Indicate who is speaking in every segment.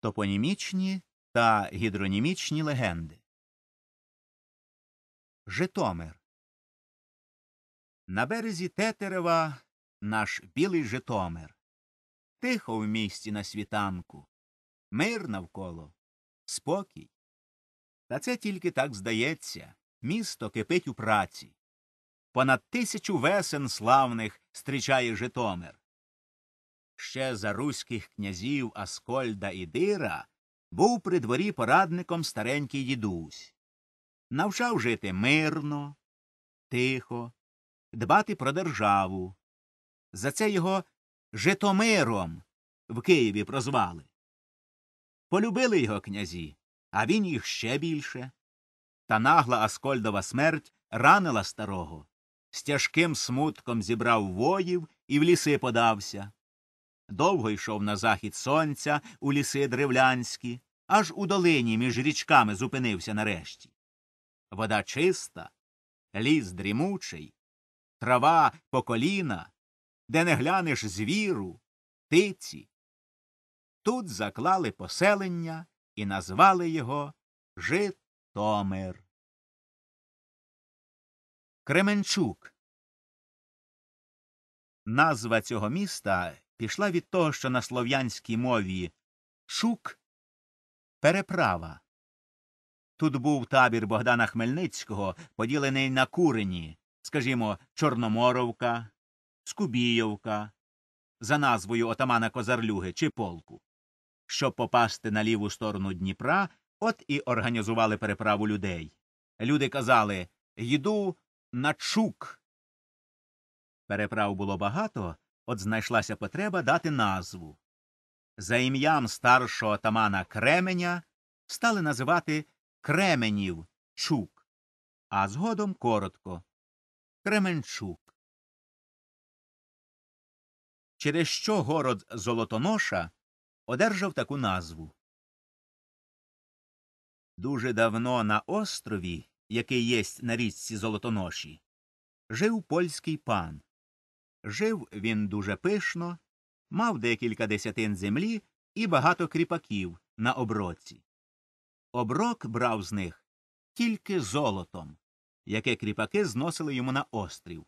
Speaker 1: топонімічні та гідронімічні легенди. Житомир. На березі Тетерева наш білий Житомир. Тихо
Speaker 2: в місті на світанку, мир навколо, спокій. Та це тільки так здається місто кипить у праці. Понад тисячу весен славних зустрічає Житомир ще за руських князів Аскольда і Дира, був при дворі порадником старенький
Speaker 1: дідусь. Навчав жити мирно, тихо, дбати про державу. За це його Житомиром
Speaker 2: в Києві прозвали. Полюбили його князі, а він їх ще більше. Та нагла Аскольдова смерть ранила старого. З тяжким смутком зібрав воїв і в ліси подався. Довго йшов на захід сонця у ліси древлянські, аж у долині між річками зупинився нарешті. Вода чиста, ліс дрімучий, трава по коліна, де не глянеш звіру, птиці.
Speaker 1: Тут заклали поселення і назвали його Житомир. Кременчук. Назва цього міста пішла від того, що на слов'янській мові шук переправа.
Speaker 2: Тут був табір Богдана Хмельницького, поділений на курені, скажімо, Чорноморовка, Скубієвка, за назвою отамана Козарлюги чи полку. Щоб попасти на ліву сторону Дніпра, от і організували переправу людей. Люди казали Їду на чук. Переправ було багато, от знайшлася потреба дати назву. За ім'ям старшого атамана Кременя стали називати
Speaker 1: Кременів Чук, а згодом коротко Кременчук. Через що город Золотоноша одержав таку назву. Дуже давно на острові, який є на річці Золотоноші, жив
Speaker 2: польський пан. Жив він дуже пишно, мав декілька десятин землі і багато кріпаків на оброці. Оброк брав з них тільки золотом, яке кріпаки зносили йому на острів.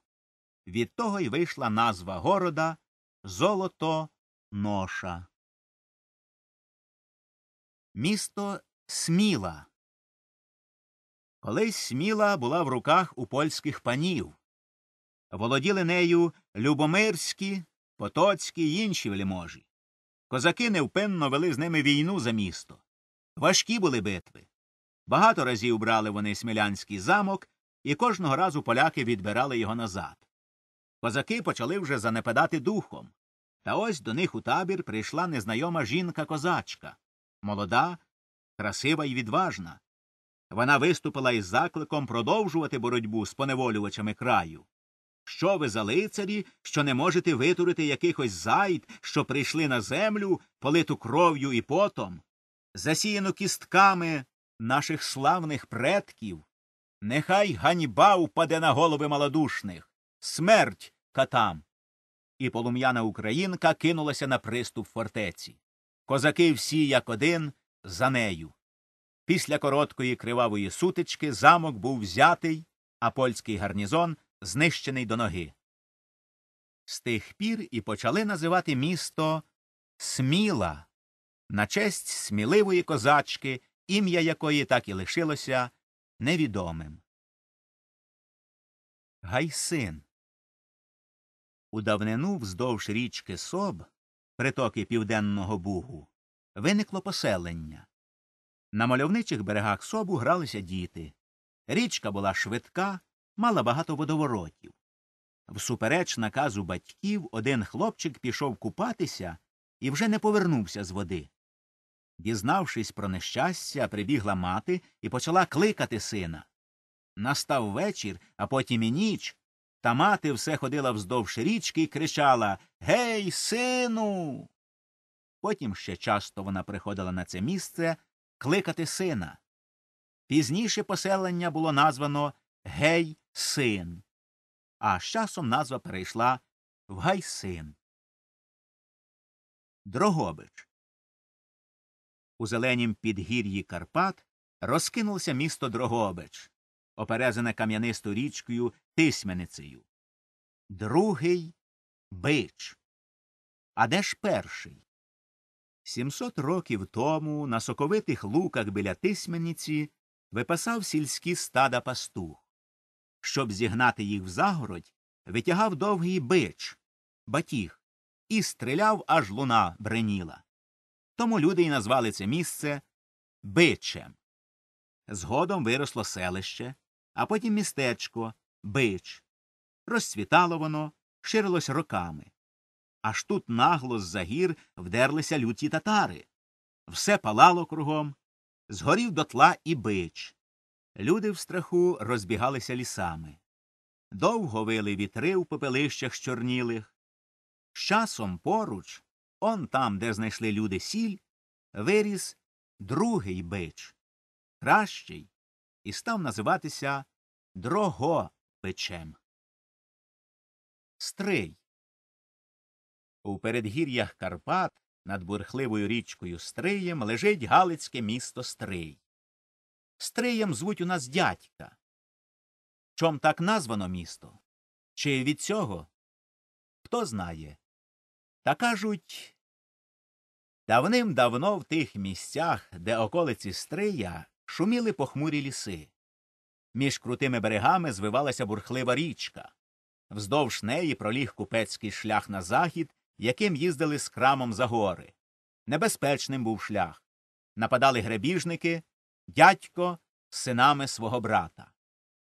Speaker 1: Від того й вийшла назва города Золото Ноша. Місто Сміла. Колись Сміла була в руках у польських панів
Speaker 2: володіли нею Любомирські, Потоцькі й інші вельможі. Козаки невпинно вели з ними війну за місто. Важкі були битви. Багато разів брали вони смілянський замок, і кожного разу поляки відбирали його назад. Козаки почали вже занепадати духом. Та ось до них у табір прийшла незнайома жінка козачка молода, красива і відважна. Вона виступила із закликом продовжувати боротьбу з поневолювачами краю. Що ви за лицарі, що не можете витурити якихось зайд, що прийшли на землю, политу кров'ю і потом, засіяну кістками наших славних предків? Нехай ганьба впаде на голови малодушних, смерть катам. І полум'яна українка кинулася на приступ фортеці. Козаки всі, як один, за нею. Після короткої кривавої сутички замок був взятий, а польський гарнізон знищений до ноги. З тих пір і почали називати місто Сміла на честь сміливої козачки, ім'я якої так і
Speaker 1: лишилося невідомим. Гайсин. У давнину вздовж річки Соб, притоки
Speaker 2: Південного Бугу, виникло поселення. На мальовничих берегах Собу гралися діти. Річка була швидка, мала багато водоворотів. Всупереч наказу батьків, один хлопчик пішов купатися і вже не повернувся з води. Дізнавшись про нещастя, прибігла мати і почала кликати сина. Настав вечір, а потім і ніч, та мати все ходила вздовж річки і кричала Гей, сину. Потім ще часто вона приходила на це місце кликати сина. Пізніше поселення було названо Гей син, а з
Speaker 1: часом назва перейшла в гайсин. Дрогобич. У зеленім підгір'ї Карпат розкинулося
Speaker 2: місто Дрогобич, оперезане кам'янистою річкою Тисьменицею. Другий бич. А де ж перший? Сімсот років тому на соковитих луках біля Тисьменниці випасав сільські стада пастух. Щоб зігнати їх в загородь, витягав довгий бич, батіг, і стріляв, аж луна бреніла. Тому люди й назвали це місце бичем. Згодом виросло селище, а потім містечко, бич. Розцвітало воно, ширилось роками. Аж тут нагло з за гір вдерлися люті татари. Все палало кругом, згорів дотла і бич. Люди в страху розбігалися лісами. Довго вили вітри в попелищах чорнілих. З часом поруч, он там, де знайшли люди сіль, виріс другий бич, кращий,
Speaker 1: і став називатися Дрого бичем. Стрий. У передгір'ях Карпат над бурхливою річкою Стриєм лежить Галицьке місто Стрий. Стриєм звуть у нас дядька. Чом так названо місто? Чи від цього? Хто знає? Та кажуть
Speaker 2: давним давно в тих місцях, де околиці Стрия, шуміли похмурі ліси. Між крутими берегами звивалася бурхлива річка. Вздовж неї проліг купецький шлях на захід, яким їздили з крамом за гори. Небезпечним був шлях. Нападали грабіжники, дядько з синами свого брата.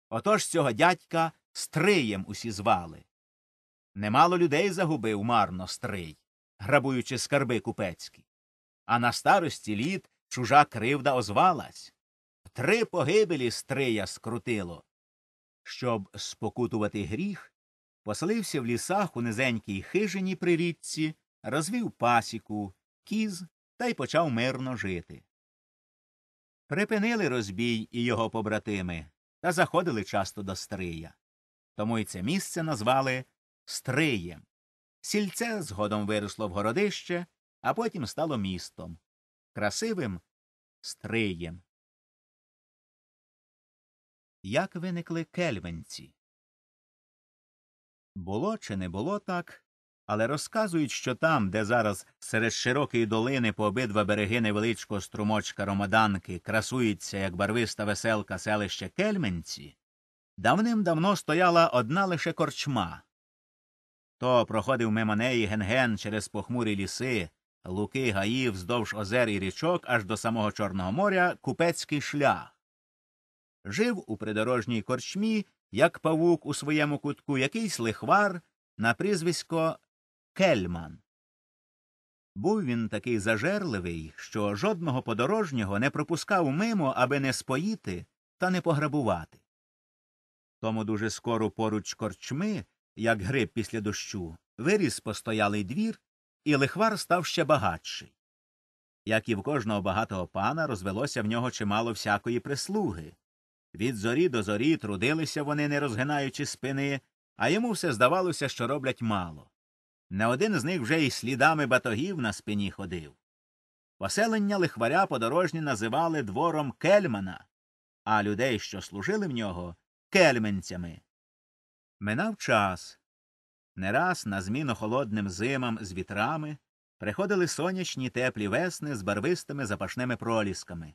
Speaker 2: Отож цього дядька Стриєм усі звали. Немало людей загубив марно стрий, грабуючи скарби купецькі. А на старості літ чужа кривда озвалась. Три погибелі стрия скрутило. Щоб спокутувати гріх, поселився в лісах у низенькій хижині при річці, розвів пасіку, кіз та й почав мирно жити. Припинили розбій і його побратими та заходили часто до Стрия. Тому й це місце назвали Стриєм. Сільце згодом виросло в городище, а потім
Speaker 1: стало містом. Красивим Стриєм. Як виникли кельвенці? Було чи не було так, але розказують, що там, де зараз серед широкої
Speaker 2: долини по обидва береги невеличкого струмочка Ромаданки красується як барвиста веселка селище Кельменці, давним-давно стояла одна лише корчма. То проходив мимо неї Генген через похмурі ліси, луки гаїв вздовж озер і річок аж до самого Чорного моря купецький шлях. Жив у придорожній корчмі, як павук у своєму кутку, якийсь лихвар на прізвисько Кельман. Був він такий зажерливий, що жодного подорожнього не пропускав мимо, аби не споїти та не пограбувати. Тому дуже скоро поруч корчми, як гриб після дощу, виріс постоялий двір, і лихвар став ще багатший. Як і в кожного багатого пана, розвелося в нього чимало всякої прислуги. Від зорі до зорі трудилися вони, не розгинаючи спини, а йому все здавалося, що роблять мало. Не один з них вже й слідами батогів на спині ходив. Поселення лихваря подорожні називали двором кельмана, а людей, що служили в нього, кельменцями. Минав час. Не раз на зміну холодним зимам з вітрами приходили сонячні теплі весни з барвистими запашними пролісками.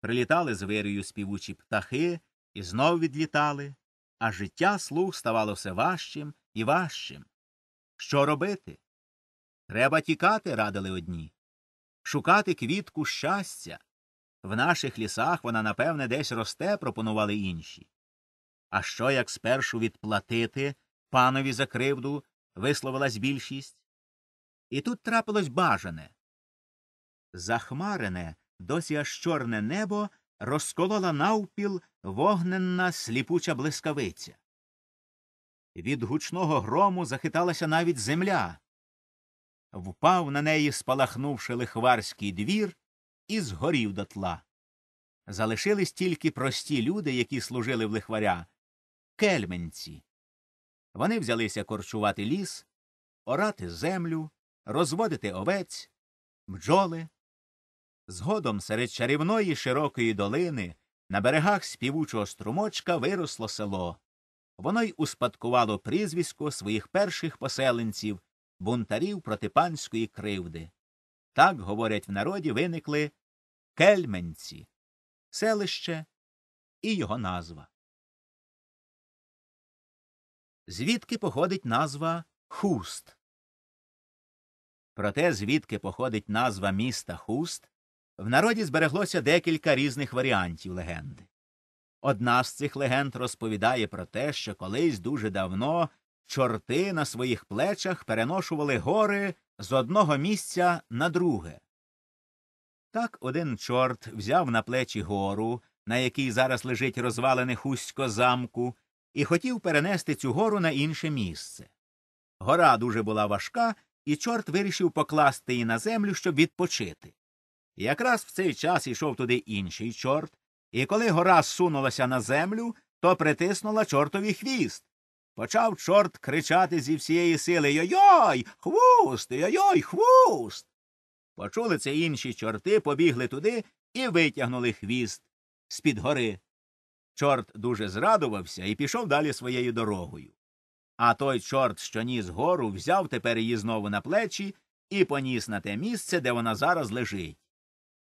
Speaker 2: Прилітали з вирію співучі птахи і знов відлітали, а життя слуг ставало все важчим і важчим. Що робити? Треба тікати, радили одні, шукати квітку щастя. В наших лісах вона, напевне, десь росте, пропонували інші. А що як спершу відплатити панові за кривду висловилась більшість? І тут трапилось бажане. Захмарене, досі аж чорне небо розколола навпіл вогненна сліпуча блискавиця. Від гучного грому захиталася навіть земля. Впав на неї, спалахнувши лихварський двір, і згорів дотла. Залишились тільки прості люди, які служили в лихваря, кельменці. Вони взялися корчувати ліс, орати землю, розводити овець, бджоли. Згодом серед чарівної широкої долини на берегах співучого струмочка виросло село воно й успадкувало прізвисько своїх перших поселенців, бунтарів проти панської кривди.
Speaker 1: Так, говорять, в народі виникли кельменці, селище і його назва. Звідки походить назва Хуст? Проте, звідки походить
Speaker 2: назва міста Хуст, в народі збереглося декілька різних варіантів легенди. Одна з цих легенд розповідає про те, що колись дуже давно чорти на своїх плечах переношували гори з одного місця на друге. Так один чорт взяв на плечі гору, на якій зараз лежить розвалене хустько замку, і хотів перенести цю гору на інше місце. Гора дуже була важка, і чорт вирішив покласти її на землю, щоб відпочити. Якраз в цей час йшов туди інший чорт, і коли гора сунулася на землю, то притиснула чортові хвіст. Почав чорт кричати зі всієї сили Йой-йой, хвуст, йой-йой, хвуст. Почули це інші чорти, побігли туди і витягнули хвіст з під гори. Чорт дуже зрадувався і пішов далі своєю дорогою. А той чорт, що ніс гору, взяв тепер її знову на плечі і поніс на те місце, де вона зараз лежить.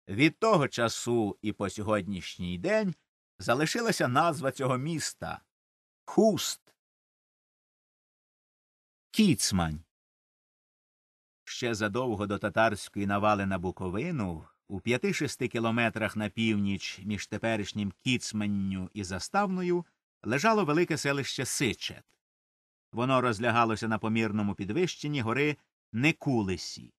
Speaker 2: Від того часу і по сьогоднішній день
Speaker 1: залишилася назва цього міста Хуст. Кіцмань. Ще задовго до татарської
Speaker 2: навали на Буковину у п'яти шести кілометрах на північ між теперішнім Кіцманню і Заставною лежало велике селище Сичет. Воно розлягалося на помірному підвищенні гори Некулесі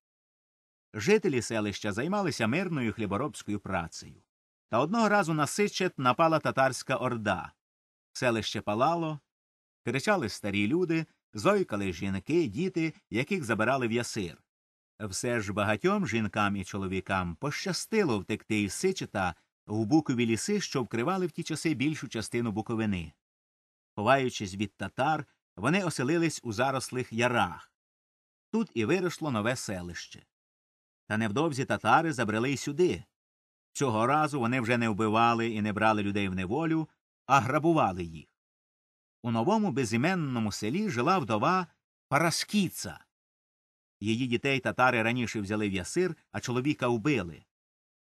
Speaker 2: жителі селища займалися мирною хліборобською працею. Та одного разу на Сичет напала татарська орда. Селище палало, кричали старі люди, зойкали жінки, діти, яких забирали в ясир. Все ж багатьом жінкам і чоловікам пощастило втекти із Сичета в букові ліси, що вкривали в ті часи більшу частину буковини. Ховаючись від татар, вони оселились у зарослих ярах. Тут і виросло нове селище. Та невдовзі татари забрели й сюди. Цього разу вони вже не вбивали і не брали людей в неволю, а грабували їх. У новому безіменному селі жила вдова Параскіца. Її дітей татари раніше взяли в ясир, а чоловіка вбили.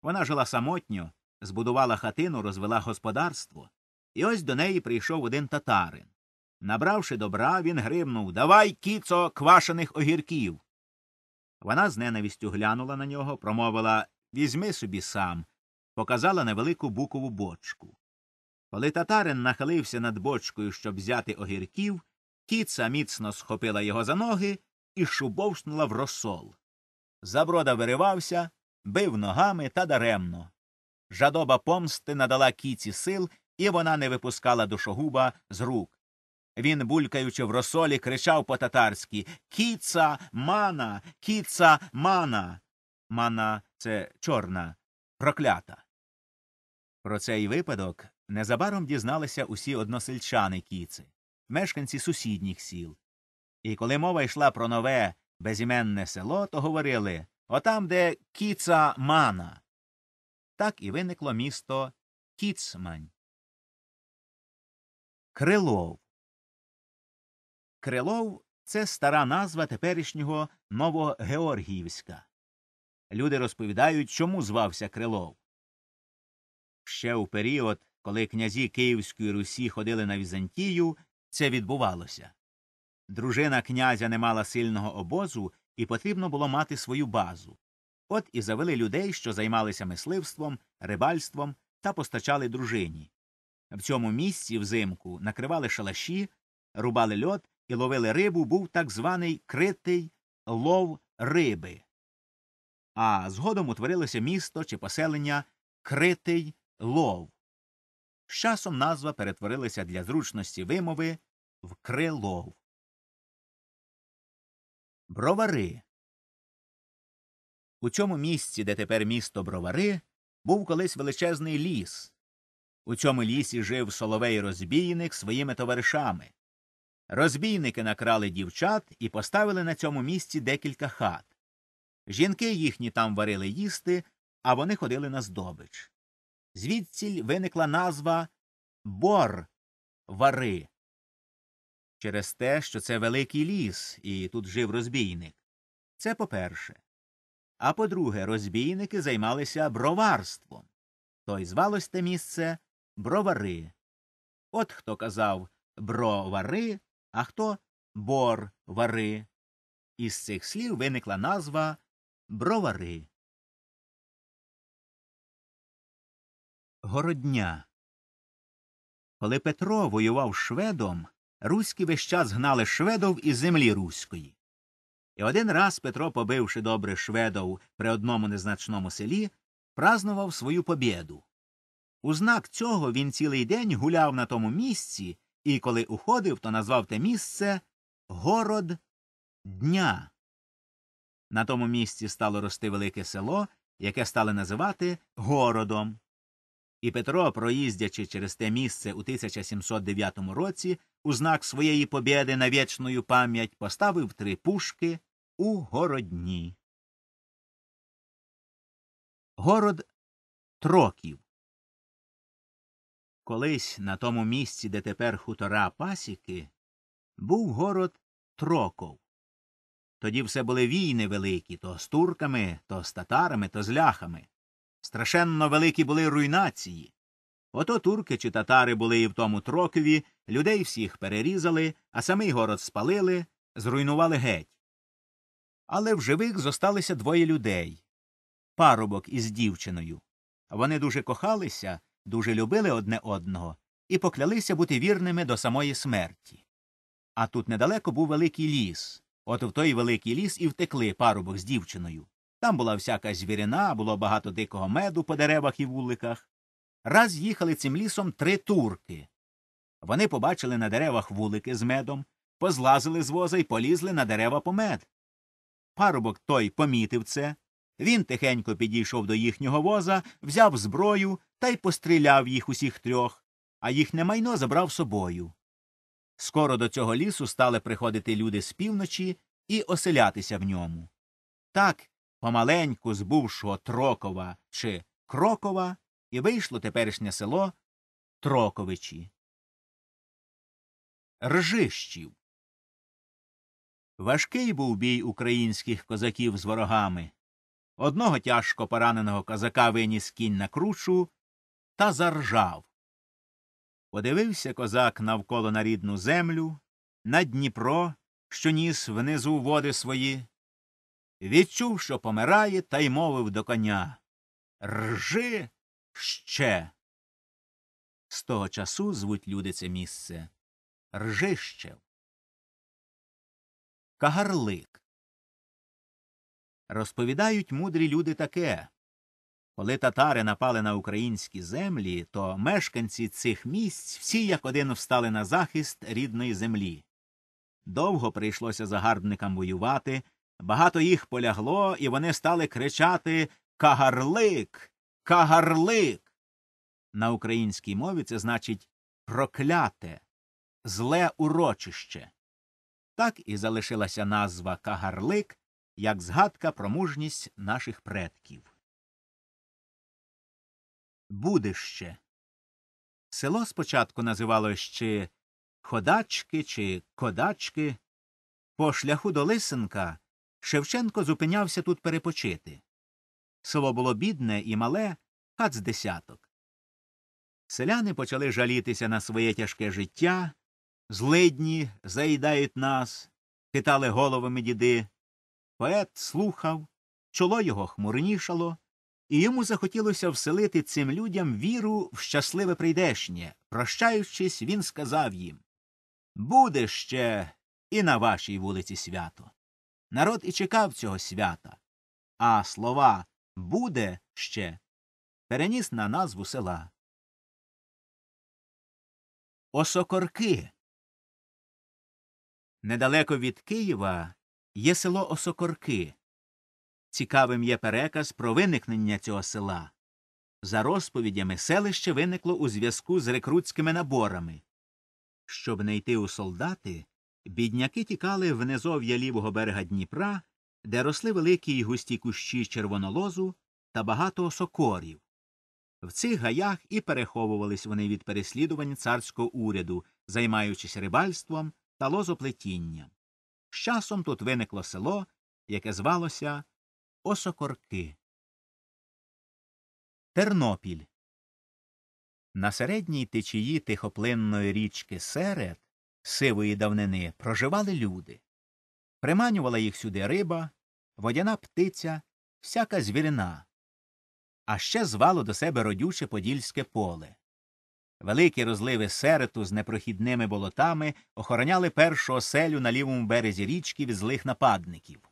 Speaker 2: Вона жила самотньо, збудувала хатину, розвела господарство, і ось до неї прийшов один татарин. Набравши добра, він гримнув Давай, кіцо, квашених огірків. Вона з ненавістю глянула на нього, промовила Візьми собі сам, показала невелику букову бочку. Коли татарин нахилився над бочкою, щоб взяти огірків, кіца міцно схопила його за ноги і шубовшнула в розсол. Заброда виривався, бив ногами та даремно. Жадоба помсти надала кіці сил, і вона не випускала душогуба з рук. Він, булькаючи в розсолі, кричав по татарськи Кіца мана, кіца мана. Мана це чорна, проклята. Про цей випадок незабаром дізналися усі односельчани кіци, мешканці сусідніх сіл. І коли мова йшла про нове безіменне село, то говорили отам, де
Speaker 1: кіца мана. Так і виникло місто Кіцмань. Крилов. Крилов це стара назва теперішнього Новогеоргіївська.
Speaker 2: Люди розповідають, чому звався Крилов. Ще у період, коли князі Київської Русі ходили на Візантію, це відбувалося. Дружина князя не мала сильного обозу, і потрібно було мати свою базу. От і завели людей, що займалися мисливством, рибальством та постачали дружині. В цьому місці взимку накривали шалаші, рубали льот і ловили рибу, був так званий критий лов риби. А згодом утворилося місто чи поселення критий лов.
Speaker 1: З часом назва перетворилася для зручності вимови в крилов. Бровари. У цьому місці, де тепер місто бровари, був колись величезний ліс. У цьому
Speaker 2: лісі жив соловей розбійник своїми товаришами. Розбійники накрали дівчат і поставили на цьому місці декілька хат. Жінки їхні там варили їсти, а вони ходили на здобич. Звідсіль виникла назва
Speaker 1: Бор вари через те, що це великий ліс, і тут жив розбійник. Це по перше. А по друге,
Speaker 2: розбійники займалися броварством. То й звалось те місце бровари. От хто казав бровари, а хто
Speaker 1: бор вари. Із цих слів виникла назва бровари. Городня. Коли Петро воював шведом, руські весь час гнали шведов
Speaker 2: із землі руської. І один раз Петро, побивши добре шведов при одному незначному селі, празнував свою побєду. У знак цього він цілий день гуляв на тому місці і коли уходив, то назвав те місце город дня. На тому місці стало рости велике село, яке стали називати городом. І Петро, проїздячи через те місце у 1709 році, у знак своєї побєди на вічну
Speaker 1: пам'ять поставив три пушки у городні. Город Троків Колись на тому місці, де тепер хутора пасіки, був город
Speaker 2: Троков. Тоді все були війни великі то з турками, то з татарами, то з ляхами. Страшенно великі були руйнації. Ото турки чи татари були і в тому Трокові, людей всіх перерізали, а самий город спалили, зруйнували геть. Але в живих зосталися двоє людей парубок із дівчиною. Вони дуже кохалися дуже любили одне одного і поклялися бути вірними до самої смерті. А тут недалеко був великий ліс. От в той великий ліс і втекли парубок з дівчиною. Там була всяка звірина, було багато дикого меду по деревах і вуликах. Раз їхали цим лісом три турки. Вони побачили на деревах вулики з медом, позлазили з воза і полізли на дерева по мед. Парубок той помітив це. Він тихенько підійшов до їхнього воза, взяв зброю та й постріляв їх усіх трьох, а їхнє майно забрав собою. Скоро до цього лісу стали приходити люди з півночі і оселятися в ньому. Так, помаленьку
Speaker 1: збувшого Трокова чи Крокова, і вийшло теперішнє село Троковичі. Ржищів. Важкий був бій українських козаків з ворогами. Одного
Speaker 2: тяжко пораненого козака виніс кінь на кручу, та заржав. Подивився козак навколо на рідну землю, на Дніпро, що ніс внизу води свої. Відчув, що помирає, та й мовив
Speaker 1: до коня Ржи ще. З того часу звуть люди це місце Ржищев. Кагарлик. Розповідають мудрі люди
Speaker 2: таке коли татари напали на українські землі, то мешканці цих місць всі як один встали на захист рідної землі. Довго прийшлося загарбникам воювати, багато їх полягло, і вони стали кричати Кагарлик, кагарлик. На українській мові це значить прокляте, зле урочище. Так
Speaker 1: і залишилася назва Кагарлик як згадка про мужність наших предків. Будище. Село спочатку називалось чи Ходачки чи Кодачки.
Speaker 2: По шляху до Лисенка Шевченко зупинявся тут перепочити. Село було бідне і мале, хат з десяток. Селяни почали жалітися на своє тяжке життя, злидні заїдають нас, китали головами діди. Поет слухав, чоло його хмурнішало і йому захотілося вселити цим людям віру в щасливе прийдешнє. Прощаючись, він сказав їм Буде ще і на вашій вулиці свято. Народ і чекав цього свята, а слова
Speaker 1: буде ще переніс на назву села. Осокорки. Недалеко від Києва є село Осокорки, Цікавим є переказ
Speaker 2: про виникнення цього села. За розповідями, селище виникло у зв'язку з рекрутськими наборами. Щоб не йти у солдати, бідняки тікали в низов'я лівого берега Дніпра, де росли великі й густі кущі червонолозу та багато сокорів. В цих гаях і переховувались вони від переслідувань царського уряду, займаючись рибальством та лозоплетінням.
Speaker 1: З часом тут виникло село, яке звалося Осокорки. Тернопіль. На середній течії тихоплинної річки серед сивої давнини проживали люди.
Speaker 2: Приманювала їх сюди риба, водяна птиця, всяка звірина. А ще звало до себе родюче подільське поле. Великі розливи серету з непрохідними болотами охороняли першу оселю на лівому березі річки від злих нападників.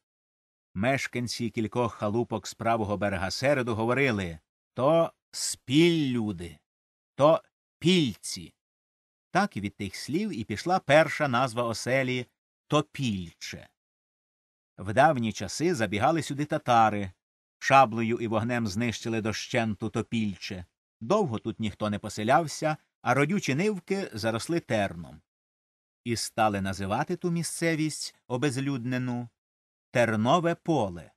Speaker 2: Мешканці кількох халупок з правого берега середу говорили то спіллюди, то пільці. Так і від тих слів і пішла перша назва оселі Топільче. В давні часи забігали сюди татари, шаблею і вогнем знищили дощенту топільче. Довго тут ніхто не поселявся, а родючі нивки заросли терном. І стали називати ту місцевість обезлюднену Тернове поле.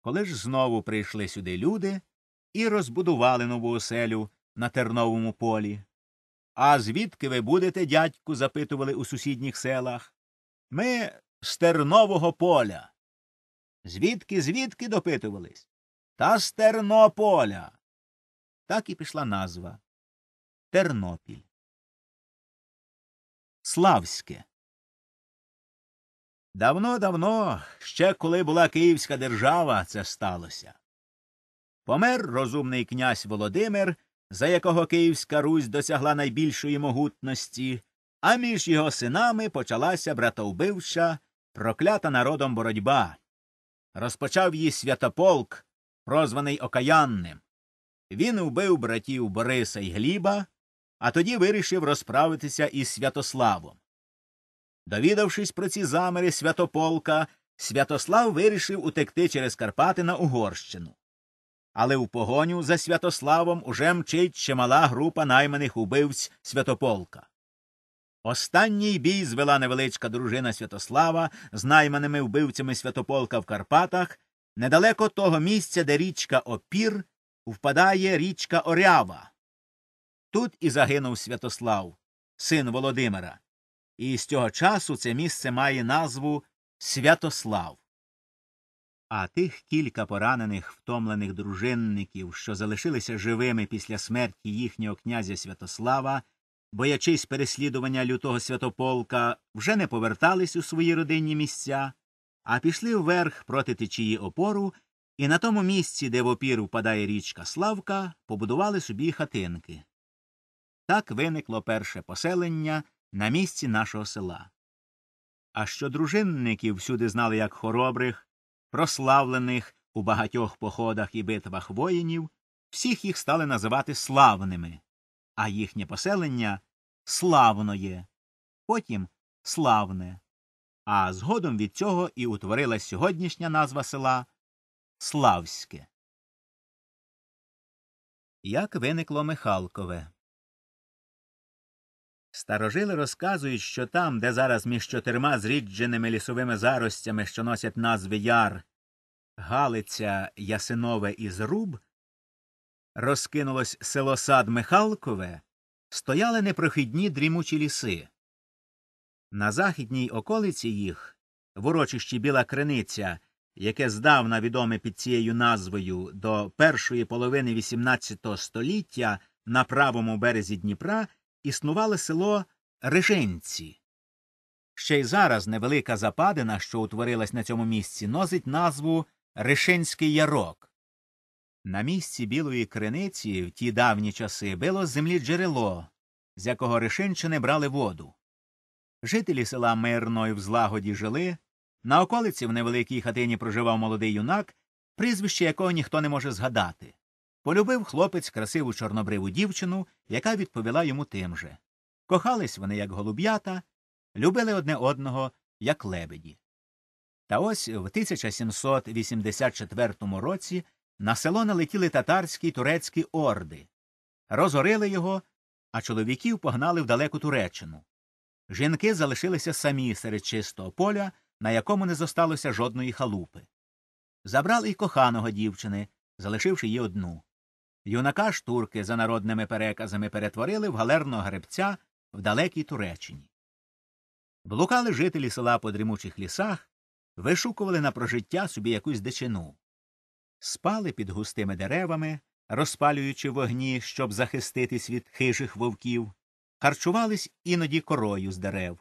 Speaker 2: Коли ж знову прийшли сюди люди і розбудували нову оселю на терновому полі. А звідки ви будете, дядьку? запитували у сусідніх селах.
Speaker 1: Ми з тернового поля. Звідки, звідки допитувались? Та з Тернополя. Так і пішла назва Тернопіль. Славське. Давно-давно, ще коли була Київська держава, це
Speaker 2: сталося. Помер розумний князь Володимир, за якого Київська Русь досягла найбільшої могутності, а між його синами почалася братовбивча, проклята народом боротьба. Розпочав її святополк, прозваний Окаянним. Він убив братів Бориса і Гліба, а тоді вирішив розправитися із Святославом. Довідавшись про ці заміри святополка, Святослав вирішив утекти через Карпати на Угорщину. Але у погоню за Святославом уже мчить чимала група найманих убивць святополка. Останній бій звела невеличка дружина Святослава з найманими вбивцями святополка в Карпатах недалеко того місця, де річка Опір впадає річка Орява. Тут і загинув Святослав, син Володимира і з цього часу це місце має назву Святослав. А тих кілька поранених, втомлених дружинників, що залишилися живими після смерті їхнього князя Святослава, боячись переслідування лютого святополка, вже не повертались у свої родинні місця, а пішли вверх проти течії опору і на тому місці, де в опір впадає річка Славка, побудували собі хатинки. Так виникло перше поселення на місці нашого села. А що дружинників всюди знали як хоробрих, прославлених у багатьох походах і битвах воїнів, всіх їх стали називати славними, а їхнє поселення славноє, потім славне.
Speaker 1: А згодом від цього і утворилась сьогоднішня назва села Славське. Як виникло Михалкове? Старожили розказують, що там, де зараз між чотирма
Speaker 2: зрідженими лісовими заростями, що носять назви яр, Галиця Ясинове і Зруб, розкинулось село Сад Михалкове, стояли непрохідні дрімучі ліси. На західній околиці їх, в урочищі Біла Криниця, яке здавна відоме під цією назвою до першої половини XVIII століття на правому березі Дніпра існувало село Риженці. Ще й зараз невелика западина, що утворилась на цьому місці, носить назву Решенський ярок. На місці білої криниці в ті давні часи било землі джерело, з якого Решенщини брали воду. Жителі села мирно і в злагоді жили. На околиці в невеликій хатині проживав молодий юнак, прізвище якого ніхто не може згадати. Полюбив хлопець красиву чорнобриву дівчину, яка відповіла йому тим же. Кохались вони, як голуб'ята, любили одне одного, як лебеді. Та ось в 1784 році на село налетіли татарські й турецькі орди, розорили його, а чоловіків погнали в далеку Туреччину. Жінки залишилися самі серед чистого поля, на якому не зосталося жодної халупи. Забрали й коханого дівчини, залишивши її одну. Юнака штурки за народними переказами перетворили в галерного гребця в далекій Туреччині. Блукали жителі села по дрімучих лісах, вишукували на прожиття собі якусь дичину, спали під густими деревами, розпалюючи вогні, щоб захиститись від хижих вовків, харчувались іноді корою з дерев.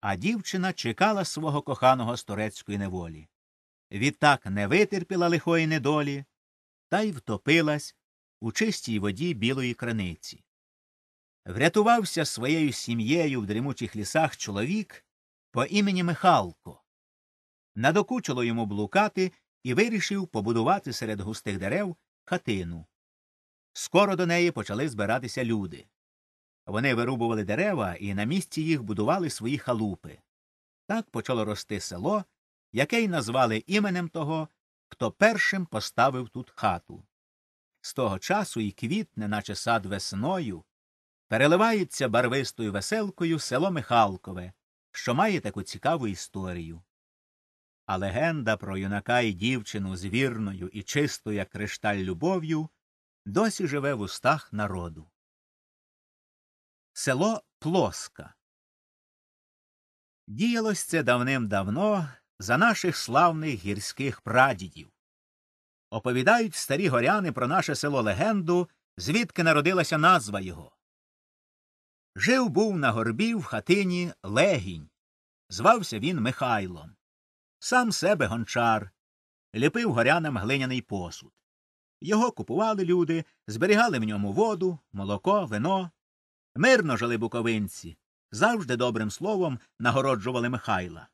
Speaker 2: А дівчина чекала свого коханого з турецької неволі. Відтак не витерпіла лихої недолі та й втопилась у чистій воді білої краниці. Врятувався своєю сім'єю в дремучих лісах чоловік по імені Михалко. Надокучило йому блукати і вирішив побудувати серед густих дерев хатину. Скоро до неї почали збиратися люди. Вони вирубували дерева і на місці їх будували свої халупи. Так почало рости село, яке й назвали іменем того, хто першим поставив тут хату. З того часу і квітне, наче сад весною, переливається барвистою веселкою село Михалкове, що має таку цікаву історію. А легенда про юнака і дівчину з вірною
Speaker 1: і чистою, як кришталь любов'ю, досі живе в устах народу. Село Плоска. Діялось це давним давно за наших славних гірських прадідів.
Speaker 2: Оповідають старі горяни про наше село легенду, звідки народилася назва його. Жив був на горбі в хатині легінь. Звався він Михайлом. Сам себе гончар. Ліпив горянам глиняний посуд. Його купували люди, зберігали в ньому воду, молоко, вино. Мирно жили буковинці, завжди добрим словом нагороджували Михайла.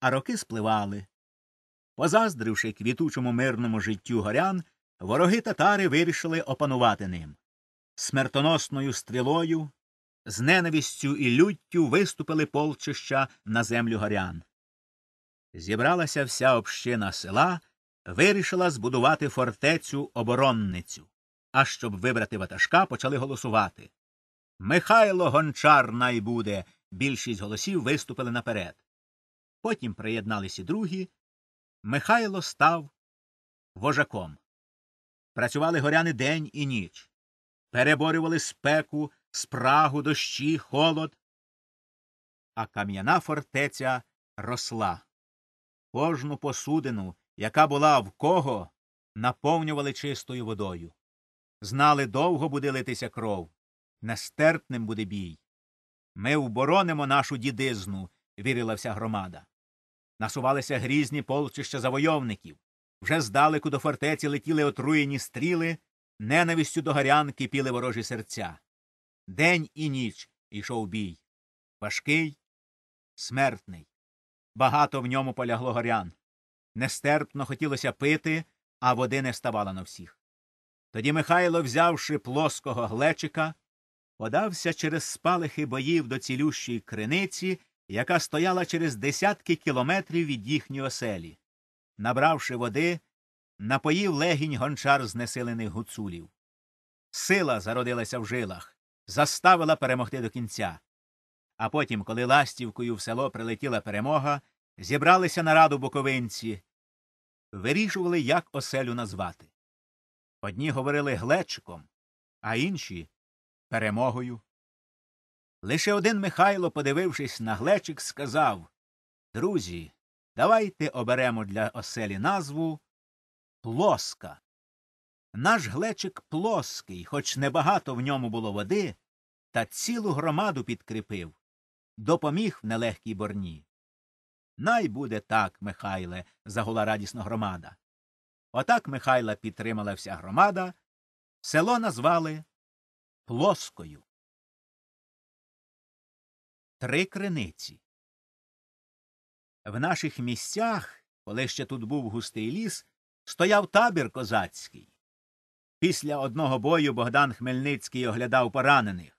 Speaker 2: А роки спливали. Позаздривши квітучому мирному життю горян, вороги татари вирішили опанувати ним. Смертоносною стрілою, з ненавістю і люттю виступили полчища на землю горян. Зібралася вся община села, вирішила збудувати фортецю оборонницю. А щоб вибрати ватажка, почали голосувати. Михайло гончар найбуде. Більшість голосів виступили наперед.
Speaker 1: Потім приєдналися другі. Михайло став вожаком. Працювали горяни день і ніч, переборювали
Speaker 2: спеку, спрагу, дощі, холод. А кам'яна фортеця росла. Кожну посудину, яка була в кого, наповнювали чистою водою. Знали, довго буде литися кров, нестерпним буде бій. Ми вборонимо нашу дідизну, вірила вся громада. Насувалися грізні полчища завойовників. Вже здалеку до фортеці летіли отруєні стріли, ненавистю до горян кипіли ворожі серця. День і ніч ішов бій. Важкий, смертний. Багато в ньому полягло горян. Нестерпно хотілося пити, а води не ставало на всіх. Тоді Михайло, взявши плоского глечика, подався через спалихи боїв до цілющої криниці яка стояла через десятки кілометрів від їхньої оселі. Набравши води, напоїв легінь гончар знесилених гуцулів. Сила зародилася в жилах, заставила перемогти до кінця. А потім, коли ластівкою в село прилетіла перемога, зібралися на раду буковинці, вирішували, як оселю назвати. Одні говорили глечиком, а інші перемогою. Лише один Михайло, подивившись на глечик, сказав Друзі, давайте оберемо для оселі назву Плоска. Наш глечик плоский, хоч небагато в ньому було води, та цілу громаду підкріпив, допоміг в нелегкій борні. Най буде так, Михайле, загула радісно громада. Отак
Speaker 1: Михайла підтримала вся громада. Село назвали Плоскою три криниці. В наших місцях, коли ще тут був густий ліс, стояв
Speaker 2: табір козацький. Після одного бою Богдан Хмельницький оглядав поранених.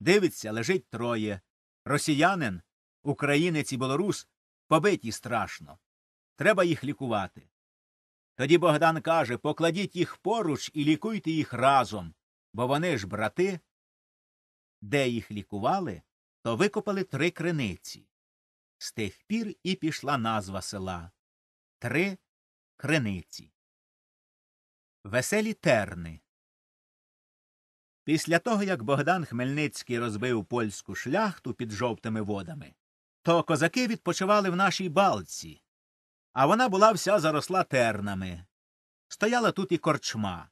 Speaker 2: Дивиться, лежить троє. Росіянин, українець і білорус побиті страшно. Треба їх лікувати. Тоді Богдан каже покладіть їх поруч і лікуйте їх разом, бо вони ж брати. Де їх лікували, то викопали три криниці. З
Speaker 1: тих пір і пішла назва села Три криниці. Веселі терни. Після того, як
Speaker 2: Богдан Хмельницький розбив польську шляхту під жовтими водами, то козаки відпочивали в нашій балці, а вона була вся заросла тернами. Стояла тут і корчма.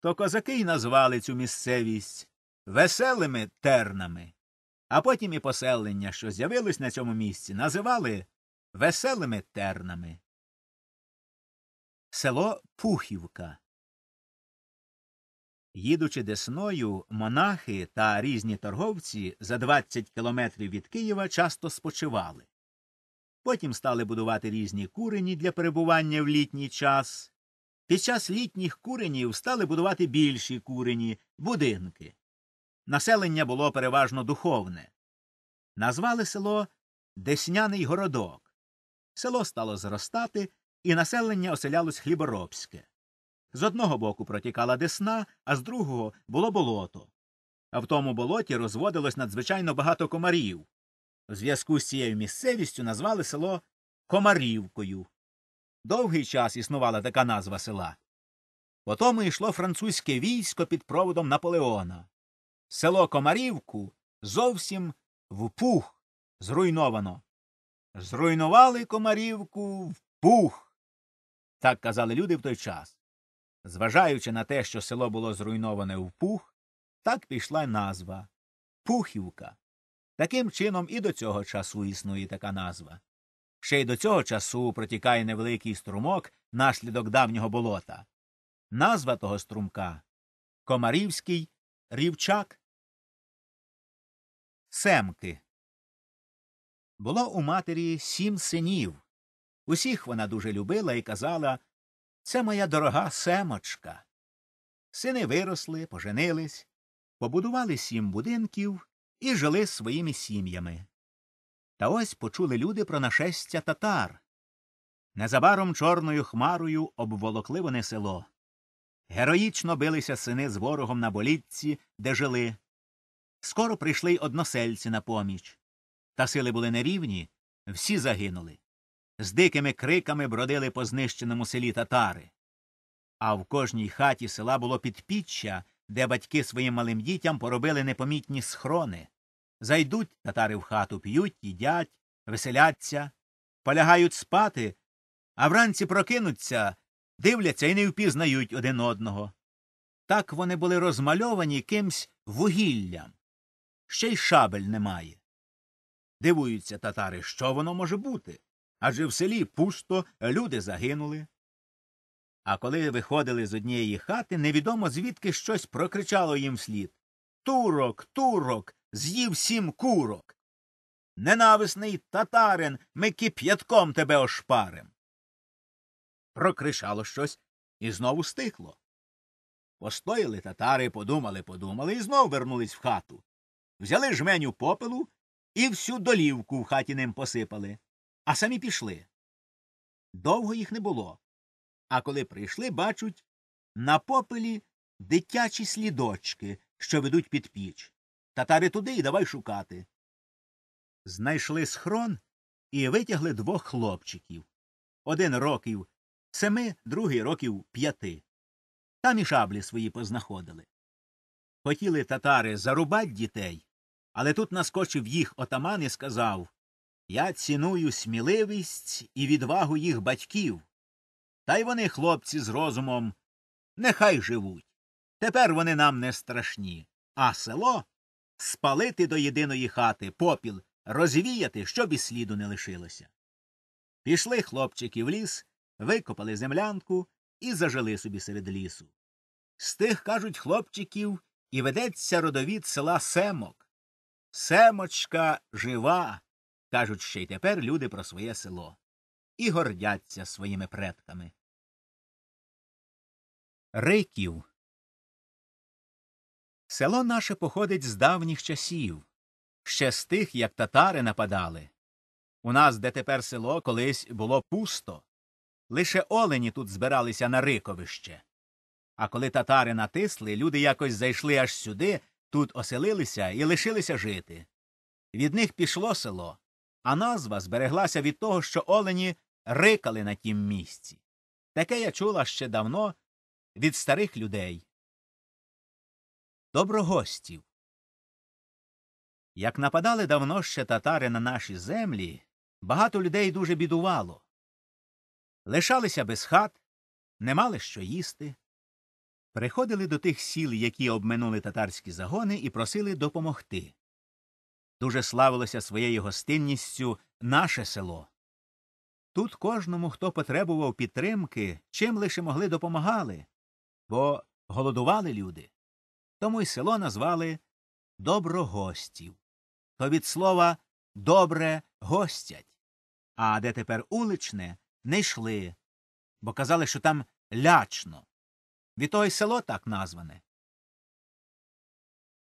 Speaker 2: То козаки й назвали цю місцевість веселими тернами а потім і поселення, що з'явилось на цьому місці,
Speaker 1: називали веселими тернами. Село Пухівка. Їдучи десною, монахи
Speaker 2: та різні торговці за 20 кілометрів від Києва часто спочивали. Потім стали будувати різні курені для перебування в літній час. Під час літніх куренів стали будувати більші курені, будинки. Населення було переважно духовне. Назвали село Десняний городок. Село стало зростати, і населення оселялось хліборобське. З одного боку протікала десна, а з другого було болото. А в тому болоті розводилось надзвичайно багато комарів. У зв'язку з цією місцевістю назвали село Комарівкою. Довгий час існувала така назва села. Потому йшло французьке військо під проводом Наполеона. Село Комарівку зовсім в пух. зруйновано. Зруйнували Комарівку в пух. Так казали люди в той час. Зважаючи на те, що село було зруйноване в пух, так пішла назва Пухівка. Таким чином, і до цього часу існує така назва. Ще й до цього часу протікає невеликий струмок наслідок давнього
Speaker 1: болота. Назва того струмка Комарівський Рівчак. Семки. Було у матері сім синів. Усіх вона дуже любила і казала Це
Speaker 2: моя дорога семочка. Сини виросли, поженились, побудували сім будинків і жили своїми сім'ями. Та ось почули люди про нашестя татар. Незабаром чорною хмарою обволокли вони село. Героїчно билися сини з ворогом на болітці, де жили. Скоро прийшли й односельці на поміч. Та сили були нерівні, всі загинули. З дикими криками бродили по знищеному селі татари. А в кожній хаті села було підпіччя, де батьки своїм малим дітям поробили непомітні схорони. Зайдуть татари в хату, п'ють, їдять, веселяться, полягають спати, а вранці прокинуться дивляться і не впізнають один одного. Так вони були розмальовані кимсь вугіллям. Ще й шабель немає. Дивуються татари, що воно може бути? Адже в селі пусто люди загинули. А коли виходили з однієї хати, невідомо звідки щось прокричало їм вслід Турок, турок, з'їв сім курок. Ненависний татарин, ми кип'ятком тебе ошпарим. Прокришало щось і знову стихло. Постояли татари, подумали, подумали і знов вернулись в хату. Взяли жменю попелу і всю долівку в хаті ним посипали, а самі пішли. Довго їх не було. А коли прийшли, бачать, на попелі дитячі слідочки, що ведуть під піч. Татари туди і давай шукати. Знайшли схрон і витягли двох хлопчиків. Один років семи, другий років п'яти. Там і шаблі свої познаходили. Хотіли татари зарубать дітей, але тут наскочив їх отаман і сказав Я ціную сміливість і відвагу їх батьків. Та й вони, хлопці, з розумом, нехай живуть. Тепер вони нам не страшні. А село спалити до єдиної хати, попіл, розвіяти, щоб і сліду не лишилося. Пішли хлопчики в ліс викопали землянку і зажили собі серед лісу. З тих, кажуть, хлопчиків і ведеться родовід села Семок. Семочка жива, кажуть ще й тепер
Speaker 1: люди про своє село, і гордяться своїми предками. Риків. Село наше походить з давніх часів, ще з тих, як татари нападали. У
Speaker 2: нас, де тепер село, колись було пусто. Лише олені тут збиралися на риковище. А коли татари натисли, люди якось зайшли аж сюди, тут оселилися і лишилися жити. Від них пішло село, а назва збереглася від того, що олені рикали на тім місці. Таке я чула ще
Speaker 1: давно від старих людей. Доброгостів. Як нападали давно ще татари на наші землі, багато людей дуже бідувало лишалися без хат, не мали
Speaker 2: що їсти. Приходили до тих сіл, які обминули татарські загони, і просили допомогти. Дуже славилося своєю гостинністю наше село. Тут кожному, хто потребував підтримки, чим лише могли допомагали, бо голодували люди. Тому й село назвали Доброгостів. То від слова добре гостять.
Speaker 1: А де тепер уличне, не йшли, бо казали, що там лячно. Від того й село так назване.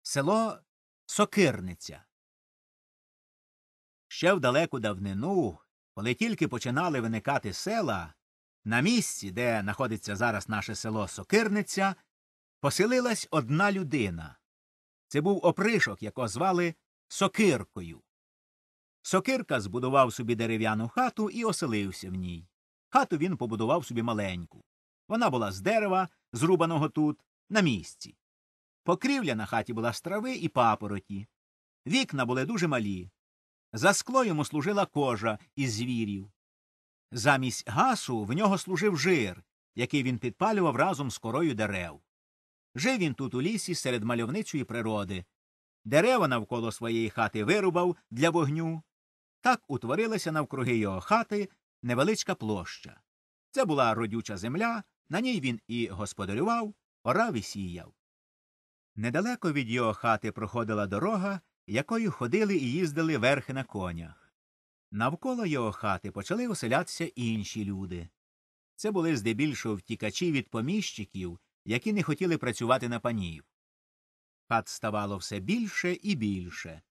Speaker 1: Село Сокирниця. Ще в далеку
Speaker 2: давнину, коли тільки починали виникати села, на місці, де знаходиться зараз наше село Сокирниця, поселилась одна людина. Це був опришок, якого звали Сокиркою. Сокирка збудував собі дерев'яну хату і оселився в ній. Хату він побудував собі маленьку. Вона була з дерева, зрубаного тут, на місці. Покрівля на хаті була з трави і папороті. Вікна були дуже малі. За скло йому служила кожа із звірів. Замість гасу в нього служив жир, який він підпалював разом з корою дерев. Жив він тут у лісі серед мальовничої природи. Дерева навколо своєї хати вирубав для вогню, так утворилася навкруги його хати невеличка площа. Це була родюча земля, на ній він і господарював, орав і сіяв. Недалеко від його хати проходила дорога, якою ходили і їздили верхи на конях. Навколо його хати почали оселятися інші люди. Це були здебільшого втікачі від поміщиків, які не хотіли працювати на панів. Хат ставало все більше і більше.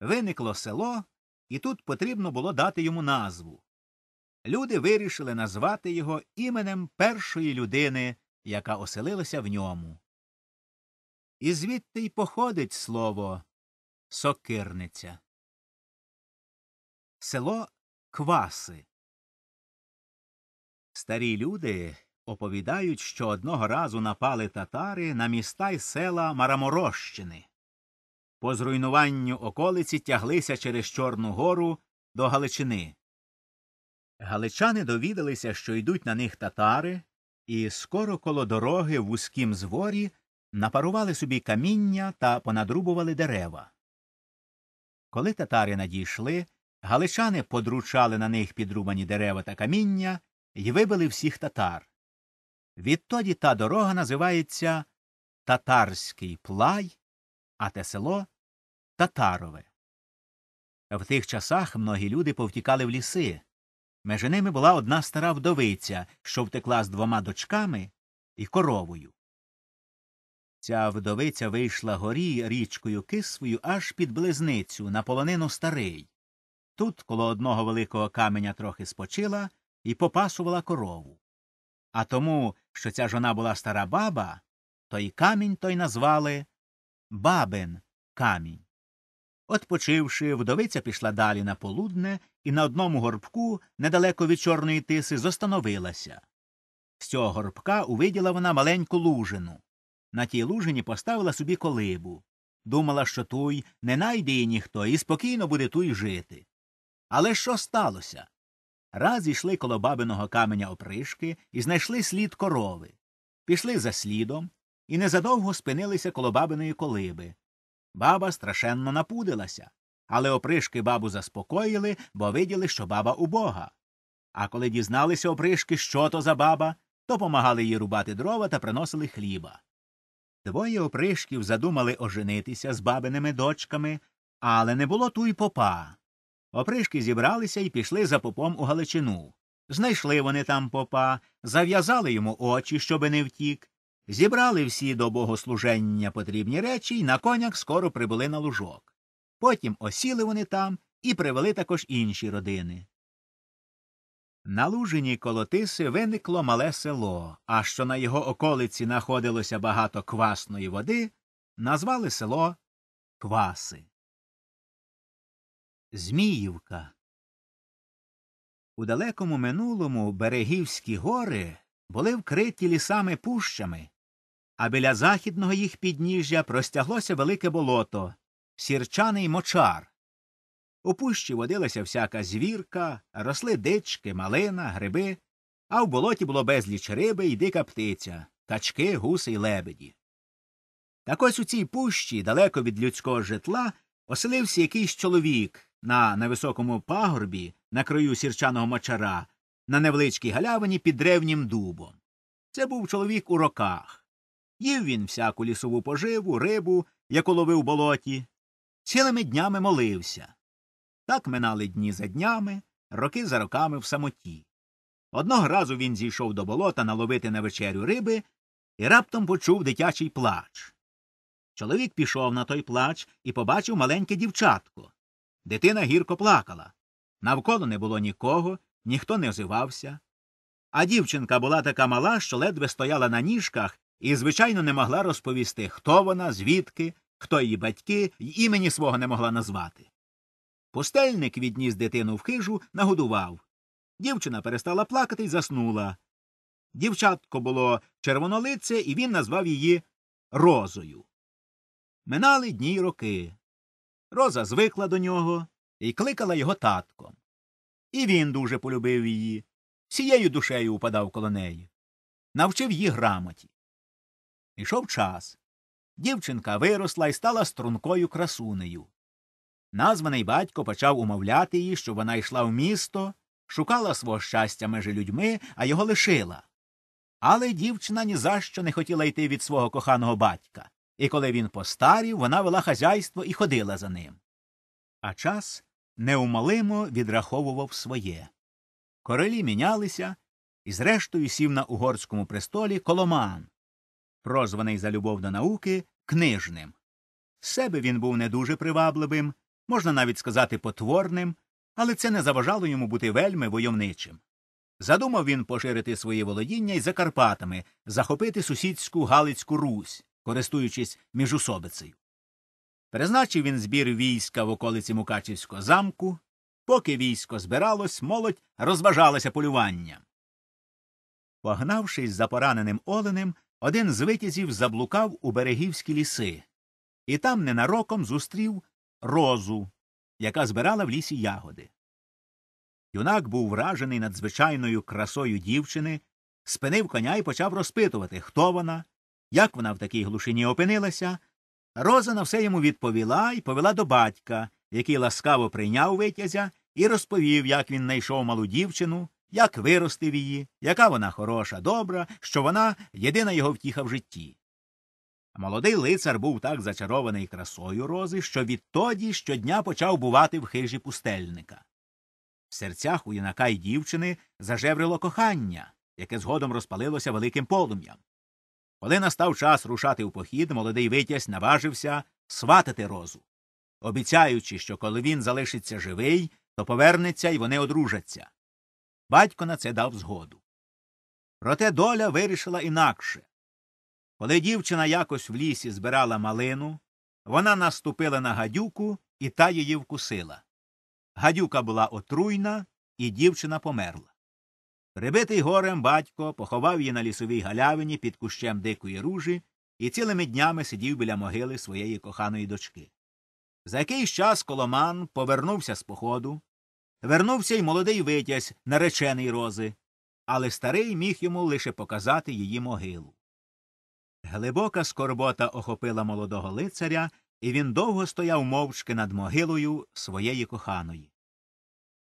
Speaker 2: Виникло село, і тут потрібно було дати йому назву. Люди вирішили назвати його іменем першої
Speaker 1: людини, яка оселилася в ньому. І звідти й походить слово сокирниця. Село Кваси. Старі люди оповідають,
Speaker 2: що одного разу напали татари на міста й села Мараморощини по зруйнуванню околиці тяглися через Чорну гору до Галичини. Галичани довідалися, що йдуть на них татари, і скоро коло дороги в вузькім зворі напарували собі каміння та понадрубували дерева. Коли татари надійшли, галичани подручали на них підрубані дерева та каміння і вибили всіх татар. Відтоді та дорога називається Татарський плай, а те село Татарове. В тих часах многі люди повтікали в ліси. Межи ними була одна стара вдовиця, що втекла з двома дочками і коровою. Ця вдовиця вийшла горі річкою кисвою аж під близницю на полонину старий. Тут коло одного великого каменя трохи спочила і попасувала корову. А тому, що ця жона була стара баба, той камінь той назвали Бабин камінь. Отпочивши, вдовиця пішла далі на полудне і на одному горбку, недалеко від Чорної тиси, зостановилася. З цього горбка увиділа вона маленьку лужину. На тій лужині поставила собі колибу. Думала, що той не найде її ніхто і спокійно буде туй жити. Але що сталося? Раз ішли коло бабиного каменя опришки і знайшли слід корови. Пішли за слідом і незадовго спинилися коло бабиної колиби. Баба страшенно напудилася, але опришки бабу заспокоїли, бо виділи, що баба убога. А коли дізналися опришки, що то за баба, то помагали їй рубати дрова та приносили хліба. Двоє опришків задумали оженитися з бабиними дочками, але не було ту й попа. Опришки зібралися і пішли за попом у Галичину. Знайшли вони там попа, зав'язали йому очі, щоби не втік, Зібрали всі до богослуження потрібні речі і на конях скоро прибули на лужок. Потім осіли вони там і привели також інші родини. На лужині колотиси виникло мале село, а що на його околиці находилося багато квасної води, назвали село
Speaker 1: Кваси. Зміївка. У далекому минулому берегівські гори були вкриті
Speaker 2: лісами пущами, а біля західного їх підніжжя простяглося велике болото, сірчаний мочар. У пущі водилася всяка звірка, росли дички, малина, гриби, а в болоті було безліч риби і дика птиця, качки, гуси й лебеді. Так ось у цій пущі, далеко від людського житла, оселився якийсь чоловік на невисокому пагорбі, на краю сірчаного мочара, на невеличкій галявині під древнім дубом. Це був чоловік у роках. Їв він всяку лісову поживу, рибу, яку ловив у болоті, цілими днями молився. Так минали дні за днями, роки за роками в самоті. Одного разу він зійшов до болота наловити на вечерю риби і раптом почув дитячий плач. Чоловік пішов на той плач і побачив маленьке дівчатко. Дитина гірко плакала. Навколо не було нікого, ніхто не озивався. А дівчинка була така мала, що ледве стояла на ніжках і, звичайно, не могла розповісти, хто вона, звідки, хто її батьки, і імені свого не могла назвати. Пустельник відніс дитину в хижу, нагодував. Дівчина перестала плакати і заснула. Дівчатко було червонолице, і він назвав її Розою. Минали дні й роки. Роза звикла до нього і кликала його татком. І він дуже полюбив її, всією душею упадав коло неї, навчив її грамоті. Ішов час. Дівчинка виросла і стала стрункою красунею. Названий батько почав умовляти її, що вона йшла в місто, шукала свого щастя між людьми, а його лишила. Але дівчина ні за що не хотіла йти від свого коханого батька, і коли він постарів, вона вела хазяйство і ходила за ним. А час неумолимо відраховував своє. Королі мінялися, і, зрештою, сів на угорському престолі коломан прозваний за любов до науки книжним. З себе він був не дуже привабливим, можна навіть сказати потворним, але це не заважало йому бути вельми войовничим. Задумав він поширити свої володіння й за Карпатами, захопити сусідську Галицьку Русь, користуючись міжусобицею. Призначив він збір війська в околиці Мукачівського замку, поки військо збиралось, молодь розважалася полюванням. Погнавшись за пораненим оленем, один з витязів заблукав у берегівські ліси, і там ненароком зустрів розу, яка збирала в лісі ягоди. Юнак був вражений надзвичайною красою дівчини, спинив коня і почав розпитувати, хто вона, як вона в такій глушині опинилася. Роза на все йому відповіла і повела до батька, який ласкаво прийняв витязя і розповів, як він знайшов малу дівчину, як виростив її, яка вона хороша, добра, що вона єдина його втіха в житті. Молодий лицар був так зачарований красою рози, що відтоді щодня почав бувати в хижі пустельника. В серцях у юнака й дівчини зажеврило кохання, яке згодом розпалилося великим полум'ям. Коли настав час рушати в похід, молодий витязь наважився сватати розу, обіцяючи, що коли він залишиться живий, то повернеться і вони одружаться. Батько на це дав згоду. Проте доля вирішила інакше. Коли дівчина якось в лісі збирала малину, вона наступила на гадюку, і та її вкусила. Гадюка була отруйна, і дівчина померла. Прибитий горем батько поховав її на лісовій галявині під кущем дикої ружі і цілими днями сидів біля могили своєї коханої дочки. За якийсь час коломан повернувся з походу, Вернувся й молодий витязь, наречений рози, але старий міг йому лише показати її могилу. Глибока скорбота охопила молодого лицаря, і він довго стояв мовчки над могилою своєї коханої.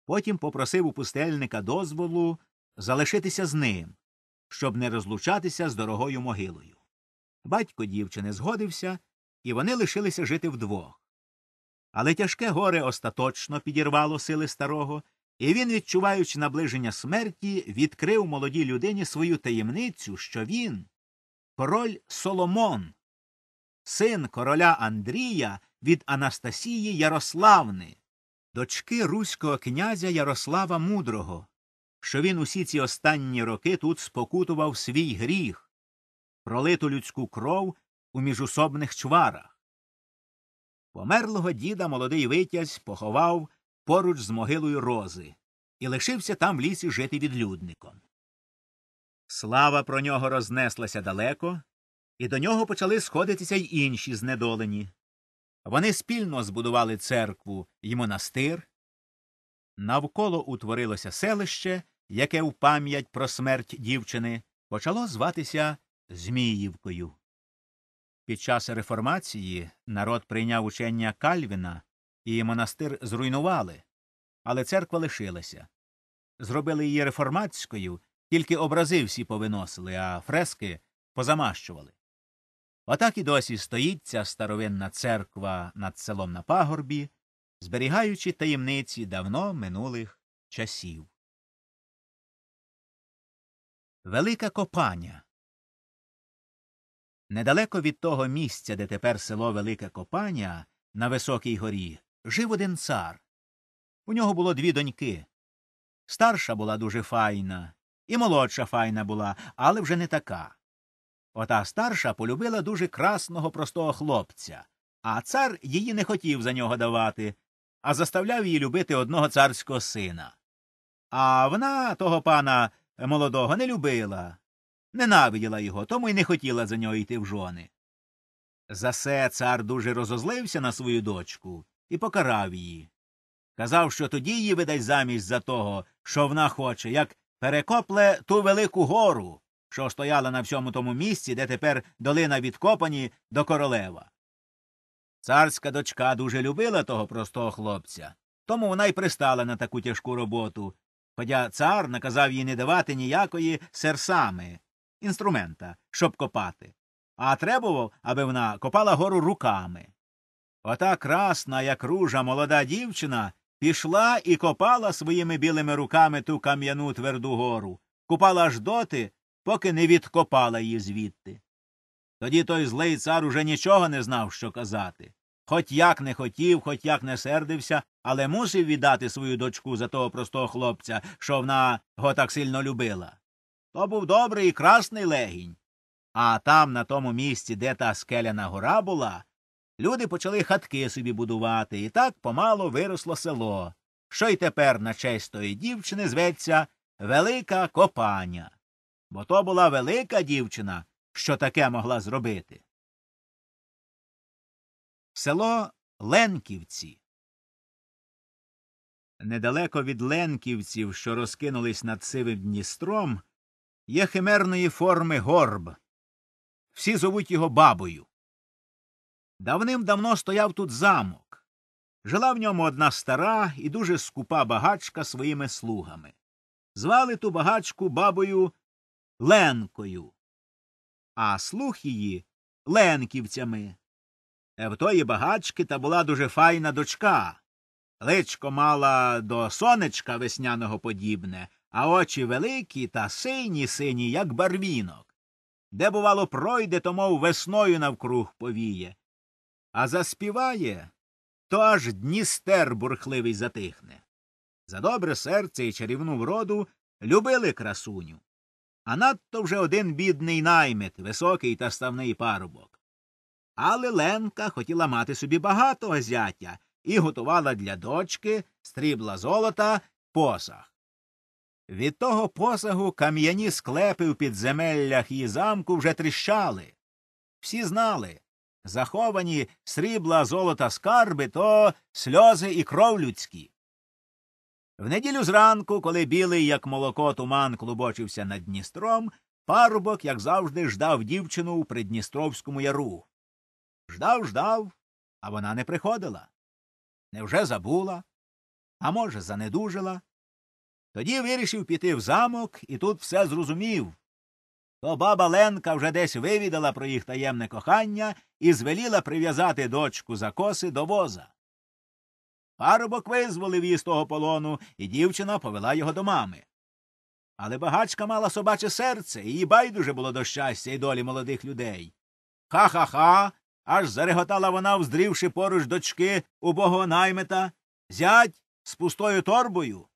Speaker 2: Потім попросив у пустельника дозволу залишитися з ним, щоб не розлучатися з дорогою могилою. Батько дівчини згодився, і вони лишилися жити вдвох. Але тяжке горе остаточно підірвало сили старого, і він, відчуваючи наближення смерті, відкрив молодій людині свою таємницю, що він, король Соломон, син короля Андрія від Анастасії Ярославни, дочки Руського князя Ярослава Мудрого, що він усі ці останні роки тут спокутував свій гріх, пролиту людську кров у міжусобних чварах. Померлого діда молодий витязь поховав поруч з могилою рози і лишився там в лісі жити відлюдником. Слава про нього рознеслася далеко, і до нього почали сходитися й інші знедолені. Вони спільно збудували церкву й монастир. Навколо утворилося селище, яке в пам'ять про смерть дівчини почало зватися Зміївкою. Під час реформації народ прийняв учення Кальвіна і монастир зруйнували, але церква лишилася. Зробили її реформатською, тільки образи всі повиносили, а фрески позамащували. Отак і досі стоїть ця старовинна церква
Speaker 1: над селом на пагорбі, зберігаючи таємниці давно минулих часів. Велика копання. Недалеко від того місця, де тепер село Велике Копання,
Speaker 2: на Високій горі, жив один цар. У нього було дві доньки. Старша була дуже файна, і молодша файна була, але вже не така. Ота старша полюбила дуже красного простого хлопця, а цар її не хотів за нього давати, а заставляв її любити одного царського сина. А вона того пана молодого не любила, ненавиділа його, тому й не хотіла за нього йти в жони. За це цар дуже розозлився на свою дочку і покарав її. Казав, що тоді її видасть замість за того, що вона хоче, як перекопле ту велику гору, що стояла на всьому тому місці, де тепер долина відкопані до королева. Царська дочка дуже любила того простого хлопця, тому вона й пристала на таку тяжку роботу, хоча цар наказав їй не давати ніякої серсами, інструмента, щоб копати, а требував, аби вона копала гору руками. Ота красна, як ружа, молода дівчина пішла і копала своїми білими руками ту кам'яну тверду гору, купала аж доти, поки не відкопала її звідти. Тоді той злий цар уже нічого не знав, що казати. Хоч як не хотів, хоч як не сердився, але мусив віддати свою дочку за того простого хлопця, що вона го так сильно любила. То був добрий і красний легінь. А там, на тому місці, де та скеляна гора була, люди почали хатки собі будувати, і так помало виросло село, що й тепер на честь тої дівчини зветься Велика Копаня. Бо то була велика дівчина,
Speaker 1: що таке могла зробити. Село Ленківці. Недалеко від Ленківців,
Speaker 2: що розкинулись над сивим Дністром, є химерної форми горб. Всі зовуть його бабою. Давним давно стояв тут замок. Жила в ньому одна стара і дуже скупа багачка своїми слугами. Звали ту багачку бабою Ленкою, а слуг її Ленківцями. Е, в тої багачки та була дуже файна дочка. Личко мала до сонечка весняного подібне, а очі великі та сині сині, як барвінок. Де, бувало, пройде, то мов весною навкруг повіє. А заспіває, то аж Дністер бурхливий затихне. За добре серце і чарівну вроду любили красуню. А надто вже один бідний наймит, високий та ставний парубок. Але Ленка хотіла мати собі багатого зятя і готувала для дочки стрібла золота посах. Від того посагу кам'яні склепи в підземеллях її замку вже тріщали. Всі знали заховані срібла золота скарби то сльози і кров людські. В неділю зранку, коли білий, як молоко, туман клубочився над Дністром, парубок, як завжди, ждав дівчину у Придністровському яру. Ждав, ждав, а вона не приходила. Невже забула? А може, занедужила? Тоді вирішив піти в замок і тут все зрозумів. То баба Ленка вже десь вивідала про їх таємне кохання і звеліла прив'язати дочку за коси до воза. Парубок визволив її з того полону, і дівчина повела його до мами. Але багачка мала собаче серце, і їй байдуже було до щастя і долі молодих людей. Ха ха ха. аж зареготала вона, вздрівши поруч дочки убого наймета. Зять з пустою торбою.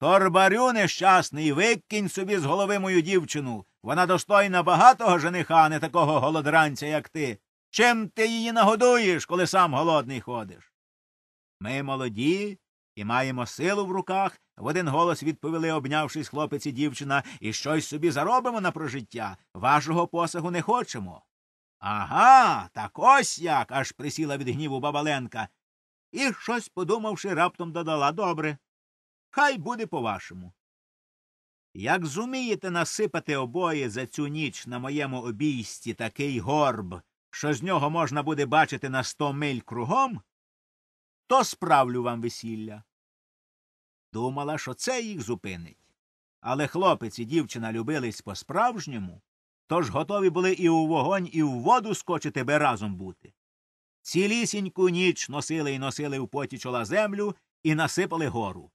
Speaker 2: Торбарю нещасний, викинь собі з голови мою дівчину. Вона достойна багатого жениха, а не такого голодранця, як ти. Чим ти її нагодуєш, коли сам голодний ходиш? Ми молоді і маємо силу в руках. В один голос відповіли, обнявшись хлопець і дівчина, і щось собі заробимо на прожиття. Вашого посагу не хочемо. Ага, так ось як. аж присіла від гніву бабаленка. І щось, подумавши, раптом додала добре. Хай буде по-вашому. Як зумієте насипати обоє за цю ніч на моєму обійсті такий горб, що з нього можна буде бачити на сто миль кругом, то справлю вам весілля. Думала, що це їх зупинить. Але хлопець і дівчина любились по справжньому, тож готові були і у вогонь, і в воду скочити би разом бути. Цілісіньку ніч носили і носили в поті чола землю і насипали гору.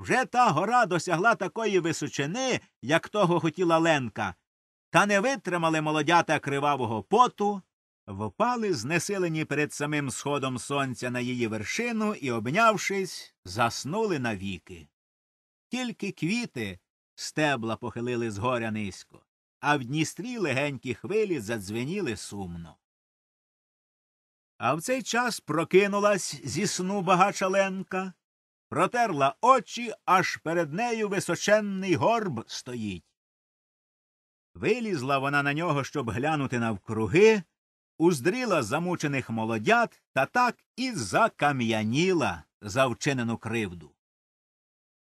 Speaker 2: Вже та гора досягла такої височини, як того хотіла Ленка, та не витримали молодята кривавого поту, впали, знесилені перед самим сходом сонця на її вершину і, обнявшись, заснули навіки. Тільки квіти стебла похилили з горя низько, а в Дністрі легенькі хвилі задзвеніли сумно. А в цей час прокинулась зі сну багача Ленка протерла очі, аж перед нею височенний горб стоїть. Вилізла вона на нього, щоб глянути навкруги, уздріла замучених молодят та так і закам'яніла за вчинену кривду.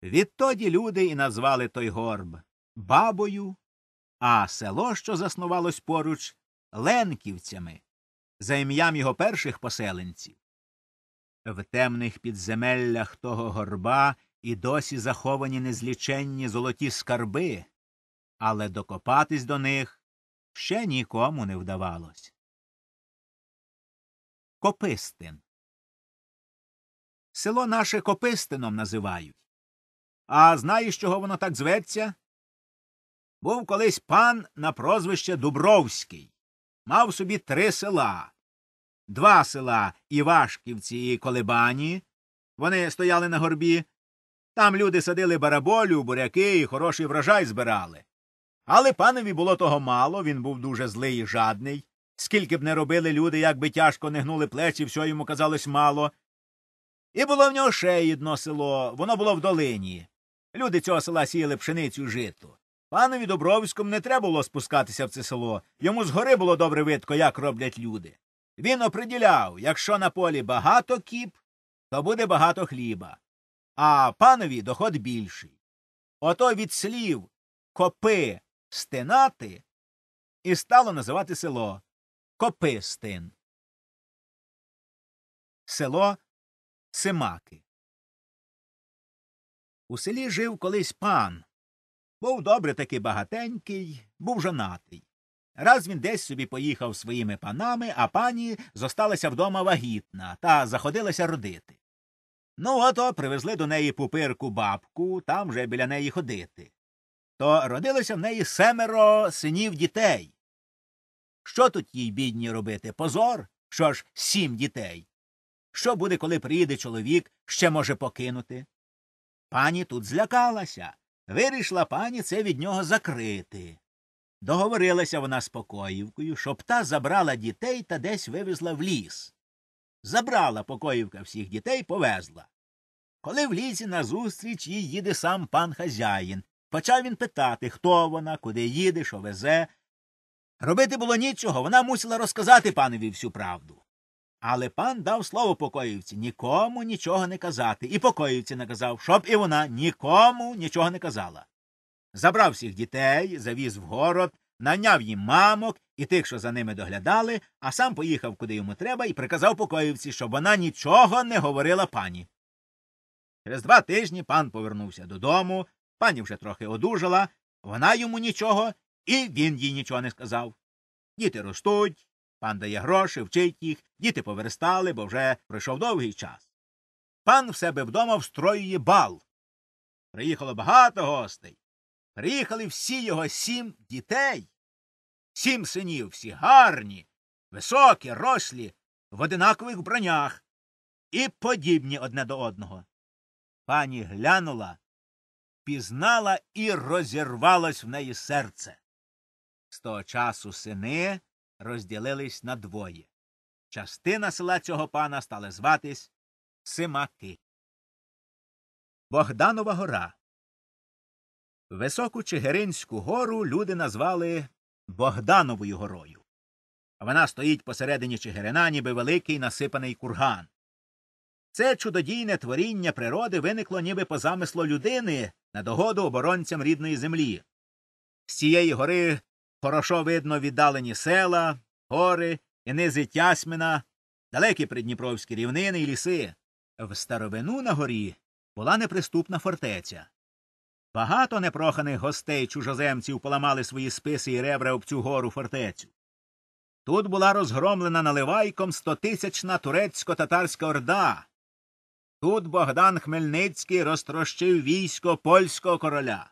Speaker 2: Відтоді люди і назвали той горб бабою, а село, що заснувалось поруч, Ленківцями, за ім'ям його перших поселенців. В темних підземеллях того горба і досі заховані незліченні золоті скарби, але докопатись до них
Speaker 1: ще нікому не вдавалось. Копистин. Село наше Копистином називають. А знаєш, чого воно так зветься? Був колись пан на прозвище
Speaker 2: Дубровський. Мав собі три села два села Івашківці і Колебані. Вони стояли на горбі. Там люди садили бараболю, буряки і хороший врожай збирали. Але панові було того мало, він був дуже злий і жадний. Скільки б не робили люди, як би тяжко не гнули плечі, все йому казалось мало. І було в нього ще одно село, воно було в долині. Люди цього села сіяли пшеницю житу. Панові Добровському не треба було спускатися в це село. Йому згори було добре видко, як роблять люди. Він оприділяв якщо на полі
Speaker 1: багато кіп, то буде багато хліба, а панові доход більший. Ото від слів копи стенати і стало називати село Копистин. Село Симаки. У селі жив колись пан. Був добре таки багатенький, був жонатий.
Speaker 2: Раз він десь собі поїхав своїми панами, а пані зосталася вдома вагітна та заходилася родити. Ну, ото привезли до неї пупирку бабку, там же біля неї ходити. То родилося в неї семеро синів дітей. Що тут їй бідні робити? Позор? Що ж сім дітей? Що буде, коли приїде чоловік, ще може покинути? Пані тут злякалася. Вирішила пані це від нього закрити. Договорилася вона з покоївкою, щоб та забрала дітей та десь вивезла в ліс. Забрала покоївка всіх дітей, повезла. Коли в лісі назустріч їй їде сам пан хазяїн, почав він питати, хто вона, куди їде, що везе. Робити було нічого, вона мусила розказати панові всю правду. Але пан дав слово покоївці нікому нічого не казати, і покоївці наказав, щоб і вона нікому нічого не казала. Забрав всіх дітей, завіз в город, наняв їм мамок і тих, що за ними доглядали, а сам поїхав куди йому треба, і приказав покоївці, щоб вона нічого не говорила пані. Через два тижні пан повернувся додому, пані вже трохи одужала, вона йому нічого, і він їй нічого не сказав. Діти ростуть, пан дає гроші, вчить їх, діти поверстали, бо вже пройшов довгий час. Пан в себе вдома встроює бал. Приїхало багато гостей. Приїхали всі його сім дітей. Сім синів, всі гарні, високі, рослі, в одинакових бронях, і подібні одне до одного. Пані глянула, пізнала і розірвалось в неї серце. З того часу сини розділились на двоє. Частина села цього пана стала
Speaker 1: зватись Симаки. Богданова гора. Високу Чигиринську гору люди назвали Богдановою
Speaker 2: горою. Вона стоїть посередині Чигирина, ніби великий насипаний курган. Це чудодійне творіння природи виникло ніби по замислу людини на догоду оборонцям рідної землі. З цієї гори хорошо видно віддалені села, гори, і низи Тясмина, далекі придніпровські рівнини і ліси. В старовину на горі була неприступна фортеця. Багато непроханих гостей чужоземців поламали свої списи і ребра об цю гору фортецю. Тут була розгромлена наливайком стотисячна турецько-татарська орда. Тут Богдан Хмельницький розтрощив військо польського короля.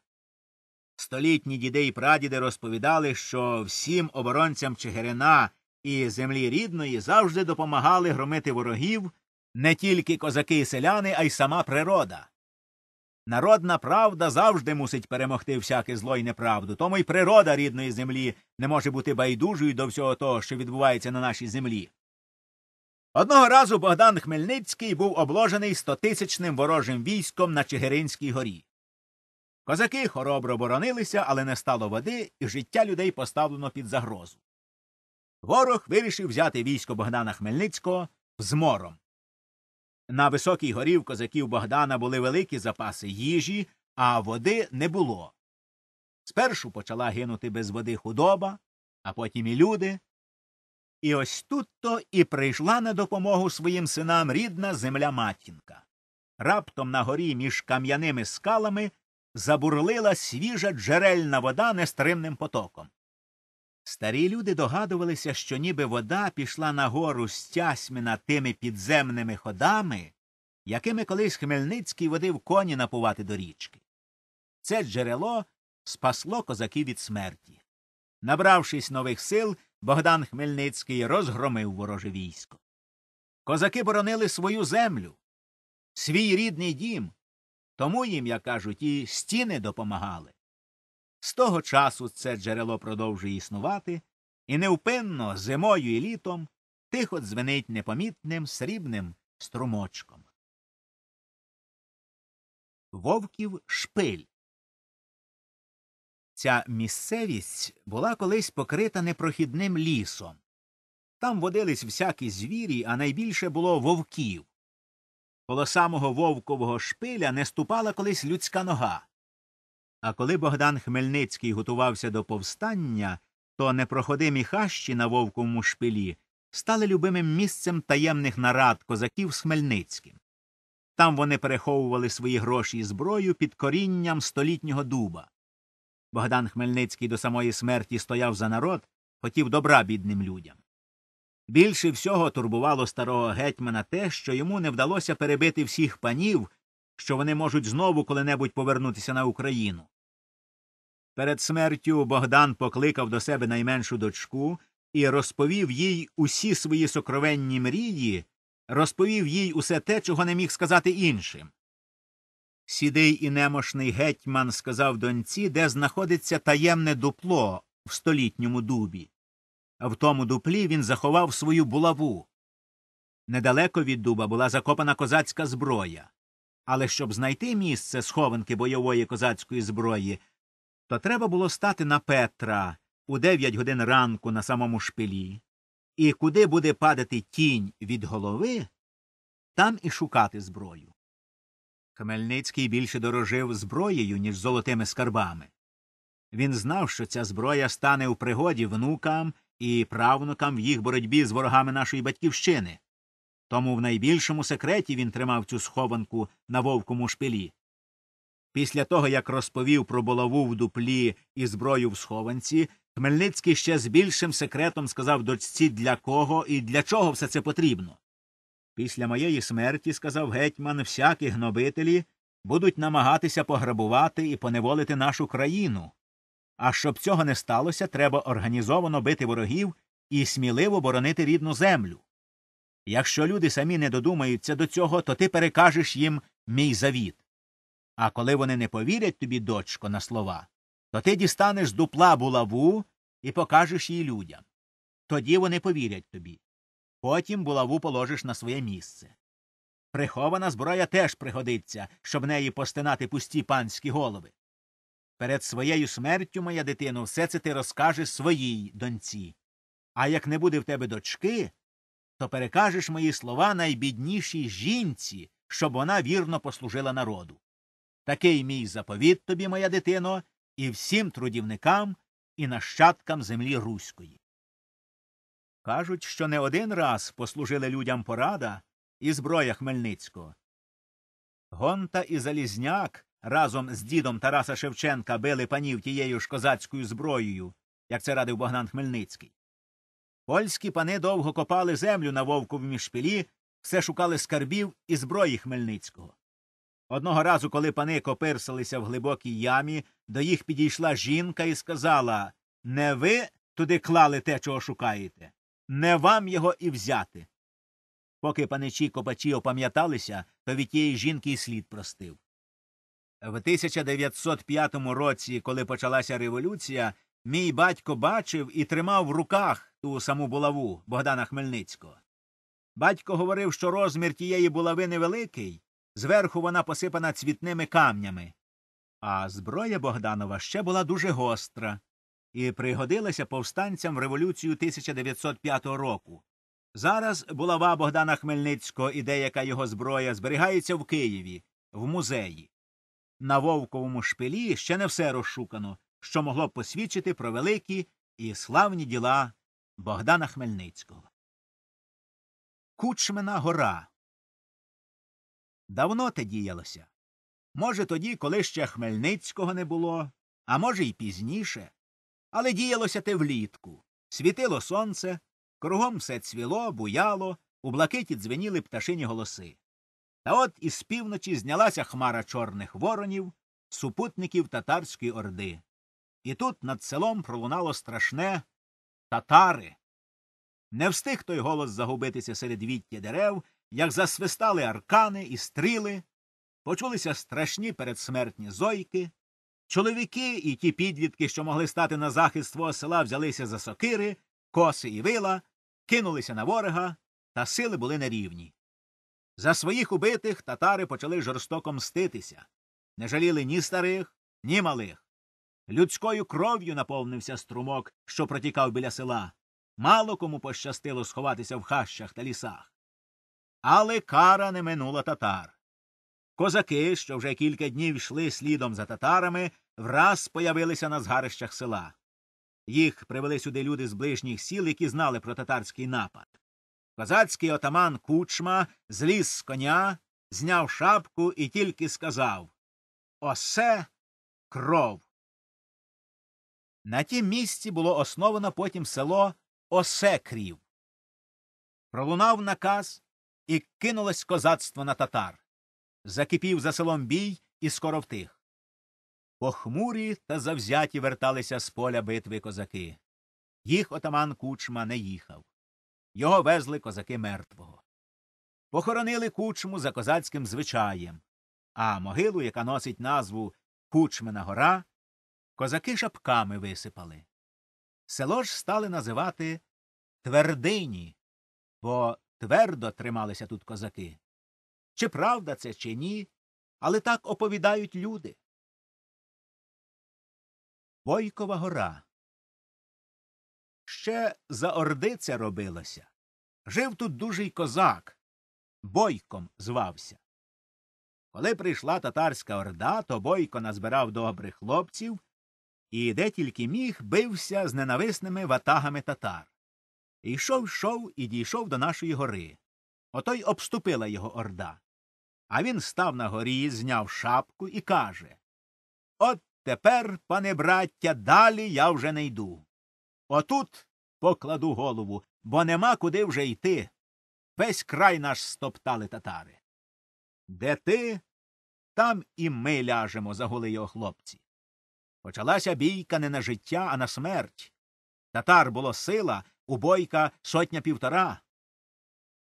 Speaker 2: Столітні діди й прадіди розповідали, що всім оборонцям Чигирина і землі рідної завжди допомагали громити ворогів не тільки козаки і селяни, а й сама природа. Народна правда завжди мусить перемогти всяке зло і неправду, тому й природа рідної землі не може бути байдужою до всього того, що відбувається на нашій землі. Одного разу Богдан Хмельницький був обложений стотисячним ворожим військом на Чигиринській горі. Козаки хоробро боронилися, але не стало води, і життя людей поставлено під загрозу. Ворог вирішив взяти військо Богдана Хмельницького змором. На високій горі в козаків Богдана були великі запаси їжі, а води не було. Спершу почала гинути без води худоба, а потім і люди. І ось тут то і прийшла на допомогу своїм синам рідна земля матінка. Раптом на горі між кам'яними скалами забурлила свіжа джерельна вода нестримним потоком. Старі люди догадувалися, що ніби вода пішла нагору з тясьмина тими підземними ходами, якими колись Хмельницький водив коні напувати до річки. Це джерело спасло козаків від смерті. Набравшись нових сил, Богдан Хмельницький розгромив вороже військо. Козаки боронили свою землю, свій рідний дім, тому їм, як кажуть, і стіни допомагали. З того часу це джерело продовжує існувати,
Speaker 1: і невпинно зимою і літом тихо дзвенить непомітним срібним струмочком. Вовків шпиль. Ця місцевість була колись покрита
Speaker 2: непрохідним лісом. Там водились всякі звірі, а найбільше було вовків. Коло самого вовкового шпиля не ступала колись людська нога. А коли Богдан Хмельницький готувався до повстання, то непроходимі хащі на вовковому шпилі стали любимим місцем таємних нарад козаків з Хмельницьким. Там вони переховували свої гроші і зброю під корінням столітнього дуба. Богдан Хмельницький до самої смерті стояв за народ, хотів добра бідним людям. Більше всього турбувало старого гетьмана те, що йому не вдалося перебити всіх панів, що вони можуть знову коли-небудь повернутися на Україну. Перед смертю Богдан покликав до себе найменшу дочку і розповів їй усі свої сокровенні мрії, розповів їй усе те, чого не міг сказати іншим. Сідий і немощний гетьман сказав доньці, де знаходиться таємне дупло в столітньому дубі. В тому дуплі він заховав свою булаву. Недалеко від дуба була закопана козацька зброя. Але щоб знайти місце схованки бойової козацької зброї, то треба було стати на Петра у дев'ять годин ранку на самому шпилі, і куди буде падати тінь від голови, там і шукати зброю. Хмельницький більше дорожив зброєю, ніж золотими скарбами. Він знав, що ця зброя стане у пригоді внукам і правнукам в їх боротьбі з ворогами нашої батьківщини. Тому в найбільшому секреті він тримав цю схованку на вовкому шпилі. Після того, як розповів про булаву в дуплі і зброю в схованці, Хмельницький ще з більшим секретом сказав дочці, для кого і для чого все це потрібно. Після моєї смерті, сказав гетьман, всякі гнобителі будуть намагатися пограбувати і поневолити нашу країну. А щоб цього не сталося, треба організовано бити ворогів і сміливо боронити рідну землю. Якщо люди самі не додумаються до цього, то ти перекажеш їм мій завіт. А коли вони не повірять тобі, дочко, на слова, то ти дістанеш з дупла булаву і покажеш її людям. Тоді вони повірять тобі. Потім булаву положиш на своє місце. Прихована зброя теж пригодиться, щоб неї постинати пусті панські голови. Перед своєю смертю, моя дитино, все це ти розкажеш своїй доньці. А як не буде в тебе дочки, то перекажеш мої слова найбіднішій жінці, щоб вона вірно послужила народу. Такий мій заповіт тобі, моя дитино, і всім трудівникам і нащадкам землі Руської. Кажуть, що не один раз послужили людям порада і зброя Хмельницького. Гонта і Залізняк разом з дідом Тараса Шевченка били панів тією ж козацькою зброєю, як це радив Богдан Хмельницький. Польські пани довго копали землю на вовковому шпилі, все шукали скарбів і зброї Хмельницького. Одного разу, коли пани копирсалися в глибокій ямі, до їх підійшла жінка і сказала Не ви туди клали те, чого шукаєте, не вам його і взяти. Поки паничі копачі опам'яталися, то від тієї жінки й слід простив. В 1905 році, коли почалася революція, Мій батько бачив і тримав в руках ту саму булаву Богдана Хмельницького. Батько говорив, що розмір тієї булави невеликий, зверху вона посипана цвітними камнями. А зброя Богданова ще була дуже гостра і пригодилася повстанцям в революцію 1905 року. Зараз булава Богдана Хмельницького і деяка його зброя зберігається в Києві, в музеї. На вовковому шпилі ще не все розшукано що могло б посвідчити про великі і славні діла
Speaker 1: Богдана Хмельницького. Кучмена гора. Давно те діялося. Може, тоді, коли ще Хмельницького не було, а може, й пізніше. Але діялося те влітку.
Speaker 2: Світило сонце, кругом все цвіло, буяло, у блакиті дзвеніли пташині голоси. Та от із півночі знялася хмара чорних воронів, супутників татарської орди. І тут над селом пролунало страшне татари. Не встиг той голос загубитися серед віття дерев, як засвистали аркани і стріли, почулися страшні передсмертні зойки. Чоловіки і ті підлітки, що могли стати на захист свого села, взялися за сокири, коси і вила, кинулися на ворога, та сили були нерівні. За своїх убитих татари почали жорстоко мститися. Не жаліли ні старих, ні малих людською кров'ю наповнився струмок, що протікав біля села. Мало кому пощастило сховатися в хащах та лісах. Але кара не минула татар. Козаки, що вже кілька днів йшли слідом за татарами, враз появилися на згарищах села. Їх привели сюди люди з ближніх сіл, які знали про татарський напад. Козацький отаман кучма зліз з коня, зняв шапку і тільки сказав Осе
Speaker 1: кров. На тім місці було основано потім село Осекрів. Пролунав наказ і кинулось
Speaker 2: козацтво на татар. Закипів за селом бій і скоро втих. Похмурі та завзяті верталися з поля битви козаки. Їх отаман кучма не їхав. Його везли козаки мертвого. Похоронили кучму за козацьким звичаєм, а могилу, яка носить назву Кучмина гора, козаки шапками висипали. Село ж стали називати твердині, бо твердо трималися тут козаки.
Speaker 1: Чи правда це, чи ні, але так оповідають люди. Бойкова гора. Ще за орди це робилося. Жив тут дужий козак.
Speaker 2: Бойком звався. Коли прийшла татарська орда, то бойко назбирав добрих хлопців і де тільки міг бився з ненависними ватагами татар. І йшов, йшов і дійшов до нашої гори. Ото й обступила його орда. А він став на горі, зняв шапку і каже От тепер, пане браття, далі я вже не йду. Отут покладу голову, бо нема куди вже йти. Весь край наш стоптали татари. Де ти? Там і ми ляжемо, загули його хлопці. Почалася бійка не на життя, а на смерть. Татар було сила, у бойка сотня півтора.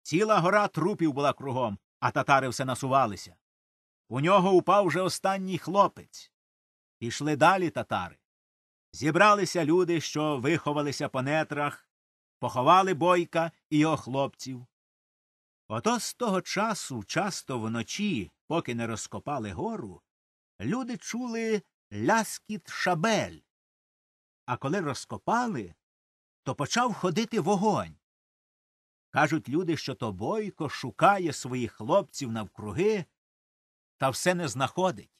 Speaker 2: Ціла гора трупів була кругом, а татари все насувалися. У нього упав вже останній хлопець. Пішли далі татари. Зібралися люди, що виховалися по нетрах, поховали бойка і його хлопців. Ото з того часу, часто вночі, поки не розкопали гору, люди чули ляскіт шабель. А коли розкопали, то почав ходити вогонь. Кажуть люди, що то бойко шукає своїх
Speaker 1: хлопців навкруги та все не знаходить.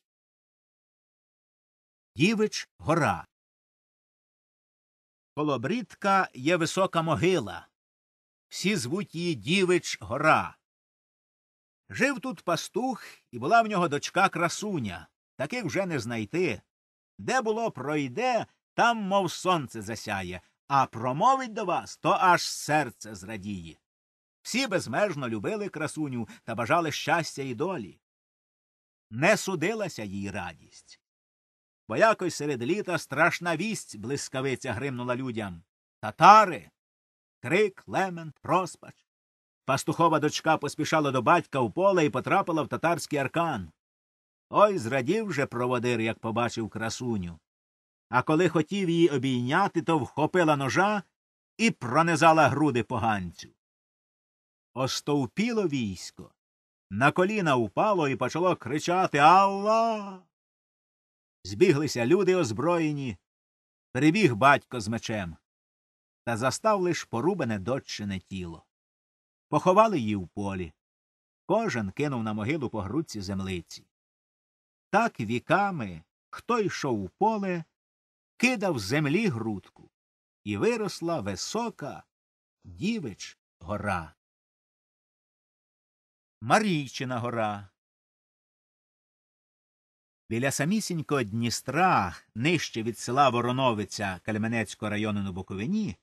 Speaker 1: Дівич гора. Коло брідка є висока могила. Всі звуть її Дівич гора.
Speaker 2: Жив тут пастух, і була в нього дочка красуня таких вже не знайти. Де було пройде, там, мов сонце засяє, а промовить до вас, то аж серце зрадіє. Всі безмежно любили красуню та бажали щастя і долі. Не судилася їй радість. Бо якось серед літа страшна вість блискавиця гримнула людям Татари. Крик, лемент, розпач. Пастухова дочка поспішала до батька в поле і потрапила в татарський аркан. Ой зрадів же проводир, як побачив красуню. А коли хотів її обійняти, то вхопила ножа і пронизала груди поганцю. Остовпіло військо. На коліна упало і почало кричати Алла. Збіглися люди озброєні. Прибіг батько з мечем. Та застав лиш порубане доччине тіло. Поховали її в полі. Кожен кинув на могилу по грудці землиці. Так віками, хто
Speaker 1: йшов у поле, кидав землі грудку, і виросла висока дівич гора. Марійчина гора. Біля самісінького
Speaker 2: Дністра, нижче від села Вороновиця Кальменецького району на Буковині,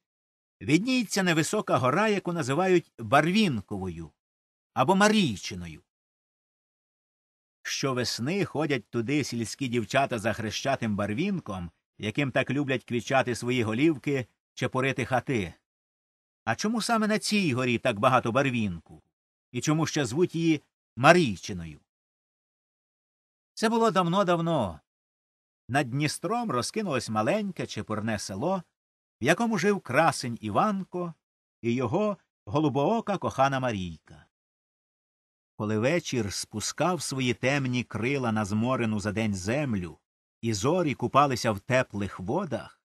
Speaker 2: відніється невисока гора, яку називають Барвінковою або Марійчиною. Щовесни ходять туди сільські дівчата за хрещатим барвінком, яким так люблять квічати свої голівки чи порити хати.
Speaker 1: А чому саме на цій горі так багато барвінку? І чому ще звуть її Марійчиною? Це було давно-давно.
Speaker 2: Над Дністром розкинулось маленьке чепурне село, в якому жив красень Іванко і його голубоока кохана Марійка коли вечір спускав свої темні крила на зморену за день землю, і зорі купалися в теплих водах,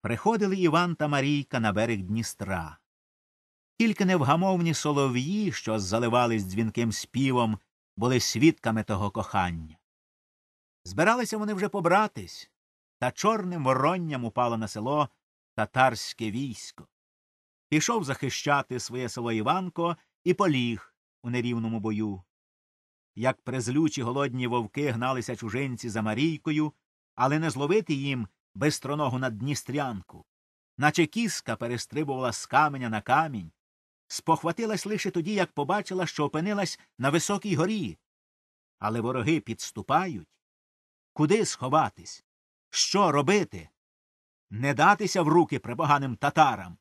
Speaker 2: приходили Іван та Марійка на берег Дністра. Тільки невгамовні солов'ї, що заливались дзвінким співом, були свідками того кохання. Збиралися вони вже побратись, та чорним воронням упало на село татарське військо. Пішов захищати своє село Іванко і поліг у нерівному бою. Як презлючі голодні вовки гналися чужинці за Марійкою, але не зловити їм бистроногу дністрянку. наче кіска перестрибувала з каменя на камінь, спохватилась лише тоді, як побачила, що опинилась на високій горі. Але вороги підступають. Куди сховатись?
Speaker 1: Що робити? Не датися в руки препоганим татарам.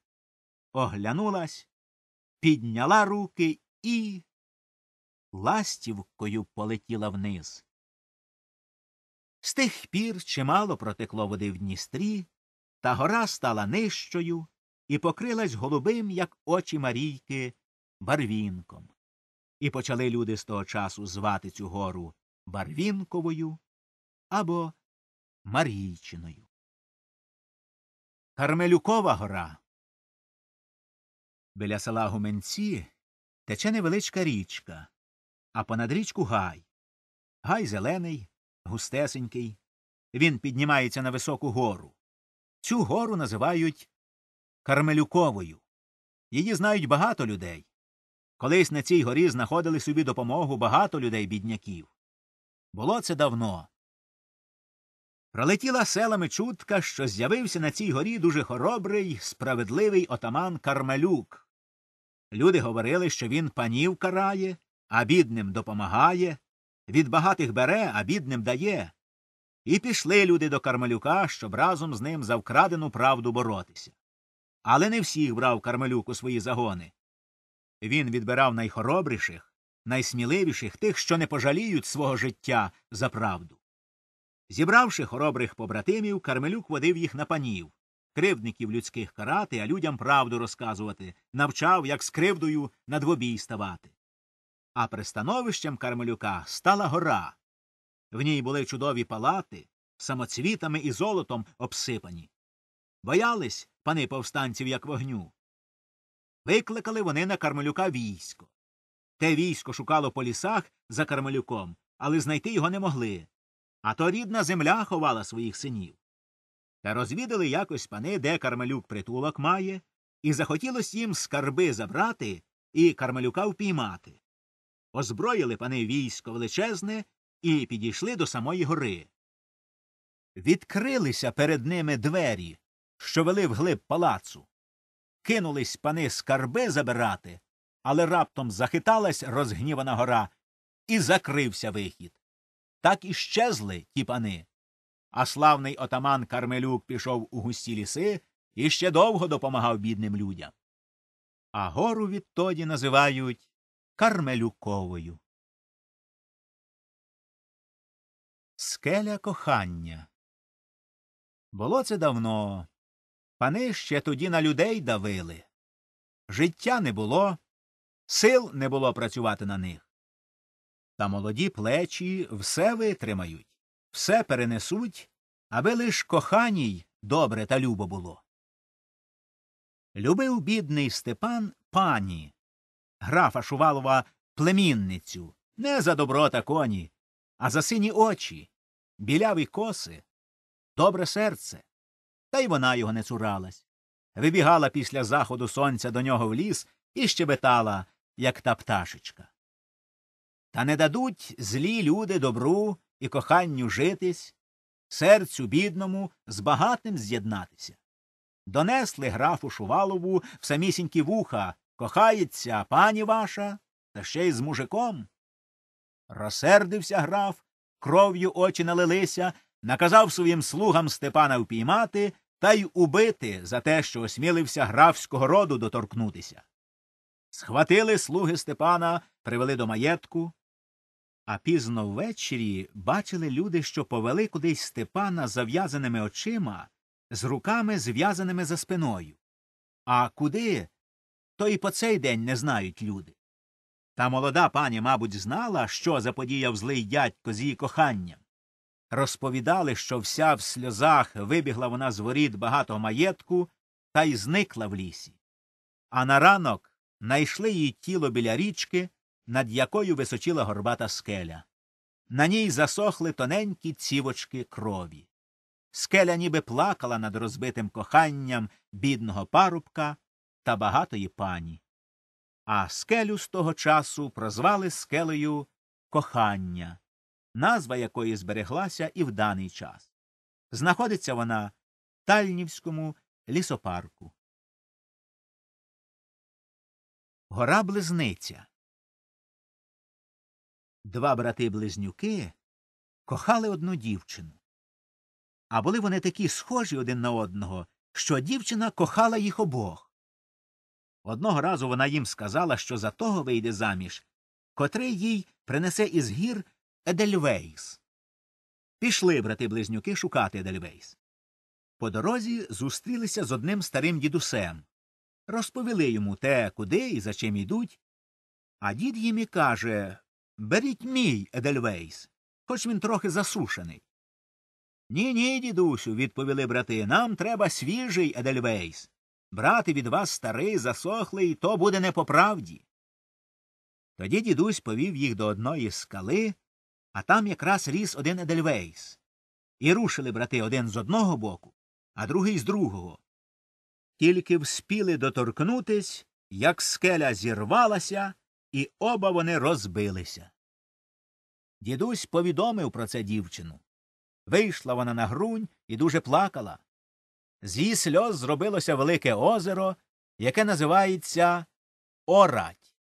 Speaker 1: Оглянулась, підняла руки і ластівкою полетіла вниз. З тих пір
Speaker 2: чимало протекло води в Дністрі, та гора стала нижчою і покрилась голубим, як очі Марійки, барвінком. І почали люди
Speaker 1: з того часу звати цю гору Барвінковою або Марійчиною. Кармелюкова гора. Біля села Гуменці тече невеличка річка, а понад річку гай. Гай зелений, густесенький. Він
Speaker 2: піднімається на високу гору. Цю гору називають Кармелюковою.
Speaker 1: Її знають багато людей. Колись на цій горі знаходили собі допомогу багато людей бідняків. Було це давно.
Speaker 2: Пролетіла селами чутка, що з'явився на цій горі дуже хоробрий, справедливий отаман Кармелюк. Люди говорили, що він панів карає, а бідним допомагає, від багатих бере, а бідним дає. І пішли люди до Кармелюка, щоб разом з ним за вкрадену правду боротися. Але не всіх брав Кармелюк у свої загони. Він відбирав найхоробріших, найсміливіших тих, що не пожаліють свого життя за правду. Зібравши хоробрих побратимів, Кармелюк водив їх на панів, кривдників людських карати, а людям правду розказувати, навчав, як з кривдою на двобій ставати а пристановищем Кармелюка стала гора. В ній були чудові палати, самоцвітами і золотом обсипані. Боялись пани повстанців, як вогню. Викликали вони на Кармелюка військо. Те військо шукало по лісах за Кармелюком, але знайти його не могли. А то рідна земля ховала своїх синів. Та розвідали якось пани, де Кармелюк притулок має, і захотілось їм скарби забрати і Кармелюка впіймати. Озброїли пани військо величезне і підійшли до самої гори. Відкрилися перед ними двері, що вели вглиб палацу. Кинулись пани скарби забирати, але раптом захиталась розгнівана гора, і закрився вихід. Так і щезли ті пани. А славний отаман Кармелюк пішов у густі ліси і ще довго допомагав бідним
Speaker 1: людям. А гору відтоді називають Кармелюковою. Скеля кохання. Було це давно. Пани ще тоді на людей давили. Життя не було, сил не було працювати на них.
Speaker 2: Та молоді плечі все витримають, все перенесуть, аби лиш коханій добре та любо було. Любив бідний Степан пані, графа Шувалова племінницю не за добро та коні, а за сині очі, біляві коси, добре серце. Та й вона його не цуралась. Вибігала після заходу сонця до нього в ліс і щебетала, як та пташечка. Та не дадуть злі люди добру і коханню житись, серцю бідному з багатим з'єднатися. Донесли графу Шувалову в самісінькі вуха Кохається пані ваша, та ще й з мужиком. Розсердився граф, кров'ю очі налилися, наказав своїм слугам Степана впіймати та й убити за те, що осмілився графського роду доторкнутися. Схватили слуги Степана, привели до маєтку. А пізно ввечері бачили люди, що повели кудись Степана зав'язаними очима, з руками зв'язаними за спиною. А куди то і по цей день не знають люди. Та молода пані, мабуть, знала, що заподіяв злий дядько з її коханням. Розповідали, що вся в сльозах вибігла вона з воріт багатого маєтку та й зникла в лісі. А на ранок найшли її тіло біля річки, над якою височила горбата скеля. На ній засохли тоненькі цівочки крові. Скеля ніби плакала над розбитим коханням бідного парубка та багатої пані. А скелю з того часу прозвали скелею кохання, назва якої збереглася і в даний час.
Speaker 1: Знаходиться вона в Тальнівському лісопарку. Гора близниця. Два брати близнюки кохали одну дівчину.
Speaker 2: А були вони такі схожі один на одного, що дівчина кохала їх обох. Одного разу вона їм сказала, що за того вийде заміж, котрий їй принесе із гір Едельвейс. Пішли брати близнюки шукати Едельвейс. По дорозі зустрілися з одним старим дідусем. Розповіли йому те, куди і за чим йдуть. А дід їм і каже Беріть мій Едельвейс, хоч він трохи засушений. Ні, ні, дідусю, відповіли брати, нам треба свіжий Едельвейс брати від вас старий, засохлий, то буде не по правді. Тоді дідусь повів їх до одної скали, а там якраз ріс один Едельвейс. І рушили брати один з одного боку, а другий з другого. Тільки вспіли доторкнутись, як скеля зірвалася, і оба вони розбилися. Дідусь повідомив про це дівчину. Вийшла вона на грунь
Speaker 1: і дуже плакала. З її сльоз зробилося велике озеро, яке називається Орать.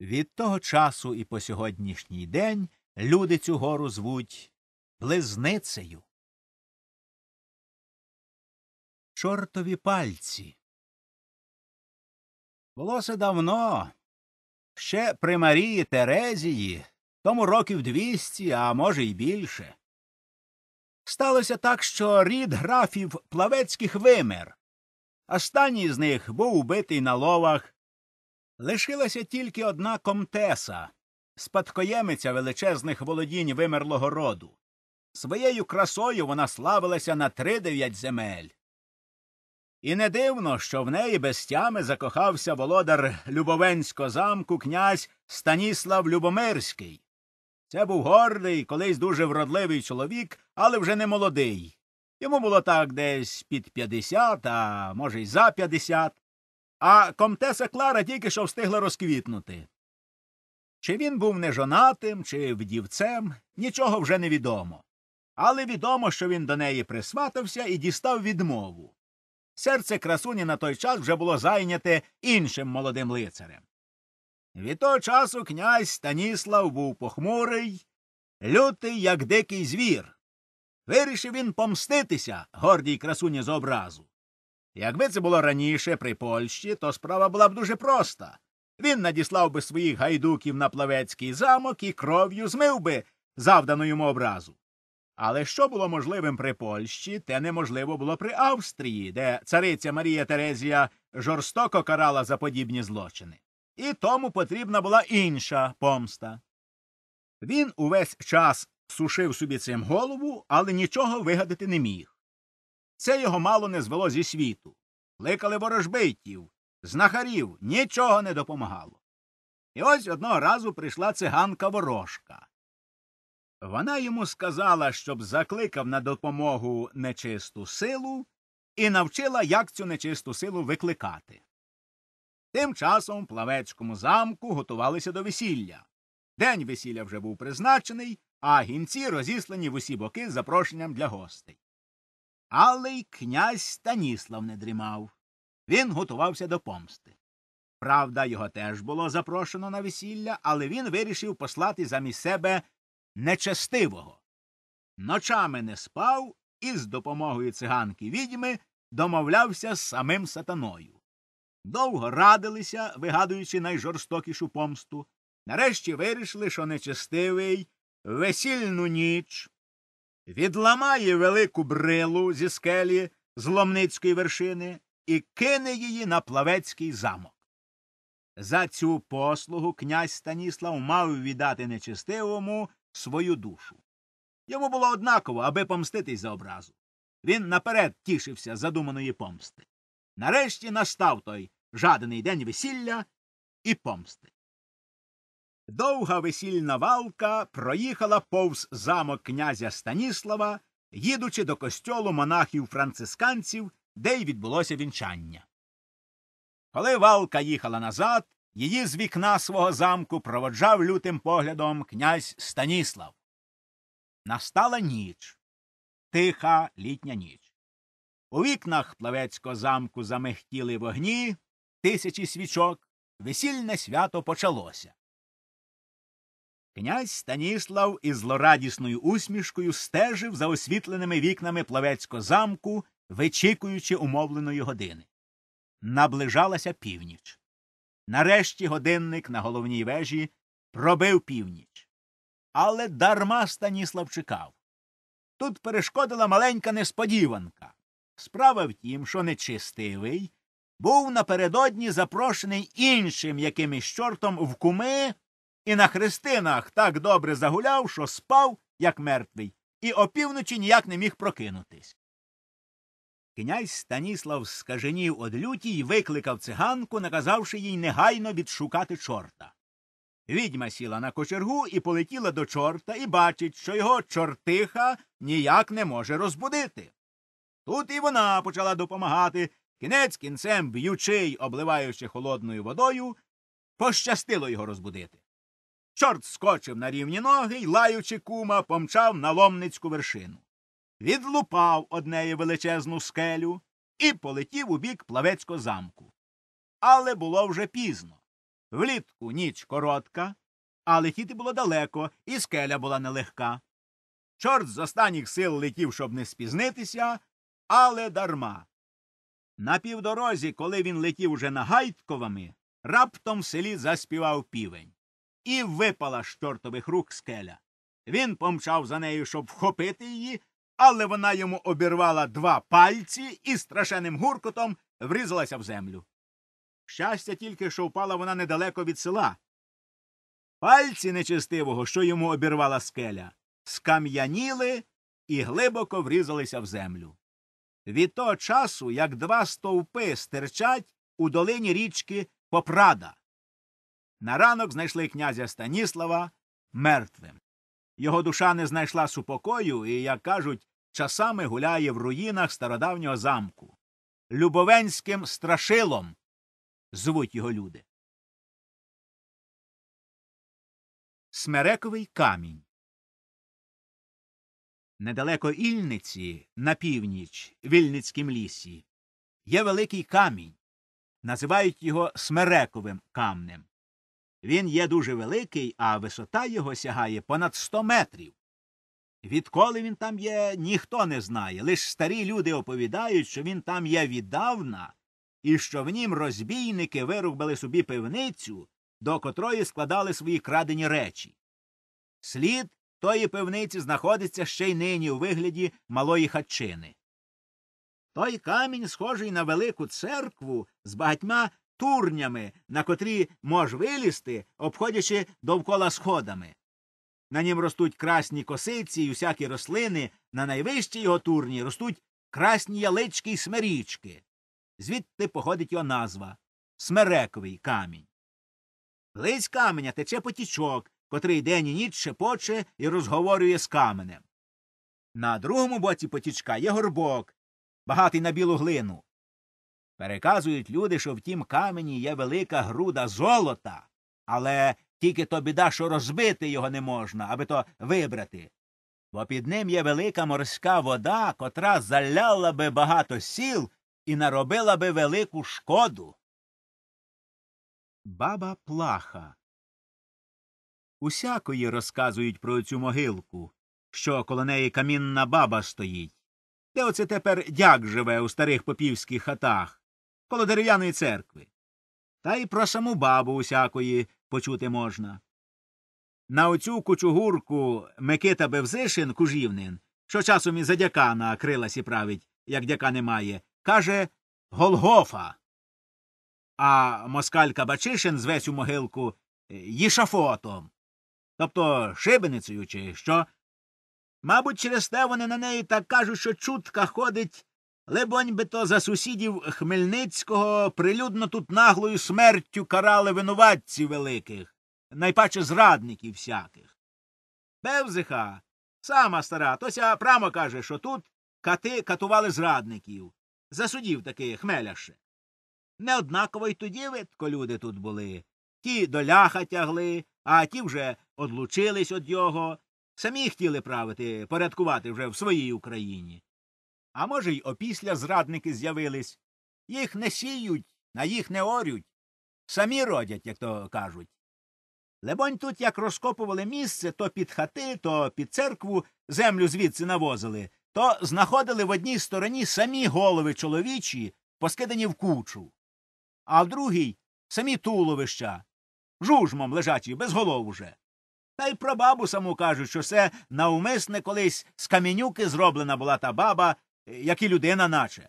Speaker 1: Від того часу і по сьогоднішній день люди цю гору звуть Близницею. Чортові пальці. Було це давно. Ще при Марії Терезії, тому років двісті, а може, й більше.
Speaker 2: Сталося так, що рід графів плавецьких вимер. Останній з них був убитий на ловах. Лишилася тільки одна комтеса, спадкоємиця величезних володінь вимерлого роду. Своєю красою вона славилася на три дев'ять земель. І не дивно, що в неї без тями закохався володар Любовенського замку князь Станіслав Любомирський. Це був гордий, колись дуже вродливий чоловік, але вже не молодий. Йому було так десь під п'ятдесят, а може, й за п'ятдесят, А комтеса Клара тільки що встигла розквітнути. Чи він був не жонатим, чи вдівцем, нічого вже не відомо. Але відомо, що він до неї присватався і дістав відмову. Серце красуні на той час вже було зайняте іншим молодим лицарем. Від того часу князь Станіслав був похмурий, лютий, як дикий звір. Вирішив він помститися гордій красуні з образу. Якби це було раніше при Польщі, то справа була б дуже проста. Він надіслав би своїх гайдуків на плавецький замок і кров'ю змив би завдану йому образу. Але що було можливим при Польщі, те неможливо було при Австрії, де цариця Марія Терезія жорстоко карала за подібні злочини і тому потрібна була інша помста. Він увесь час сушив собі цим голову, але нічого вигадати не міг. Це його мало не звело зі світу. Кликали ворожбитів, знахарів, нічого не допомагало. І ось одного разу прийшла циганка ворожка. Вона йому сказала, щоб закликав на допомогу нечисту силу і навчила, як цю нечисту силу викликати. Тим часом в плавецькому замку готувалися до весілля. День весілля вже був призначений, а гінці розіслані в усі боки з запрошенням для гостей. Але й князь Станіслав не дрімав. Він готувався до помсти. Правда, його теж було запрошено на весілля, але він вирішив послати замість себе нечестивого. Ночами не спав і з допомогою циганки відьми домовлявся з самим сатаною. Довго радилися, вигадуючи найжорстокішу помсту. Нарешті вирішили, що нечестивий весільну ніч відламає велику брилу зі скелі зломницької вершини і кине її на плавецький замок. За цю послугу князь Станіслав мав віддати нечестивому свою душу. Йому було однаково, аби помститись за образу. Він наперед тішився задуманої помсти. Нарешті настав той жаданий день весілля і помсти. Довга весільна валка проїхала повз замок князя Станіслава, їдучи до костьолу монахів францисканців, де й відбулося вінчання. Коли валка їхала назад, її з вікна свого замку проводжав лютим поглядом князь Станіслав. Настала ніч, тиха літня ніч. У вікнах плавецького замку замехтіли вогні, тисячі свічок, весільне свято почалося. Князь Станіслав із злорадісною усмішкою стежив за освітленими вікнами плавецького замку, вичікуючи умовленої години. Наближалася північ. Нарешті годинник на головній вежі пробив північ. Але дарма Станіслав чекав. Тут перешкодила маленька несподіванка. Справа в тім, що нечистивий був напередодні запрошений іншим якимось чортом в куми і на хрестинах так добре загуляв, що спав, як мертвий, і опівночі ніяк не міг прокинутись. Князь Станіслав скаженів од люті й викликав циганку, наказавши їй негайно відшукати чорта. Відьма сіла на кочергу і полетіла до чорта і бачить, що його чортиха ніяк не може розбудити. Тут і вона почала допомагати, кінець кінцем, б'ючи й обливаючи холодною водою, пощастило його розбудити. Чорт скочив на рівні ноги й, лаючи кума, помчав на ломницьку вершину. Відлупав однеї величезну скелю і полетів у бік плавецького замку. Але було вже пізно. Влітку ніч коротка, а летіти було далеко, і скеля була нелегка. Чорт з останніх сил летів, щоб не спізнитися, але дарма. На півдорозі, коли він летів уже нагайтковами, раптом в селі заспівав півень. І випала з чортових рук скеля. Він помчав за нею, щоб вхопити її, але вона йому обірвала два пальці і страшенним гуркотом врізалася в землю. Щастя тільки, що впала вона недалеко від села. Пальці нечистивого, що йому обірвала скеля, скам'яніли і глибоко врізалися в землю від того часу, як два стовпи стирчать у долині річки Попрада. На ранок знайшли князя Станіслава мертвим. Його душа не знайшла супокою і, як кажуть,
Speaker 1: часами гуляє в руїнах стародавнього замку. Любовенським страшилом звуть його люди. Смерековий камінь. Недалеко Ільниці, на північ, в Ільницькім лісі, є великий камінь.
Speaker 2: Називають його смерековим камнем. Він є дуже великий, а висота його сягає понад 100 метрів. Відколи він там є, ніхто не знає. Лише старі люди оповідають, що він там є віддавна, і що в нім розбійники вирубали собі пивницю, до котрої складали свої крадені речі. Слід тої пивниці знаходиться ще й нині у вигляді малої хатчини. Той камінь, схожий на велику церкву з багатьма турнями, на котрі мож вилізти, обходячи довкола сходами. На нім ростуть красні косиці й усякі рослини, на найвищій його турні ростуть красні ялички й смерічки. Звідти походить його назва смерековий камінь. Лиць каменя тече потічок, котрий день і ніч шепоче і розговорює з каменем. На другому боці потічка є горбок, багатий на білу глину. Переказують люди, що в тім камені є велика груда золота, але тільки то біда, що розбити його не можна, аби то вибрати. Бо під ним є велика морська
Speaker 1: вода, котра заляла би багато сіл і наробила би велику шкоду. Баба Плаха усякої розказують про цю могилку, що коло неї камінна баба
Speaker 2: стоїть. Де оце тепер дяк живе у старих попівських хатах, коло дерев'яної церкви. Та й про саму бабу усякої почути можна. На оцю кучугурку Микита Бевзишин, кужівнин, що часом і за дякана крила править, як дяка немає, каже Голгофа. А москалька Бачишин звесь у могилку їшафотом тобто шибеницею, чи що. Мабуть, через те вони на неї так кажуть, що чутка ходить, либонь би то за сусідів Хмельницького прилюдно тут наглою смертю карали винуватців великих, найпаче зрадників всяких. Певзиха, сама стара, тося прямо каже, що тут кати катували зрадників. Засудів таки Хмеляше. Неоднаково й тоді видко люди тут були. Ті до ляха тягли, а ті вже одлучились від його. Самі хотіли правити, порядкувати вже в своїй Україні. А може, й опісля зрадники з'явились. Їх не сіють, на їх не орють. Самі родять, як то кажуть. Лебонь тут як розкопували місце то під хати, то під церкву землю звідси навозили, то знаходили в одній стороні самі голови чоловічі, поскидані в кучу, а в другій самі туловища, жужмом лежачі, без голов уже. Та й про бабу саму кажуть, що це навмисне колись з камінюки зроблена була та баба, е, як і людина наче.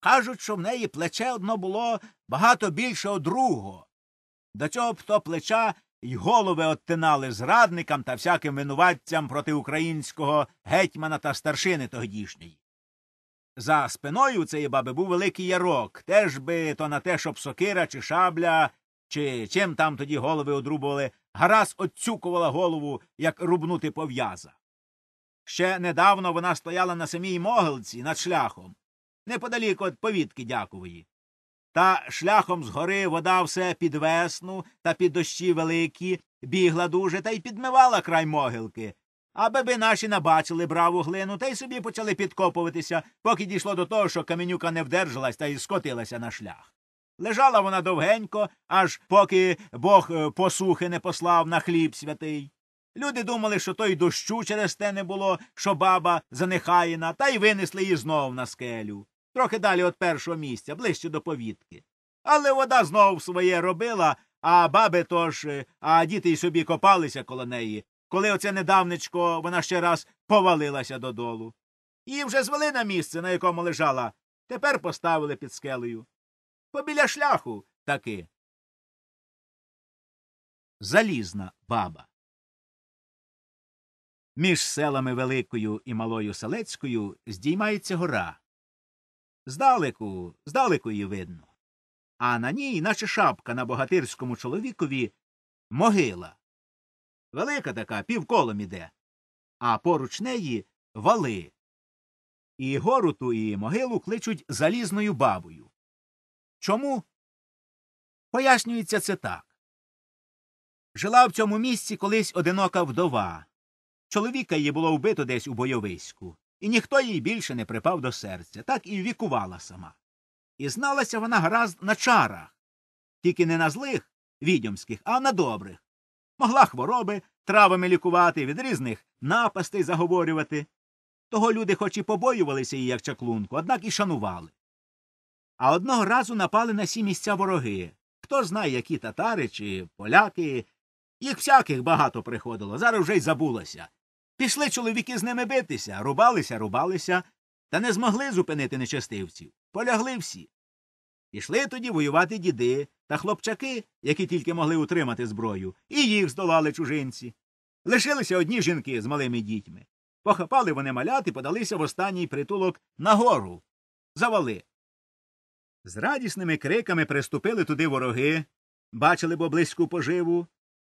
Speaker 2: Кажуть, що в неї плече одно було багато більше од другого. До цього б то плеча й голови оттинали зрадникам та всяким винуватцям проти українського гетьмана та старшини тогдішньої. За спиною цієї баби був великий ярок, теж би то на те, щоб сокира чи шабля чи чим там тоді голови одрубували, гаразд оцюкувала голову, як рубнути пов'яза. Ще недавно вона стояла на самій могилці над шляхом, неподалік від повітки дякової. Та шляхом згори вода все під весну та під дощі великі, бігла дуже та й підмивала край могилки. Аби би наші набачили браву глину та й собі почали підкопуватися, поки дійшло до того, що каменюка не вдержалась та й скотилася на шлях. Лежала вона довгенько, аж поки бог е, посухи не послав на хліб святий. Люди думали, що то й дощу через те не було, що баба занехаєна, та й винесли її знов на скелю. Трохи далі від першого місця, ближче до повітки. Але вода знов своє робила, а баби тож, е, а діти й собі копалися коло неї, коли оце недавнечко вона ще раз повалилася додолу.
Speaker 1: Її вже звели на місце, на якому лежала, тепер поставили під скелею побіля шляху таки. Залізна баба. Між селами Великою і Малою Селецькою здіймається гора. Здалеку, здалеку її видно.
Speaker 2: А на ній, наче шапка на богатирському чоловікові, могила. Велика така півколом іде, а поруч неї вали.
Speaker 1: І гору ту і могилу кличуть залізною бабою. Чому? Пояснюється це так. Жила в цьому місці колись одинока вдова. Чоловіка її було вбито десь у бойовиську, і
Speaker 2: ніхто їй більше не припав до серця, так і вікувала сама. І зналася вона гаразд на чарах, тільки не на злих, відьомських, а на добрих. Могла хвороби травами лікувати, від різних напастей заговорювати. Того люди хоч і побоювалися її як чаклунку, однак і шанували. А одного разу напали на сі місця вороги. Хто знає, які татари чи поляки. Їх всяких багато приходило, зараз вже й забулося. Пішли чоловіки з ними битися, рубалися, рубалися, та не змогли зупинити нечестивців. Полягли всі. Пішли тоді воювати діди та хлопчаки, які тільки могли утримати зброю, і їх здолали чужинці. Лишилися одні жінки з малими дітьми. Похапали вони малят і подалися в останній притулок на гору. Завали. З радісними криками приступили туди вороги, бачили близьку поживу,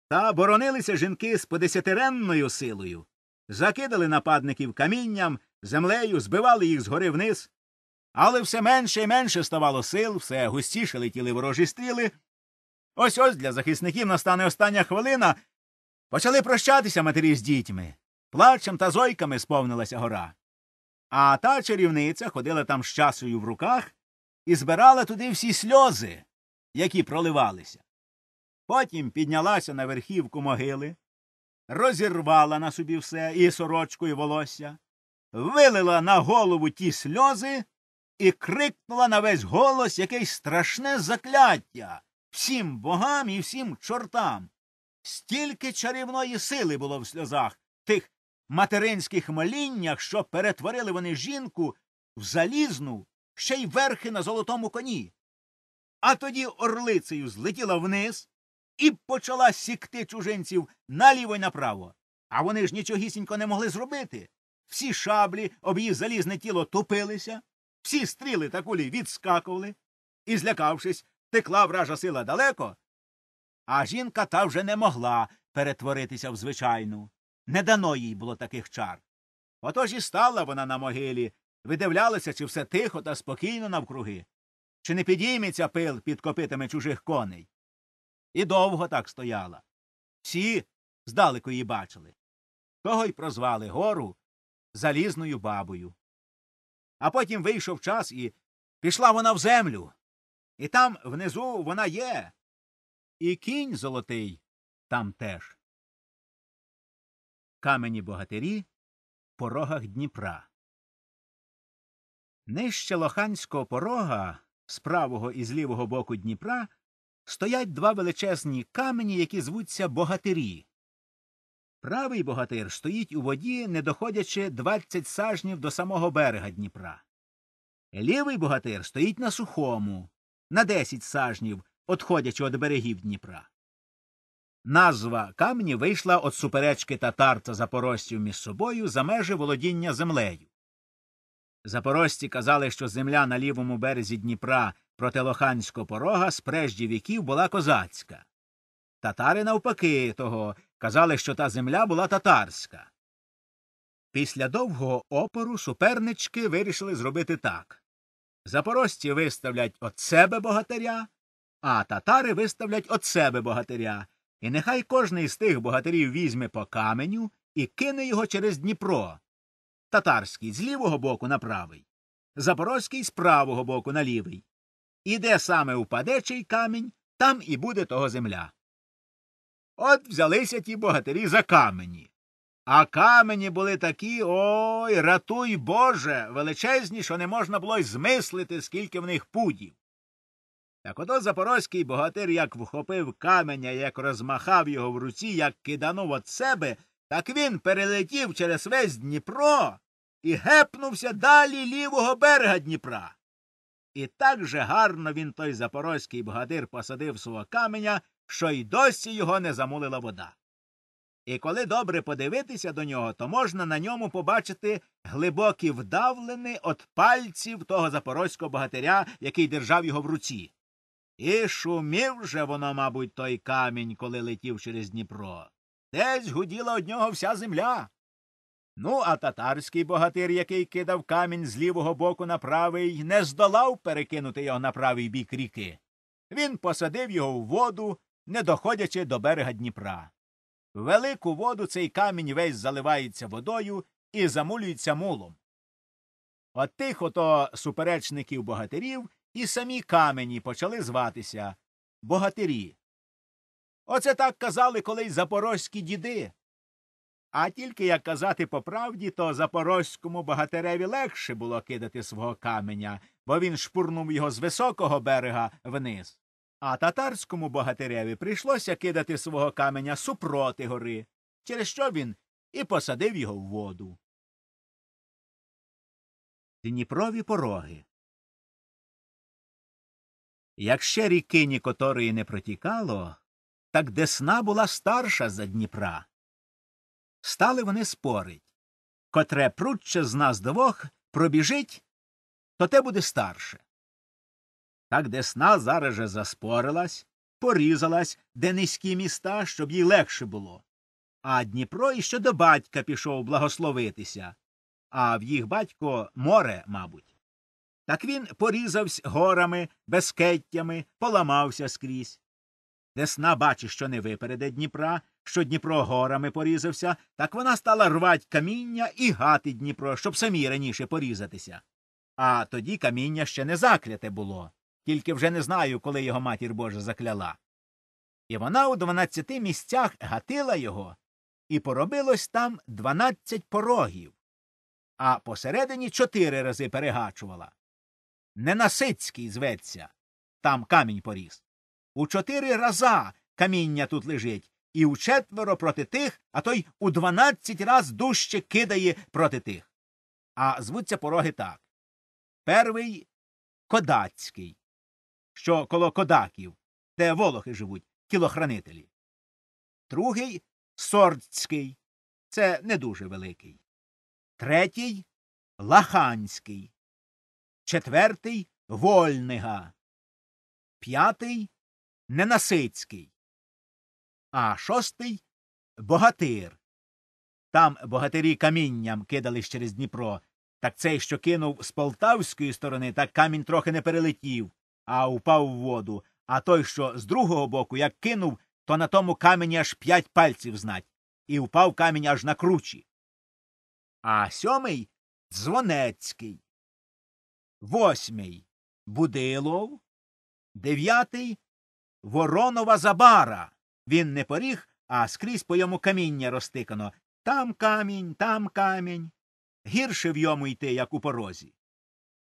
Speaker 2: та боронилися жінки з подесятиренною силою, закидали нападників камінням, землею, збивали їх згори вниз. Але все менше і менше ставало сил, все густіше летіли ворожі стріли. Ось ось для захисників настане остання хвилина. Почали прощатися матері з дітьми. Плачем та зойками сповнилася гора. А та чарівниця ходила там з часою в руках і збирала туди всі сльози, які проливалися. Потім піднялася на верхівку могили, розірвала на собі все і сорочку, і волосся, вилила на голову ті сльози і крикнула на весь голос якесь страшне закляття всім богам і всім чортам. Стільки чарівної сили було в сльозах, тих материнських моліннях, що перетворили вони жінку в залізну ще й верхи на золотому коні. А тоді орлицею злетіла вниз і почала сікти чужинців наліво й направо. А вони ж нічогісінько не могли зробити. Всі шаблі об її залізне тіло тупилися, всі стріли та кулі відскакували, і, злякавшись, текла вража сила далеко. А жінка та вже не могла перетворитися в звичайну. Не дано їй було таких чар. Отож і стала вона на могилі видивлялися, чи все тихо та спокійно навкруги, чи не підійметься пил під копитами чужих коней. І довго так стояла. Всі здалеку її бачили. Того й прозвали гору залізною бабою.
Speaker 1: А потім вийшов час і пішла вона в землю. І там внизу вона є. І кінь золотий там теж. Камені богатирі в порогах Дніпра. Нижче лоханського порога, з правого і з лівого
Speaker 2: боку Дніпра, стоять два величезні камені, які звуться богатирі. Правий богатир стоїть у воді, не доходячи 20 сажнів до самого берега Дніпра. Лівий богатир стоїть на сухому, на 10 сажнів, отходячи від берегів Дніпра. Назва камені вийшла від суперечки татар та запорожців між собою за межі володіння землею. Запорожці казали, що земля на лівому березі Дніпра проти Лоханського порога з прежді віків була козацька. Татари, навпаки, того казали, що та земля була татарська. Після довгого опору супернички вирішили зробити так запорожці виставлять от себе богатиря, а татари виставлять от себе богатиря, і нехай кожний з тих богатирів візьме по каменю і кине його через Дніпро, татарський з лівого боку на правий, запорозький з правого боку на лівий. І де саме впаде чий камінь, там і буде того земля. От взялися ті богатирі за камені. А камені були такі ой, ратуй Боже, величезні, що не можна було й змислити, скільки в них пудів. Так ото запорозький богатир як вхопив каменя, як розмахав його в руці, як киданув от себе, так він перелетів через весь Дніпро і гепнувся далі лівого берега Дніпра. І так же гарно він той запорозький богатир посадив свого каменя, що й досі його не замулила вода. І коли добре подивитися до нього, то можна на ньому побачити глибокі вдавлини от пальців того запорозького богатиря, який держав його в руці. І шумів же воно, мабуть, той камінь, коли летів через Дніпро. Десь гуділа од нього вся земля. Ну, а татарський богатир, який кидав камінь з лівого боку на правий, не здолав перекинути його на правий бік ріки. Він посадив його в воду, не доходячи до берега Дніпра. В велику воду цей камінь весь заливається водою і замулюється мулом. От тих ото суперечників богатирів і самі камені почали зватися богатирі. Оце так казали колись запорозькі діди. А тільки як казати по правді, то запорозькому богатиреві легше було кидати свого каменя, бо він шпурнув його з високого берега вниз. А татарському богатиреві прийшлося кидати свого каменя супроти гори,
Speaker 1: через що він і посадив його в воду. Дніпрові пороги. Як ще ріки нікоторої не протікало, так десна була старша за Дніпра. Стали вони спорить. Котре прутче з нас двох пробіжить, то те буде старше. Так десна зараз
Speaker 2: же заспорилась, порізалась, де низькі міста, щоб їй легше було. А Дніпро іще до батька пішов благословитися, а в їх батько море, мабуть. Так він порізавсь горами, безкеттями, поламався скрізь. Десна бачить, що не випереде Дніпра, що Дніпро горами порізався, так вона стала рвать каміння і гати Дніпро, щоб самі раніше порізатися. А тоді каміння ще не закляте було, тільки вже не знаю, коли його матір Божа закляла. І вона у дванадцяти місцях гатила його, і поробилось там дванадцять порогів, а посередині чотири рази перегачувала. Ненасицький зветься, там камінь поріз. У чотири раза каміння тут лежить, і четверо проти тих, а той у дванадцять раз дужче кидає проти тих. А звуться
Speaker 1: пороги так. Перший кодацький, що коло кодаків, де волохи живуть, кілохранителі. Другий сордський. Це не дуже великий. Третій лаханський. Четвертий вольнига. П'ятий ненасицький а шостий
Speaker 2: богатир. Там богатирі камінням кидались через Дніпро. Так цей, що кинув з полтавської сторони, так камінь трохи не перелетів, а впав в воду. А той, що з другого боку, як кинув, то на тому камені аж п'ять пальців знать,
Speaker 1: і впав камінь аж на кручі. А сьомий дзвонецький. Восьмий Будилов. Дев'ятий Воронова Забара. Він не поріг, а скрізь по йому
Speaker 2: каміння розтикано там камінь, там камінь. Гірше в йому йти, як у порозі.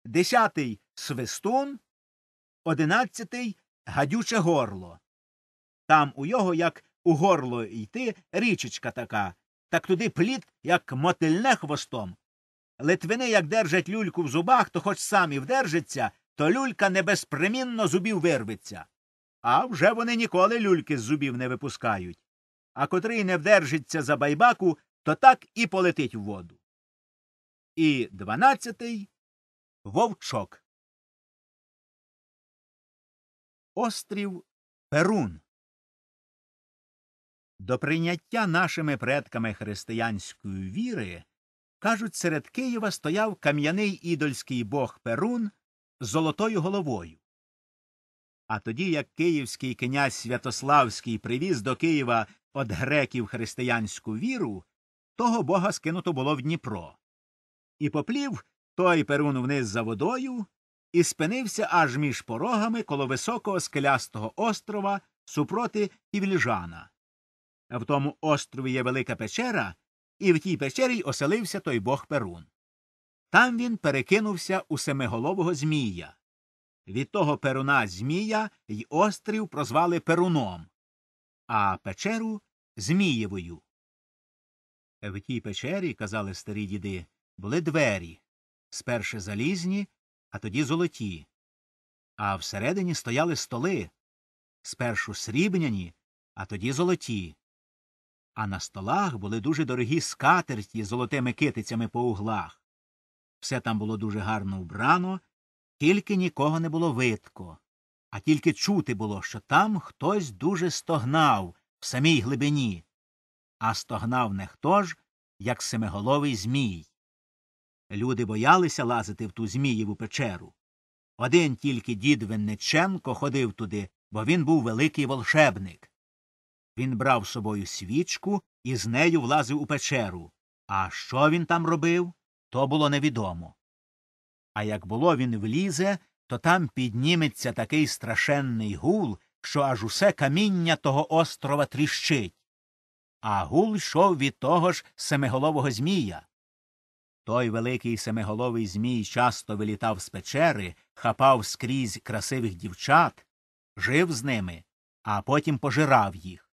Speaker 2: Десятий свистун, одинадцятий гадюче горло. Там у його, як у горло йти, річечка така, так туди плід, як мотильне хвостом. Литвини, як держать люльку в зубах, то хоч самі вдержиться, то люлька небезпремінно зубів вирветься. А вже вони ніколи люльки з зубів не випускають. А котрий не
Speaker 1: вдержиться за байбаку, то так і полетить в воду. І дванадцятий вовчок. Острів Перун. До прийняття
Speaker 2: нашими предками християнської віри, кажуть, серед Києва стояв кам'яний ідольський бог Перун з золотою головою. А тоді, як київський князь Святославський привіз до Києва від греків християнську віру, того бога скинуто було в Дніпро. І поплів той перун вниз за водою і спинився аж між порогами коло високого скелястого острова супроти Півліжана. В тому острові є велика печера, і в тій печері оселився той бог перун. Там він перекинувся у семиголового Змія. Від того перуна Змія й острів прозвали Перуном, а печеру Змієвою. В тій печері, казали старі діди, були двері сперше залізні, а тоді золоті. А всередині стояли столи спершу срібняні, а тоді золоті. А на столах були дуже дорогі скатерті з золотими китицями по углах. Все там було дуже гарно вбрано. Тільки нікого не було видко, а тільки чути було, що там хтось дуже стогнав в самій глибині, а стогнав не хто ж, як семиголовий Змій. Люди боялися лазити в ту Змієву печеру. Один тільки дід Винниченко ходив туди, бо він був великий волшебник. Він брав з собою свічку і з нею влазив у печеру. А що він там робив, то було невідомо а як було він влізе, то там підніметься такий страшенний гул, що аж усе каміння того острова тріщить. А гул йшов від того ж семиголового Змія. Той великий семиголовий Змій часто вилітав з печери, хапав скрізь красивих дівчат, жив з ними, а потім пожирав їх.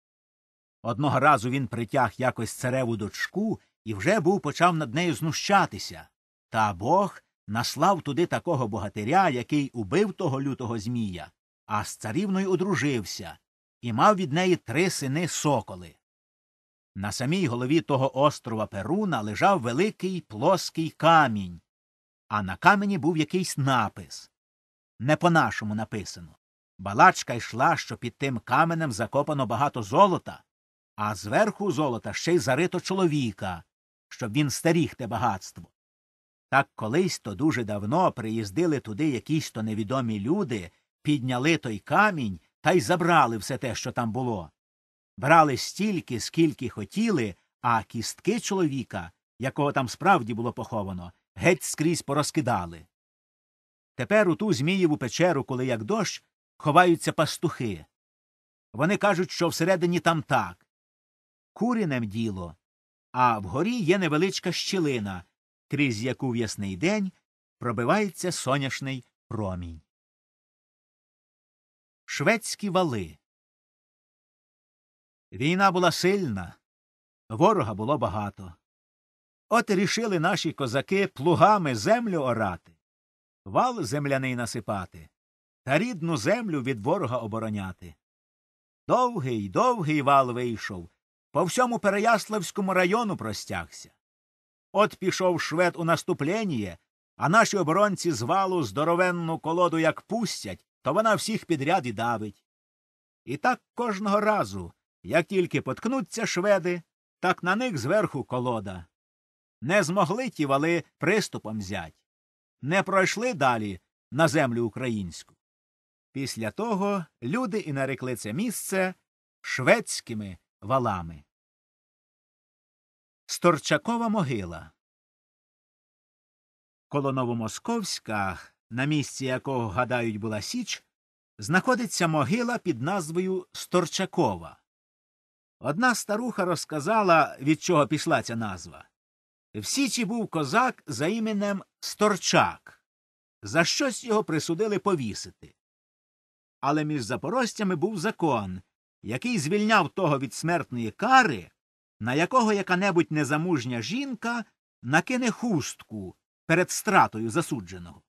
Speaker 2: Одного разу він притяг якось цареву дочку і вже був почав над нею знущатися. Та бог наслав туди такого богатиря, який убив того лютого Змія, а з царівною одружився і мав від неї три сини соколи. На самій голові того острова Перуна лежав великий плоский камінь, а на камені був якийсь напис. Не по нашому написано. Балачка йшла, що під тим каменем закопано багато золота, а зверху золота ще й зарито чоловіка, щоб він стеріг те багатство. Так колись то дуже давно приїздили туди якісь то невідомі люди, підняли той камінь та й забрали все те, що там було. Брали стільки, скільки хотіли, а кістки чоловіка, якого там справді було поховано, геть скрізь порозкидали. Тепер у ту Змієву печеру, коли як дощ, ховаються пастухи. Вони кажуть, що всередині там так. Курінем діло, а вгорі є невеличка щілина крізь яку в ясний день
Speaker 1: пробивається сонячний промінь. Шведські вали. Війна була сильна, ворога було багато. От рішили наші козаки плугами землю
Speaker 2: орати, вал земляний насипати, та рідну землю від ворога обороняти. Довгий, довгий вал вийшов, по всьому Переяславському району простягся. От пішов швед у наступлення, а наші оборонці з валу здоровенну колоду як пустять, то вона всіх підряд і давить. І так кожного разу, як тільки поткнуться шведи, так на них зверху колода. Не змогли ті вали приступом зять. Не пройшли далі на землю українську. Після того
Speaker 1: люди і нарекли це місце шведськими валами. Сторчакова могила. Коло Новомосковська, на місці якого, гадають, була Січ, знаходиться
Speaker 2: могила під назвою Сторчакова. Одна старуха розказала, від чого пішла ця назва. В Січі був козак за іменем Сторчак. За щось його присудили повісити. Але між запорожцями був закон, який звільняв того від смертної кари, на якого яка-небудь незамужня жінка накине хустку перед стратою засудженого.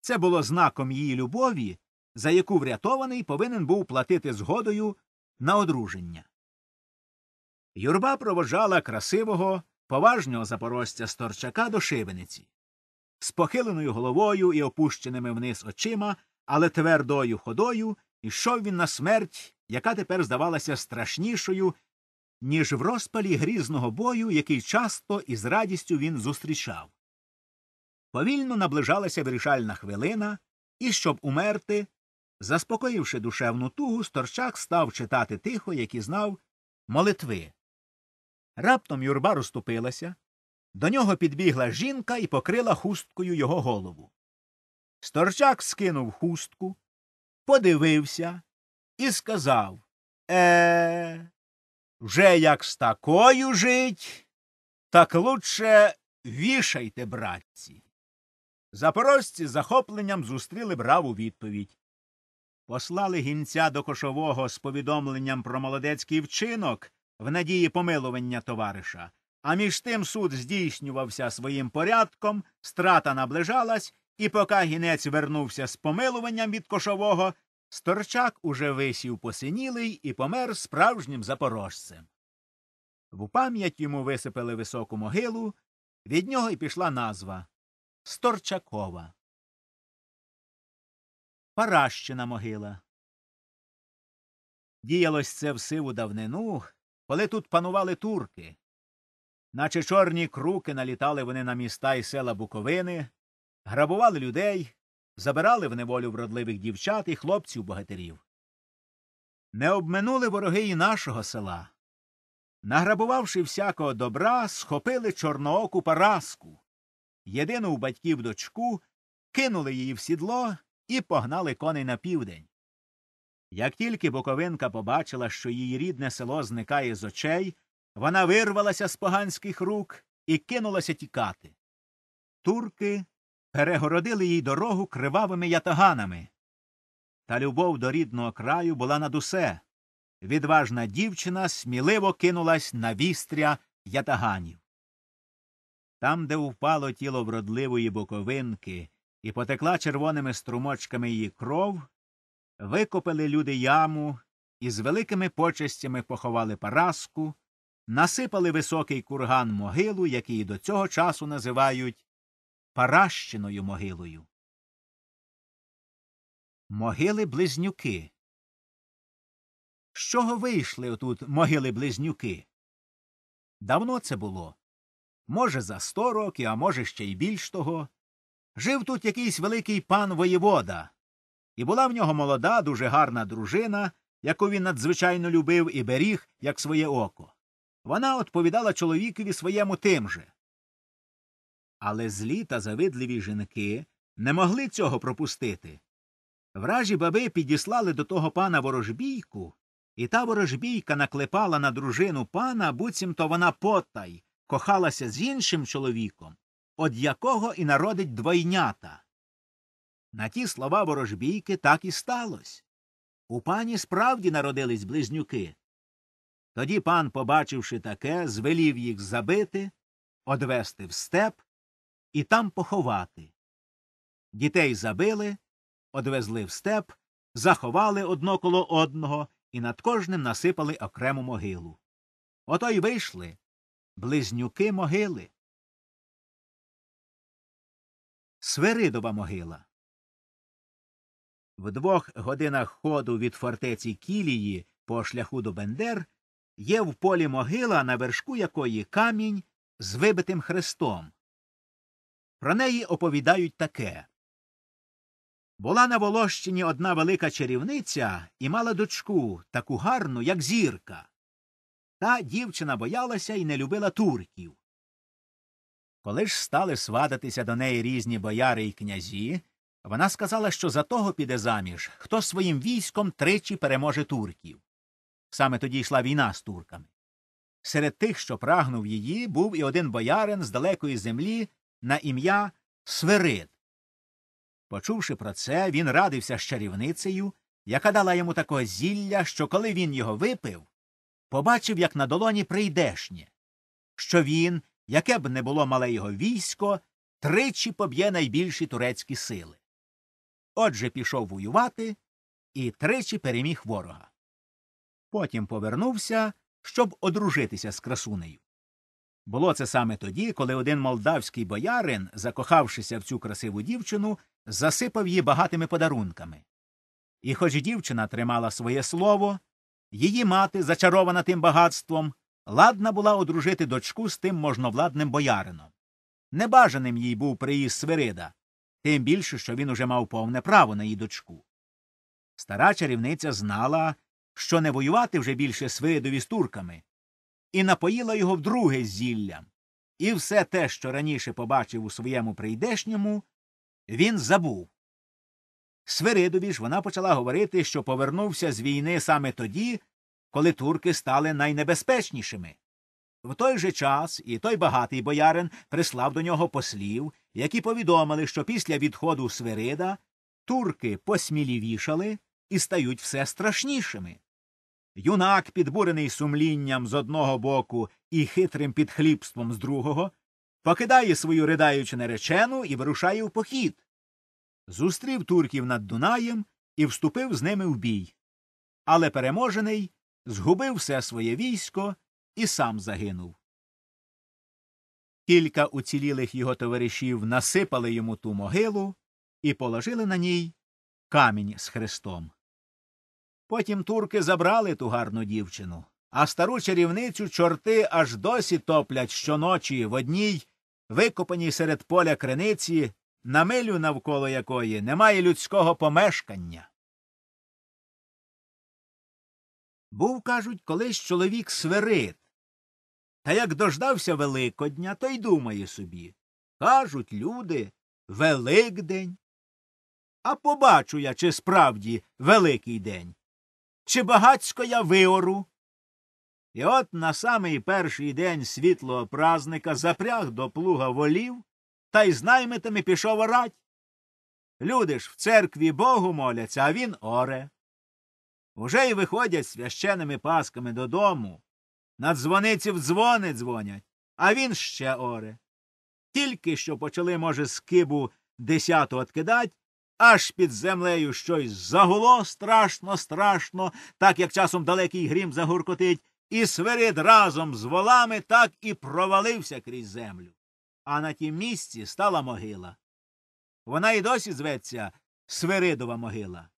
Speaker 2: Це було знаком її любові, за яку врятований повинен був платити згодою на одруження. Юрба провожала красивого, поважного запорожця Сторчака до шибениці. З похиленою головою і опущеними вниз очима, але твердою ходою, йшов він на смерть, яка тепер здавалася страшнішою, ніж в розпалі грізного бою, який часто і з радістю він зустрічав. Повільно наближалася вирішальна хвилина, і, щоб умерти, заспокоївши душевну тугу, Сторчак став читати тихо, які знав, молитви. Раптом юрба розступилася. До нього підбігла жінка і покрила хусткою його голову. Сторчак скинув хустку, подивився і сказав е. Вже як з такою жить, так лучше вішайте, братці. Запорожці з захопленням зустріли браву відповідь. Послали гінця до кошового з повідомленням про молодецький вчинок в надії помилування товариша, а між тим суд здійснювався своїм порядком, страта наближалась, і поки гінець вернувся з помилуванням від кошового, Сторчак уже висів посинілий і помер справжнім запорожцем. В пам'ять йому висипали високу могилу, від нього й пішла назва
Speaker 1: Сторчакова. Паращина могила. Діялось це в сиву давнину, коли тут панували
Speaker 2: турки. Наче чорні круки налітали вони на міста і села Буковини, грабували людей, забирали в неволю вродливих дівчат і хлопців богатирів. Не обминули вороги і нашого села. Награбувавши всякого добра, схопили чорнооку Параску, єдину у батьків дочку, кинули її в сідло і погнали коней на південь. Як тільки Буковинка побачила, що її рідне село зникає з очей, вона вирвалася з поганських рук і кинулася тікати. Турки перегородили їй дорогу кривавими ятаганами. Та любов до рідного краю була над усе. Відважна дівчина сміливо кинулась на вістря ятаганів. Там, де впало тіло вродливої боковинки і потекла червоними струмочками її кров, викопили люди яму і з великими почестями поховали Параску, насипали високий курган могилу, який до цього часу називають Паращиною
Speaker 1: могилою. Могили близнюки. З чого вийшли отут могили близнюки? Давно це було. Може, за сто років, а може, ще й більш того.
Speaker 2: Жив тут якийсь великий пан воєвода, і була в нього молода, дуже гарна дружина, яку він надзвичайно любив і беріг, як своє око. Вона відповідала чоловікові своєму тим же. Але злі та завидливі жінки не могли цього пропустити. Вражі баби підіслали до того пана ворожбійку, і та ворожбійка наклепала на дружину пана, буцімто вона потай, кохалася з іншим чоловіком, од якого і народить двойнята. На ті слова ворожбійки так і сталося. У пані справді народились близнюки. Тоді пан, побачивши таке, звелів їх забити, одвести в степ і там поховати. Дітей забили, одвезли в степ, заховали одно
Speaker 1: коло одного і над кожним насипали окрему могилу. Ото й вийшли близнюки могили. Свиридова могила. В двох годинах ходу
Speaker 2: від фортеці Кілії по шляху до Бендер є в полі могила, на вершку якої камінь з вибитим хрестом. Про неї оповідають таке Була на Волощині одна велика чарівниця і мала дочку, таку гарну, як зірка. Та дівчина боялася і не любила турків. Коли ж стали свататися до неї різні бояри і князі, вона сказала, що за того піде заміж, хто своїм військом тричі переможе турків. Саме тоді йшла війна з турками. Серед тих, що прагнув її, був і один боярин з далекої землі на ім'я Свирид. Почувши про це, він радився з чарівницею, яка дала йому такого зілля, що коли він його випив, побачив, як на долоні прийдешнє, що він, яке б не було мале його військо, тричі поб'є найбільші турецькі сили. Отже, пішов воювати і тричі переміг ворога. Потім повернувся, щоб одружитися з красунею. Було це саме тоді, коли один молдавський боярин, закохавшися в цю красиву дівчину, засипав її багатими подарунками. І хоч дівчина тримала своє слово, її мати, зачарована тим багатством, ладна була одружити дочку з тим можновладним боярином. Небажаним їй був приїзд Свирида, тим більше, що він уже мав повне право на її дочку. Стара чарівниця знала, що не воювати вже більше Свиридові з турками, і напоїла його вдруге зіллям. І все те, що раніше побачив у своєму прийдешньому, він забув. Свиридові ж вона почала говорити, що повернувся з війни саме тоді, коли турки стали найнебезпечнішими. В той же час і той багатий боярин прислав до нього послів, які повідомили, що після відходу Свирида турки посмілівішали і стають все страшнішими. Юнак, підбурений сумлінням з одного боку і хитрим підхлібством з другого, покидає свою ридаючу наречену і вирушає в похід. Зустрів турків над Дунаєм і вступив з ними в бій. Але переможений згубив все своє військо і сам загинув. Кілька уцілілих його товаришів насипали йому ту могилу і положили на ній камінь з хрестом. Потім турки забрали ту гарну дівчину, а стару чарівницю чорти аж досі топлять щоночі в одній, викопаній серед поля криниці,
Speaker 1: на милю навколо якої немає людського помешкання. Був, кажуть, колись чоловік свирит. Та як дождався Великодня, то й думає собі кажуть люди
Speaker 2: Великдень. А побачу я, чи справді великий день чи багацько я виору. І от на самий перший день світлого празника запряг до плуга волів та й знайметами пішов орать. Люди ж в церкві Богу моляться, а він оре. Уже й виходять священими пасками додому. На дзвониці в дзвони дзвонять, а він ще оре. Тільки що почали, може, скибу десяту откидать, Аж під землею щось загуло страшно, страшно, так як часом далекий грім загуркотить, і свирид разом з волами так і провалився крізь землю. А на тім місці стала могила. Вона і досі зветься Свиридова могила.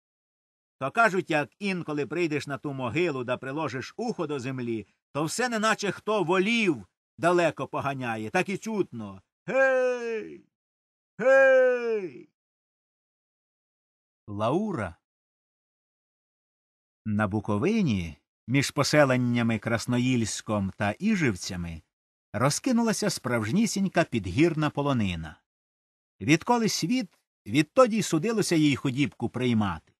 Speaker 2: То кажуть, як інколи прийдеш на ту могилу да приложиш ухо до землі, то все неначе хто волів
Speaker 1: далеко поганяє, так і чутно. Гей. Гей. Лаура. На Буковині між поселеннями Красноїльськом та Іживцями
Speaker 2: розкинулася справжнісінька підгірна полонина. Відколи світ, відтоді й судилося їй худібку приймати.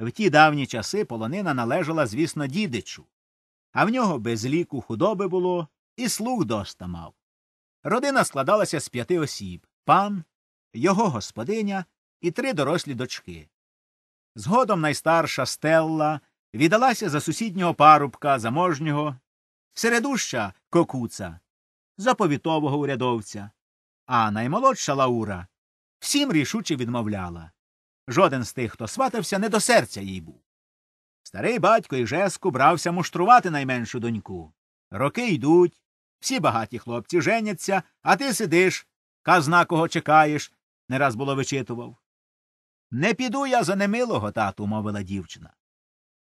Speaker 2: В ті давні часи полонина належала, звісно, дідичу, а в нього без ліку худоби було і слуг доста мав. Родина складалася з п'яти осіб пан, його господиня і три дорослі дочки. Згодом найстарша Стелла віддалася за сусіднього парубка заможнього, середуща кокуца, заповітового урядовця, а наймолодша Лаура всім рішуче відмовляла. Жоден з тих, хто сватався, не до серця їй був. Старий батько і Жеску брався муштрувати найменшу доньку. Роки йдуть, всі багаті хлопці женяться, а ти сидиш, казна кого чекаєш, не раз було вичитував. Не піду я за немилого тату, мовила дівчина.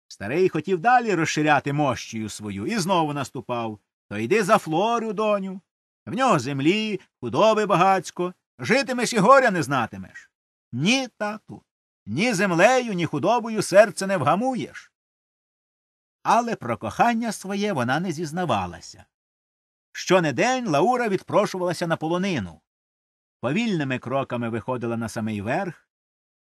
Speaker 2: Старий хотів далі розширяти мощію свою і знову наступав то йди за Флорю, доню. В нього землі, худоби багацько. Житимеш і горя не знатимеш. Ні, тату, ні землею, ні худобою серце не вгамуєш. Але про кохання своє вона не зізнавалася. Щонедень Лаура відпрошувалася на полонину. Повільними кроками виходила на самий верх,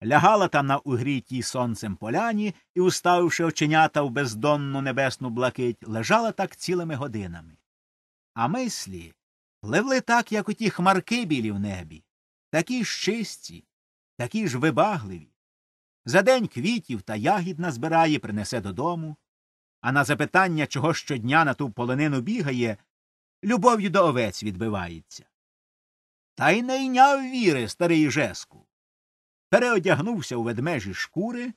Speaker 2: лягала там на угрітій сонцем поляні і, уставивши оченята в бездонну небесну блакить, лежала так цілими годинами. А мислі пливли так, як у ті хмарки білі в небі, такі ж чисті, такі ж вибагливі. За день квітів та ягід назбирає, принесе додому, а на запитання, чого щодня на ту полонину бігає, любов'ю до овець відбивається. Та й не йняв віри старий Жеску переодягнувся у ведмежі шкури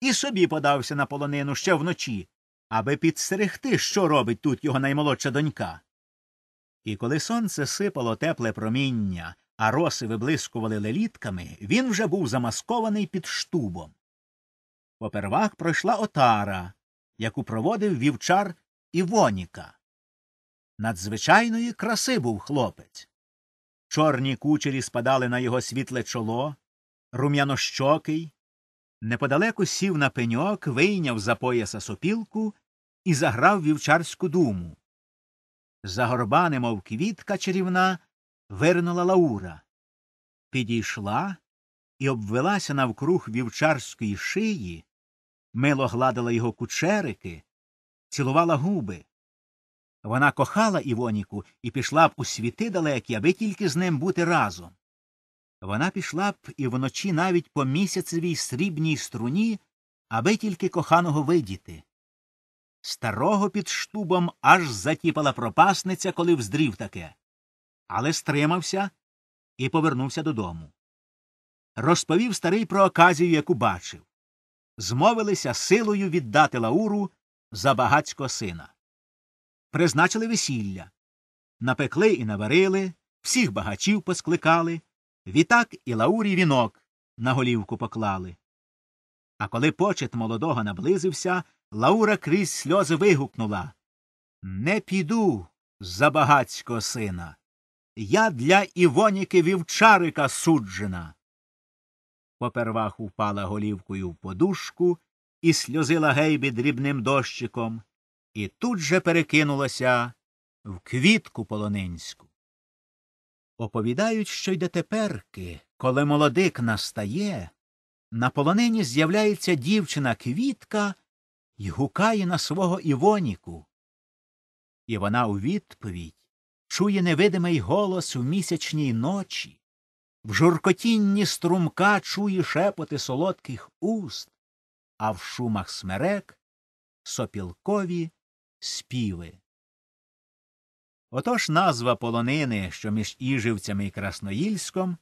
Speaker 2: і собі подався на полонину ще вночі, аби підстерегти, що робить тут його наймолодша донька. І коли сонце сипало тепле проміння, а роси виблискували лелітками, він вже був замаскований під штубом. Попервах пройшла отара, яку проводив вівчар Івоніка. Надзвичайної краси був хлопець. Чорні кучері спадали на його світле чоло, рум'янощокий, неподалеку сів на пеньок, вийняв за пояса сопілку і заграв вівчарську думу. За горба, немов квітка чарівна, вирнула Лаура. Підійшла і обвелася навкруг вівчарської шиї, мило гладила його кучерики, цілувала губи. Вона кохала Івоніку і пішла б у світи далекі, аби тільки з ним бути разом. Вона пішла б і вночі навіть по місяцевій срібній струні, аби тільки коханого видіти. Старого під штубом аж затіпала пропасниця, коли вздрів таке, але стримався і повернувся додому. Розповів старий про оказію, яку бачив. Змовилися силою віддати Лауру за багацького сина. Призначили весілля. Напекли і наварили, всіх багачів поскликали. Вітак і Лаурі вінок на голівку поклали. А коли почет молодого наблизився, Лаура крізь сльози вигукнула Не піду за багацького сина. Я для Івоніки вівчарика суджена. Попервах упала голівкою в подушку і сльозила гейбі дрібним дощиком, і тут же перекинулася в квітку полонинську. Оповідають, що йде теперки, коли молодик настає, на полонині з'являється дівчина квітка і гукає на свого Івоніку. І вона у відповідь чує невидимий голос у місячній ночі, в журкотінні
Speaker 1: струмка чує шепоти солодких уст, а в шумах смерек сопілкові співи.
Speaker 2: Отож назва полонини, що між Іживцями і Красноїльськом,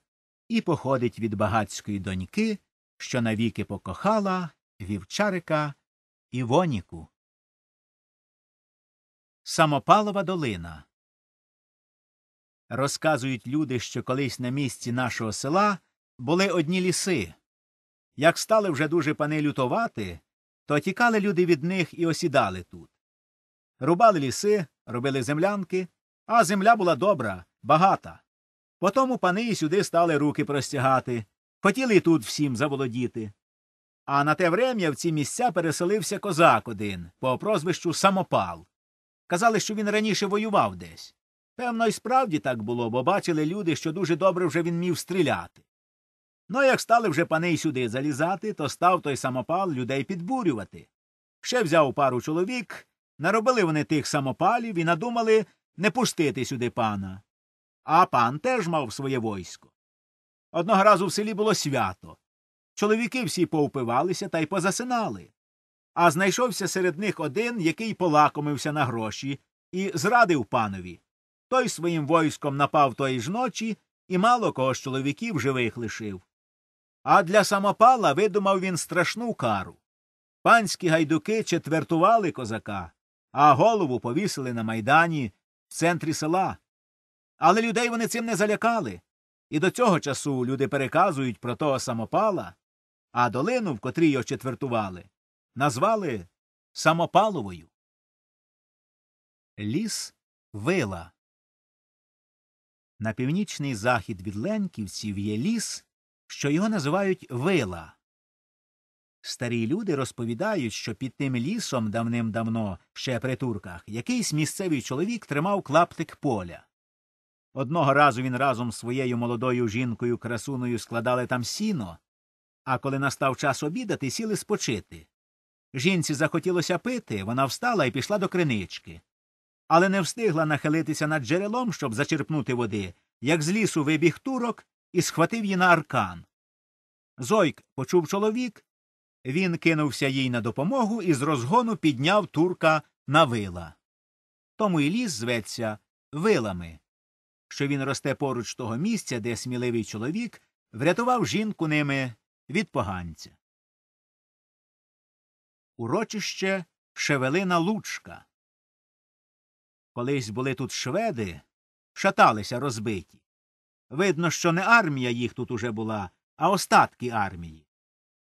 Speaker 2: і походить від багатської доньки, що навіки покохала вівчарика
Speaker 1: Івоніку. Самопалова долина. Розказують люди, що колись на місці нашого села
Speaker 2: були одні ліси. Як стали вже дуже пани лютувати, то тікали люди від них і осідали тут. Рубали ліси, робили землянки. А земля була добра, багата. Потому пани і сюди стали руки простягати, хотіли і тут всім заволодіти. А на те врем'я в ці місця переселився козак один по прозвищу Самопал. Казали, що він раніше воював десь. Певно, і справді так було, бо бачили люди, що дуже добре вже він міг стріляти. Ну, як стали вже пани й сюди залізати, то став той самопал людей підбурювати. Ще взяв пару чоловік, наробили вони тих самопалів і надумали не пустити сюди пана. А пан теж мав своє войсько. Одного разу в селі було свято. Чоловіки всі повпивалися та й позасинали. А знайшовся серед них один, який полакомився на гроші, і зрадив панові. Той своїм войском напав тої ж ночі і мало кого з чоловіків живих лишив. А для самопала видумав він страшну кару. Панські гайдуки четвертували козака, а голову повісили на майдані в центрі села. Але людей вони цим не залякали. І до цього часу люди переказують
Speaker 1: про того самопала, а долину, в котрій його четвертували, назвали самопаловою. Ліс вила. На північний захід від Ленківців є ліс, що його називають вила. Старі люди розповідають, що
Speaker 2: під тим лісом давним-давно, ще при турках, якийсь місцевий чоловік тримав клаптик поля. Одного разу він разом з своєю молодою жінкою красуною складали там сіно, а коли настав час обідати, сіли спочити. Жінці захотілося пити, вона встала і пішла до кринички. Але не встигла нахилитися над джерелом, щоб зачерпнути води, як з лісу вибіг турок і схватив її на аркан. Зойк почув чоловік він кинувся їй на допомогу і з розгону підняв турка на вила. Тому і ліс зветься вилами, що він росте поруч того місця, де сміливий чоловік врятував
Speaker 1: жінку ними від поганця. Урочище Шевелина Лучка. Колись були тут
Speaker 2: шведи, шаталися розбиті. Видно, що не армія їх тут уже була, а остатки армії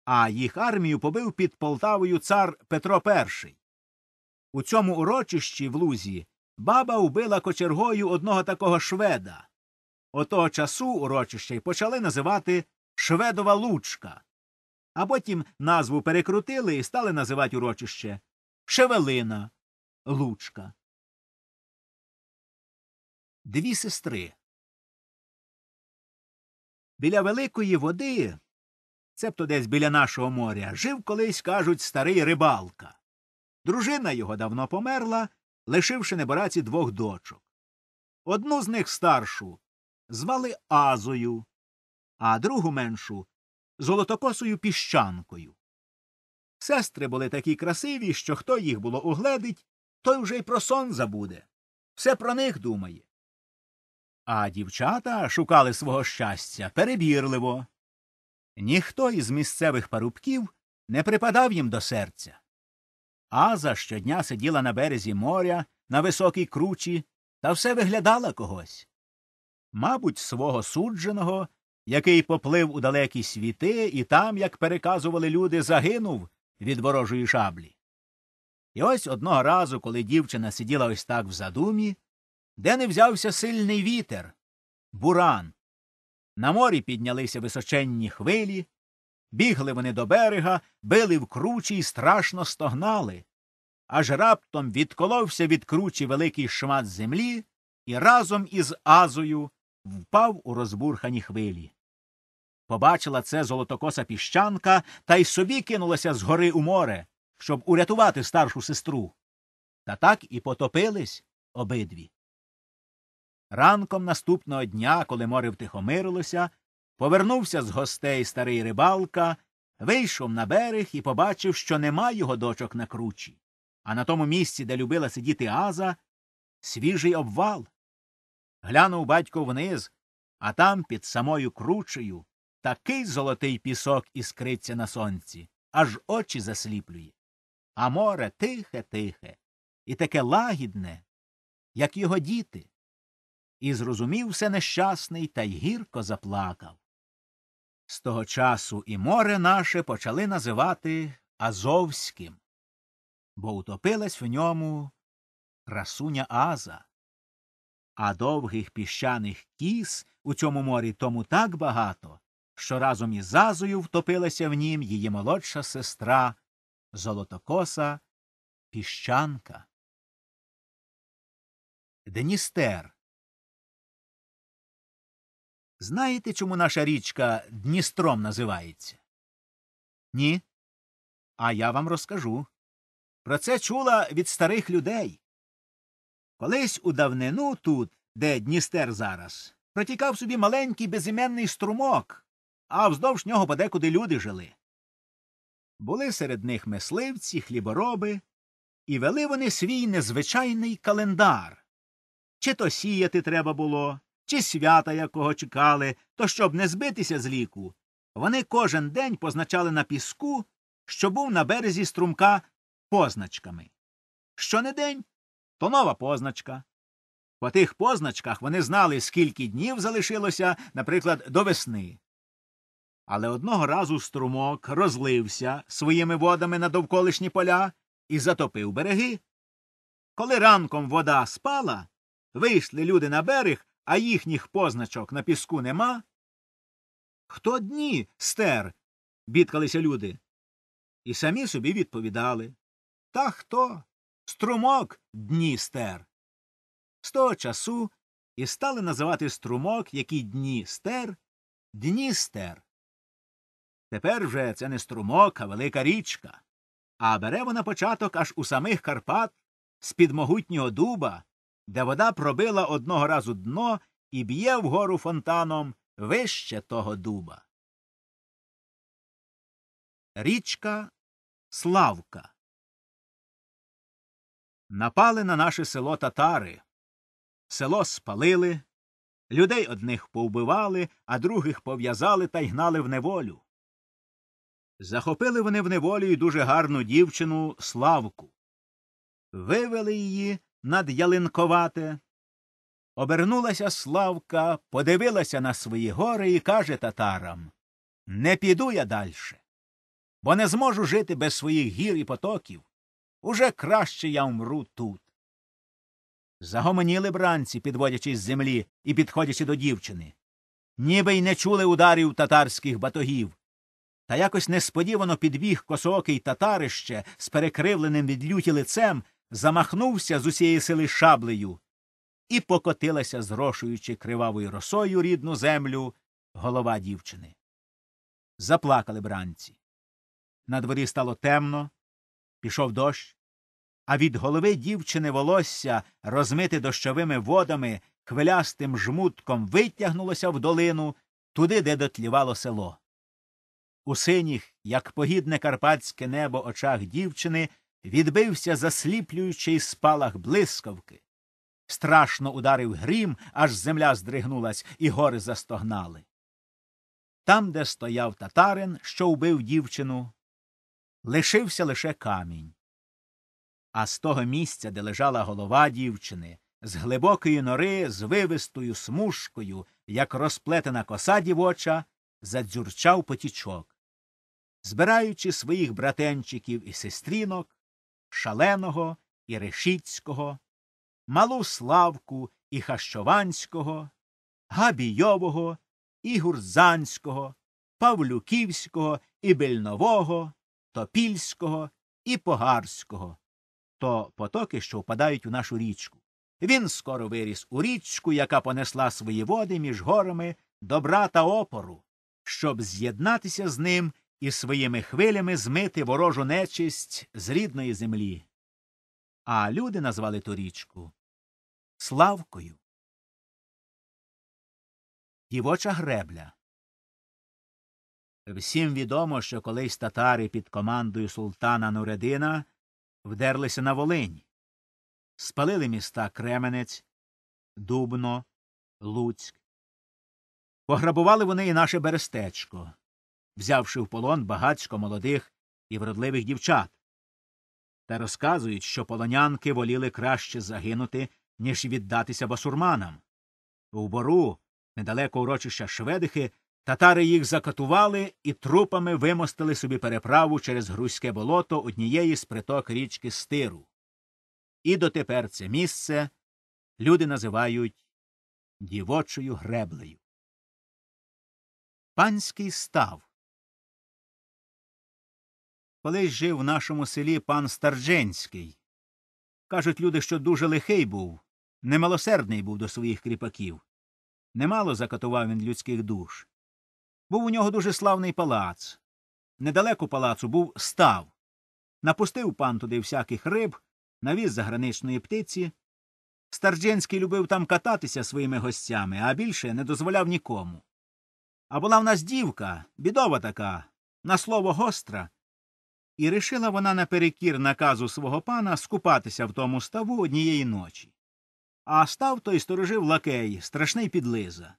Speaker 2: а їх армію побив під Полтавою цар Петро І. У цьому урочищі в Лузі баба вбила кочергою одного такого шведа. Отого часу урочище й почали називати
Speaker 1: Шведова Лучка, а потім назву перекрутили і стали називати урочище Шевелина Лучка. Дві сестри. Біля Великої води цебто десь біля нашого моря, жив колись, кажуть, старий рибалка.
Speaker 2: Дружина його давно померла, лишивши небораці двох дочок. Одну з них старшу звали Азою, а другу меншу золотокосою піщанкою. Сестри були такі красиві, що хто їх було угледить, той вже й про сон забуде. Все про них думає. А дівчата шукали свого щастя перебірливо. Ніхто із місцевих парубків не припадав їм до серця. Аза щодня сиділа на березі моря, на високій кручі, та все виглядала когось. Мабуть, свого судженого, який поплив у далекі світи і там, як переказували люди, загинув від ворожої шаблі. І ось одного разу, коли дівчина сиділа ось так в задумі, де не взявся сильний вітер, буран. На морі піднялися височенні хвилі, бігли вони до берега, били в кручі і страшно стогнали. Аж раптом відколовся від кручі великий шмат землі і разом із Азою впав у розбурхані хвилі. Побачила це золотокоса піщанка та й собі кинулася з гори у море, щоб урятувати старшу сестру. Та так і потопились обидві. Ранком наступного дня, коли море втихомирилося, повернувся з гостей старий рибалка, вийшов на берег і побачив, що нема його дочок на кручі. А на тому місці, де любила сидіти Аза, свіжий обвал. Глянув батько вниз, а там, під самою кручею, такий золотий пісок іскриться на сонці, аж очі засліплює. А море тихе, тихе, і таке лагідне, як його діти і зрозумів все нещасний та й гірко заплакав. З того часу і море наше почали називати Азовським, бо утопилась в ньому красуня Аза, а довгих піщаних кіс у цьому морі тому так багато, що разом із Азою втопилася в нім її молодша сестра Золотокоса
Speaker 1: Піщанка. Деністер Знаєте, чому наша річка Дністром називається? Ні. А я вам розкажу. Про це чула від старих людей. Колись у давнину
Speaker 2: тут, де Дністер зараз, протікав собі маленький безіменний струмок, а вздовж нього подекуди люди жили. Були серед них мисливці, хлібороби, і вели вони свій незвичайний календар. Чи то сіяти треба було, чи свята, якого чекали, то щоб не збитися з ліку. Вони кожен день позначали на піску, що був на березі струмка позначками. Щонедень то нова позначка. По тих позначках вони знали, скільки днів залишилося, наприклад, до весни. Але одного разу струмок розлився своїми водами на довколишні поля і затопив береги. Коли ранком вода спала, вийшли люди на берег, а їхніх позначок на піску нема? Хто дні стер? бідкалися люди. І самі собі відповідали. Та хто? Струмок дні стер. З того часу і стали називати струмок, який дні стер, Дні стер. Тепер вже це не струмок, а велика річка. А бере вона початок аж у самих Карпат з під могутнього дуба де вода пробила
Speaker 1: одного разу дно і б'є вгору фонтаном вище того дуба. Річка Славка. Напали на наше село татари. Село спалили, людей одних повбивали, а других пов'язали та й гнали
Speaker 2: в неволю. Захопили вони в неволю й дуже гарну дівчину Славку. Вивели її над ялинковате. Обернулася Славка, подивилася на свої гори і каже татарам Не піду я дальше, бо не зможу жити без своїх гір і потоків. Уже краще я умру тут. Загомоніли бранці, підводячись з землі і підходячи до дівчини. Ніби й не чули ударів татарських батогів. Та якось несподівано підбіг косоокий татарище з перекривленим від люті лицем замахнувся з усієї сили шаблею і покотилася, зрошуючи кривавою росою рідну землю голова дівчини. Заплакали бранці. На дворі стало темно, пішов дощ, а від голови дівчини волосся, розмите дощовими водами, хвилястим жмутком витягнулося в долину, туди, де дотлівало село. У синіх, як погідне карпатське небо очах дівчини, відбився засліплюючий спалах блискавки. Страшно ударив грім, аж земля здригнулась, і гори застогнали. Там, де стояв татарин, що вбив дівчину, лишився лише камінь. А з того місця, де лежала голова дівчини, з глибокої нори, з вивистою смужкою, як розплетена коса дівоча, задзюрчав потічок. Збираючи своїх братенчиків і сестрінок, шаленого і решіцького, малу славку і хащованського, габійового і гурзанського, павлюківського і бельнового, топільського і погарського, то потоки, що впадають у нашу річку. Він скоро виріс у річку, яка понесла свої води між горами добра та опору, щоб з'єднатися з ним і своїми хвилями змити ворожу нечисть з рідної
Speaker 1: землі. А люди назвали ту річку Славкою. Дівоча гребля. Всім відомо, що колись татари під командою султана Нуредина
Speaker 2: вдерлися на Волинь, спалили міста Кременець, Дубно, Луцьк. Пограбували вони і наше Берестечко взявши в полон багацько молодих і вродливих дівчат. Та розказують, що полонянки воліли краще загинути, ніж віддатися басурманам. У бору, недалеко урочища Шведихи, татари їх закатували і трупами вимостили собі переправу через Грузьке болото однієї з приток
Speaker 1: річки Стиру. І дотепер це місце люди називають дівочою греблею. Панський став Колись жив в нашому селі пан Стардженський. Кажуть люди, що дуже лихий був, немалосердний був до
Speaker 2: своїх кріпаків. Немало закатував він людських душ. Був у нього дуже славний палац. Недалеко палацу був став. Напустив пан туди всяких риб, навіз заграничної птиці. Стардженський любив там кататися своїми гостями, а більше не дозволяв нікому. А була в нас дівка, бідова така, на слово гостра, і рішила вона наперекір наказу свого пана скупатися в тому ставу однієї ночі. А став той сторожив лакей, страшний підлиза.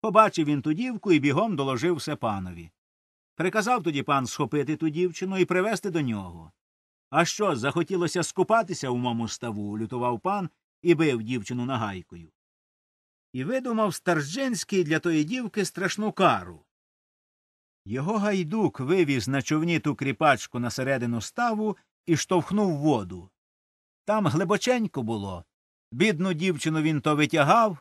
Speaker 2: Побачив він ту дівку і бігом доложив все панові. Приказав тоді пан схопити ту дівчину і привезти до нього. А що, захотілося скупатися в мому ставу, лютував пан і бив дівчину нагайкою. І видумав Старжинський для тої дівки страшну кару його гайдук вивіз на човні ту кріпачку на середину ставу і штовхнув воду. Там глибоченько було. Бідну дівчину він то витягав,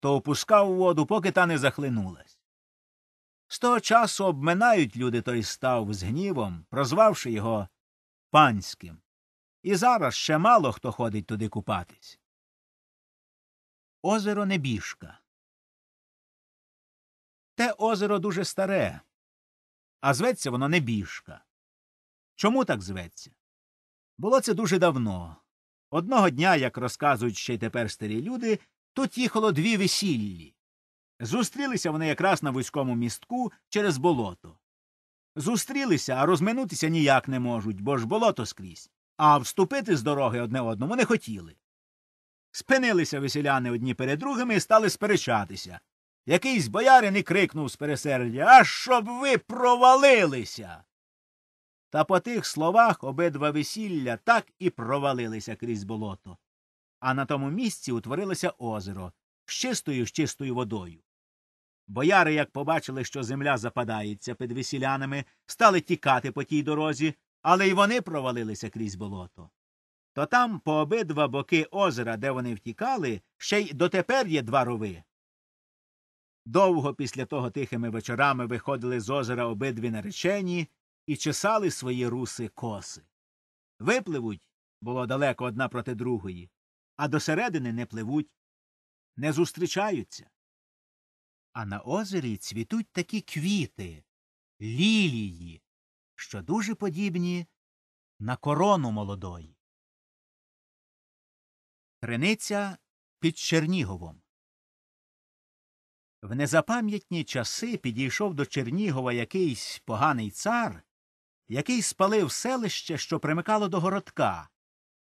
Speaker 2: то опускав воду, поки та не захлинулась. З того часу обминають люди той став з гнівом, прозвавши його панським.
Speaker 1: І зараз ще мало хто ходить туди купатись. Озеро Небіжка. Те озеро дуже старе а зветься воно небіжка. Чому так зветься?
Speaker 2: Було це дуже давно. Одного дня, як розказують ще й тепер старі люди, тут їхало дві весіллі. Зустрілися вони якраз на вузькому містку через болото. Зустрілися, а розминутися ніяк не можуть, бо ж болото скрізь, а вступити з дороги одне одному не хотіли. Спинилися весіляни одні перед другими і стали сперечатися, Якийсь боярин і крикнув з пересердя Аж щоб ви провалилися. Та по тих словах обидва весілля так і провалилися крізь болото. А на тому місці утворилося озеро з чистою з чистою водою. Бояри, як побачили, що земля западається під весілянами, стали тікати по тій дорозі, але й вони провалилися крізь болото. То там по обидва боки озера, де вони втікали, ще й дотепер є два рови. Довго після того тихими вечорами виходили з озера обидві наречені і чесали свої руси коси. Випливуть було далеко одна проти другої, а до середини не пливуть, не зустрічаються. А на озері цвітуть такі квіти,
Speaker 1: лілії, що дуже подібні на корону молодої. Криниця під Черніговом. В незапам'ятні часи підійшов до Чернігова
Speaker 2: якийсь поганий цар, який спалив селище, що примикало до городка,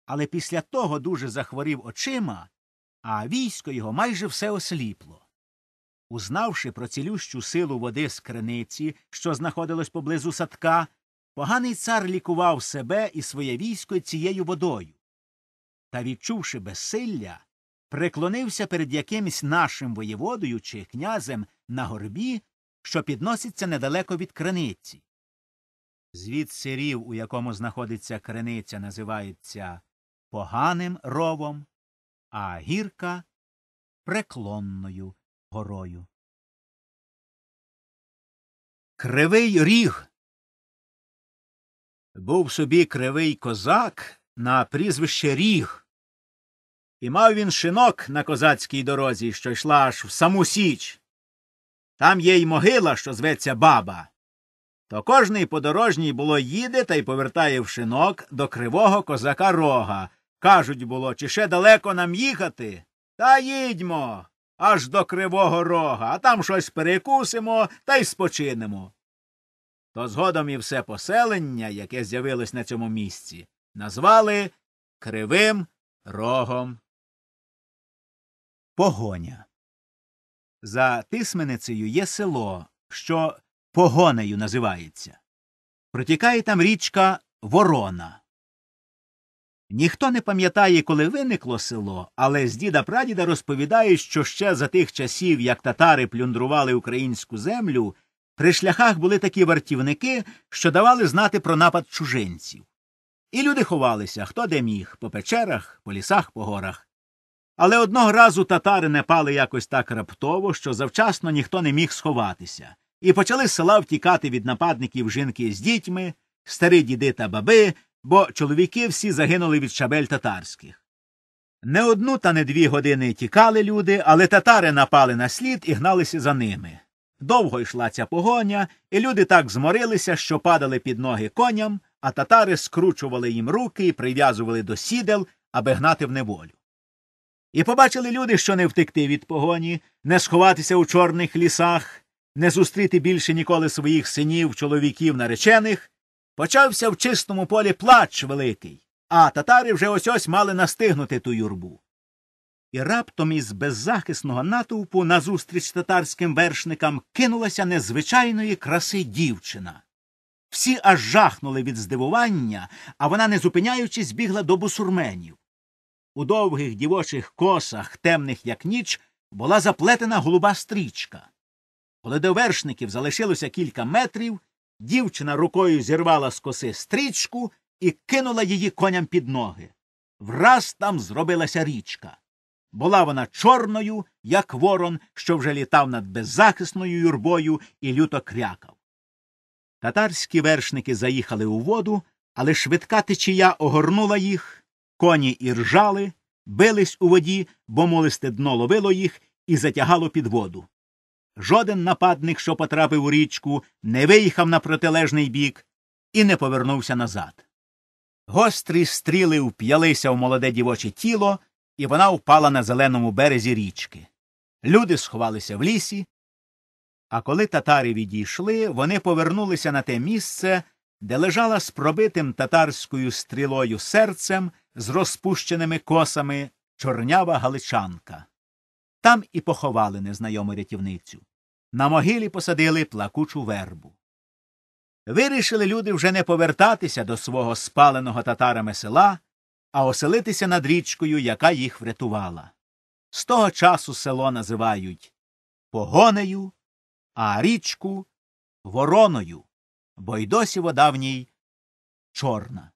Speaker 2: але після того дуже захворів очима, а військо його майже все осліпло. Узнавши про цілющу силу води з криниці, що знаходилось поблизу садка, поганий цар лікував себе і своє військо цією водою. Та, відчувши безсилля, Преклонився перед якимсь нашим воєводою чи князем на горбі, що підноситься недалеко від криниці. Звідси рів, у якому знаходиться криниця,
Speaker 1: називається поганим ровом, а гірка преклонною горою. Кривий ріг. Був собі кривий козак
Speaker 2: на прізвище Ріг і мав він шинок на козацькій дорозі, що йшла аж в саму Січ. Там є й могила, що зветься баба. То кожний подорожній було їде та й повертає в шинок до кривого козака рога. Кажуть, було, чи ще далеко нам їхати? Та їдьмо аж до кривого рога, а там щось перекусимо та й спочинемо. То згодом і все поселення, яке з'явилось на цьому місці, назвали
Speaker 1: Кривим Рогом Погоня. За Тисменицею є село, що погонею
Speaker 2: називається. Протікає там річка Ворона. Ніхто не пам'ятає, коли виникло село, але з діда прадіда розповідають, що ще за тих часів, як татари плюндрували українську землю, при шляхах були такі вартівники, що давали знати про напад чужинців. І люди ховалися хто де міг по печерах, по лісах, по горах. Але одного разу татари напали якось так раптово, що завчасно ніхто не міг сховатися, і почали з села втікати від нападників жінки з дітьми, старі діди та баби, бо чоловіки всі загинули від шабель татарських. Не одну та не дві години тікали люди, але татари напали на слід і гналися за ними. Довго йшла ця погоня, і люди так зморилися, що падали під ноги коням, а татари скручували їм руки і прив'язували до сідел, аби гнати в неволю. І побачили люди, що не втекти від погоні, не сховатися у чорних лісах, не зустріти більше ніколи своїх синів, чоловіків, наречених, почався в чистому полі плач великий, а татари вже ось ось мали настигнути ту юрбу. І раптом із беззахисного натовпу назустріч татарським вершникам кинулася незвичайної краси дівчина. Всі аж жахнули від здивування, а вона, не зупиняючись, бігла до бусурменів. У довгих дівочих косах, темних, як ніч, була заплетена голуба стрічка. Коли до вершників залишилося кілька метрів, дівчина рукою зірвала з коси стрічку і кинула її коням під ноги. Враз там зробилася річка. Була вона чорною, як ворон, що вже літав над беззахисною юрбою і люто крякав. Татарські вершники заїхали у воду, але швидка течія огорнула їх. Коні іржали, бились у воді, бо молисте дно ловило їх і затягало під воду. Жоден нападник, що потрапив у річку, не виїхав на протилежний бік і не повернувся назад. Гострі стріли вп'ялися в молоде дівоче тіло, і вона впала на зеленому березі річки. Люди сховалися в лісі. А коли татари відійшли, вони повернулися на те місце, де лежала з пробитим татарською стрілою серцем з розпущеними косами чорнява галичанка. Там і поховали незнайому рятівницю. На могилі посадили плакучу вербу. Вирішили люди вже не повертатися до свого спаленого татарами села, а оселитися над річкою, яка їх врятувала. З того часу село
Speaker 1: називають погонею, а річку вороною, бо й досі вода в ній чорна.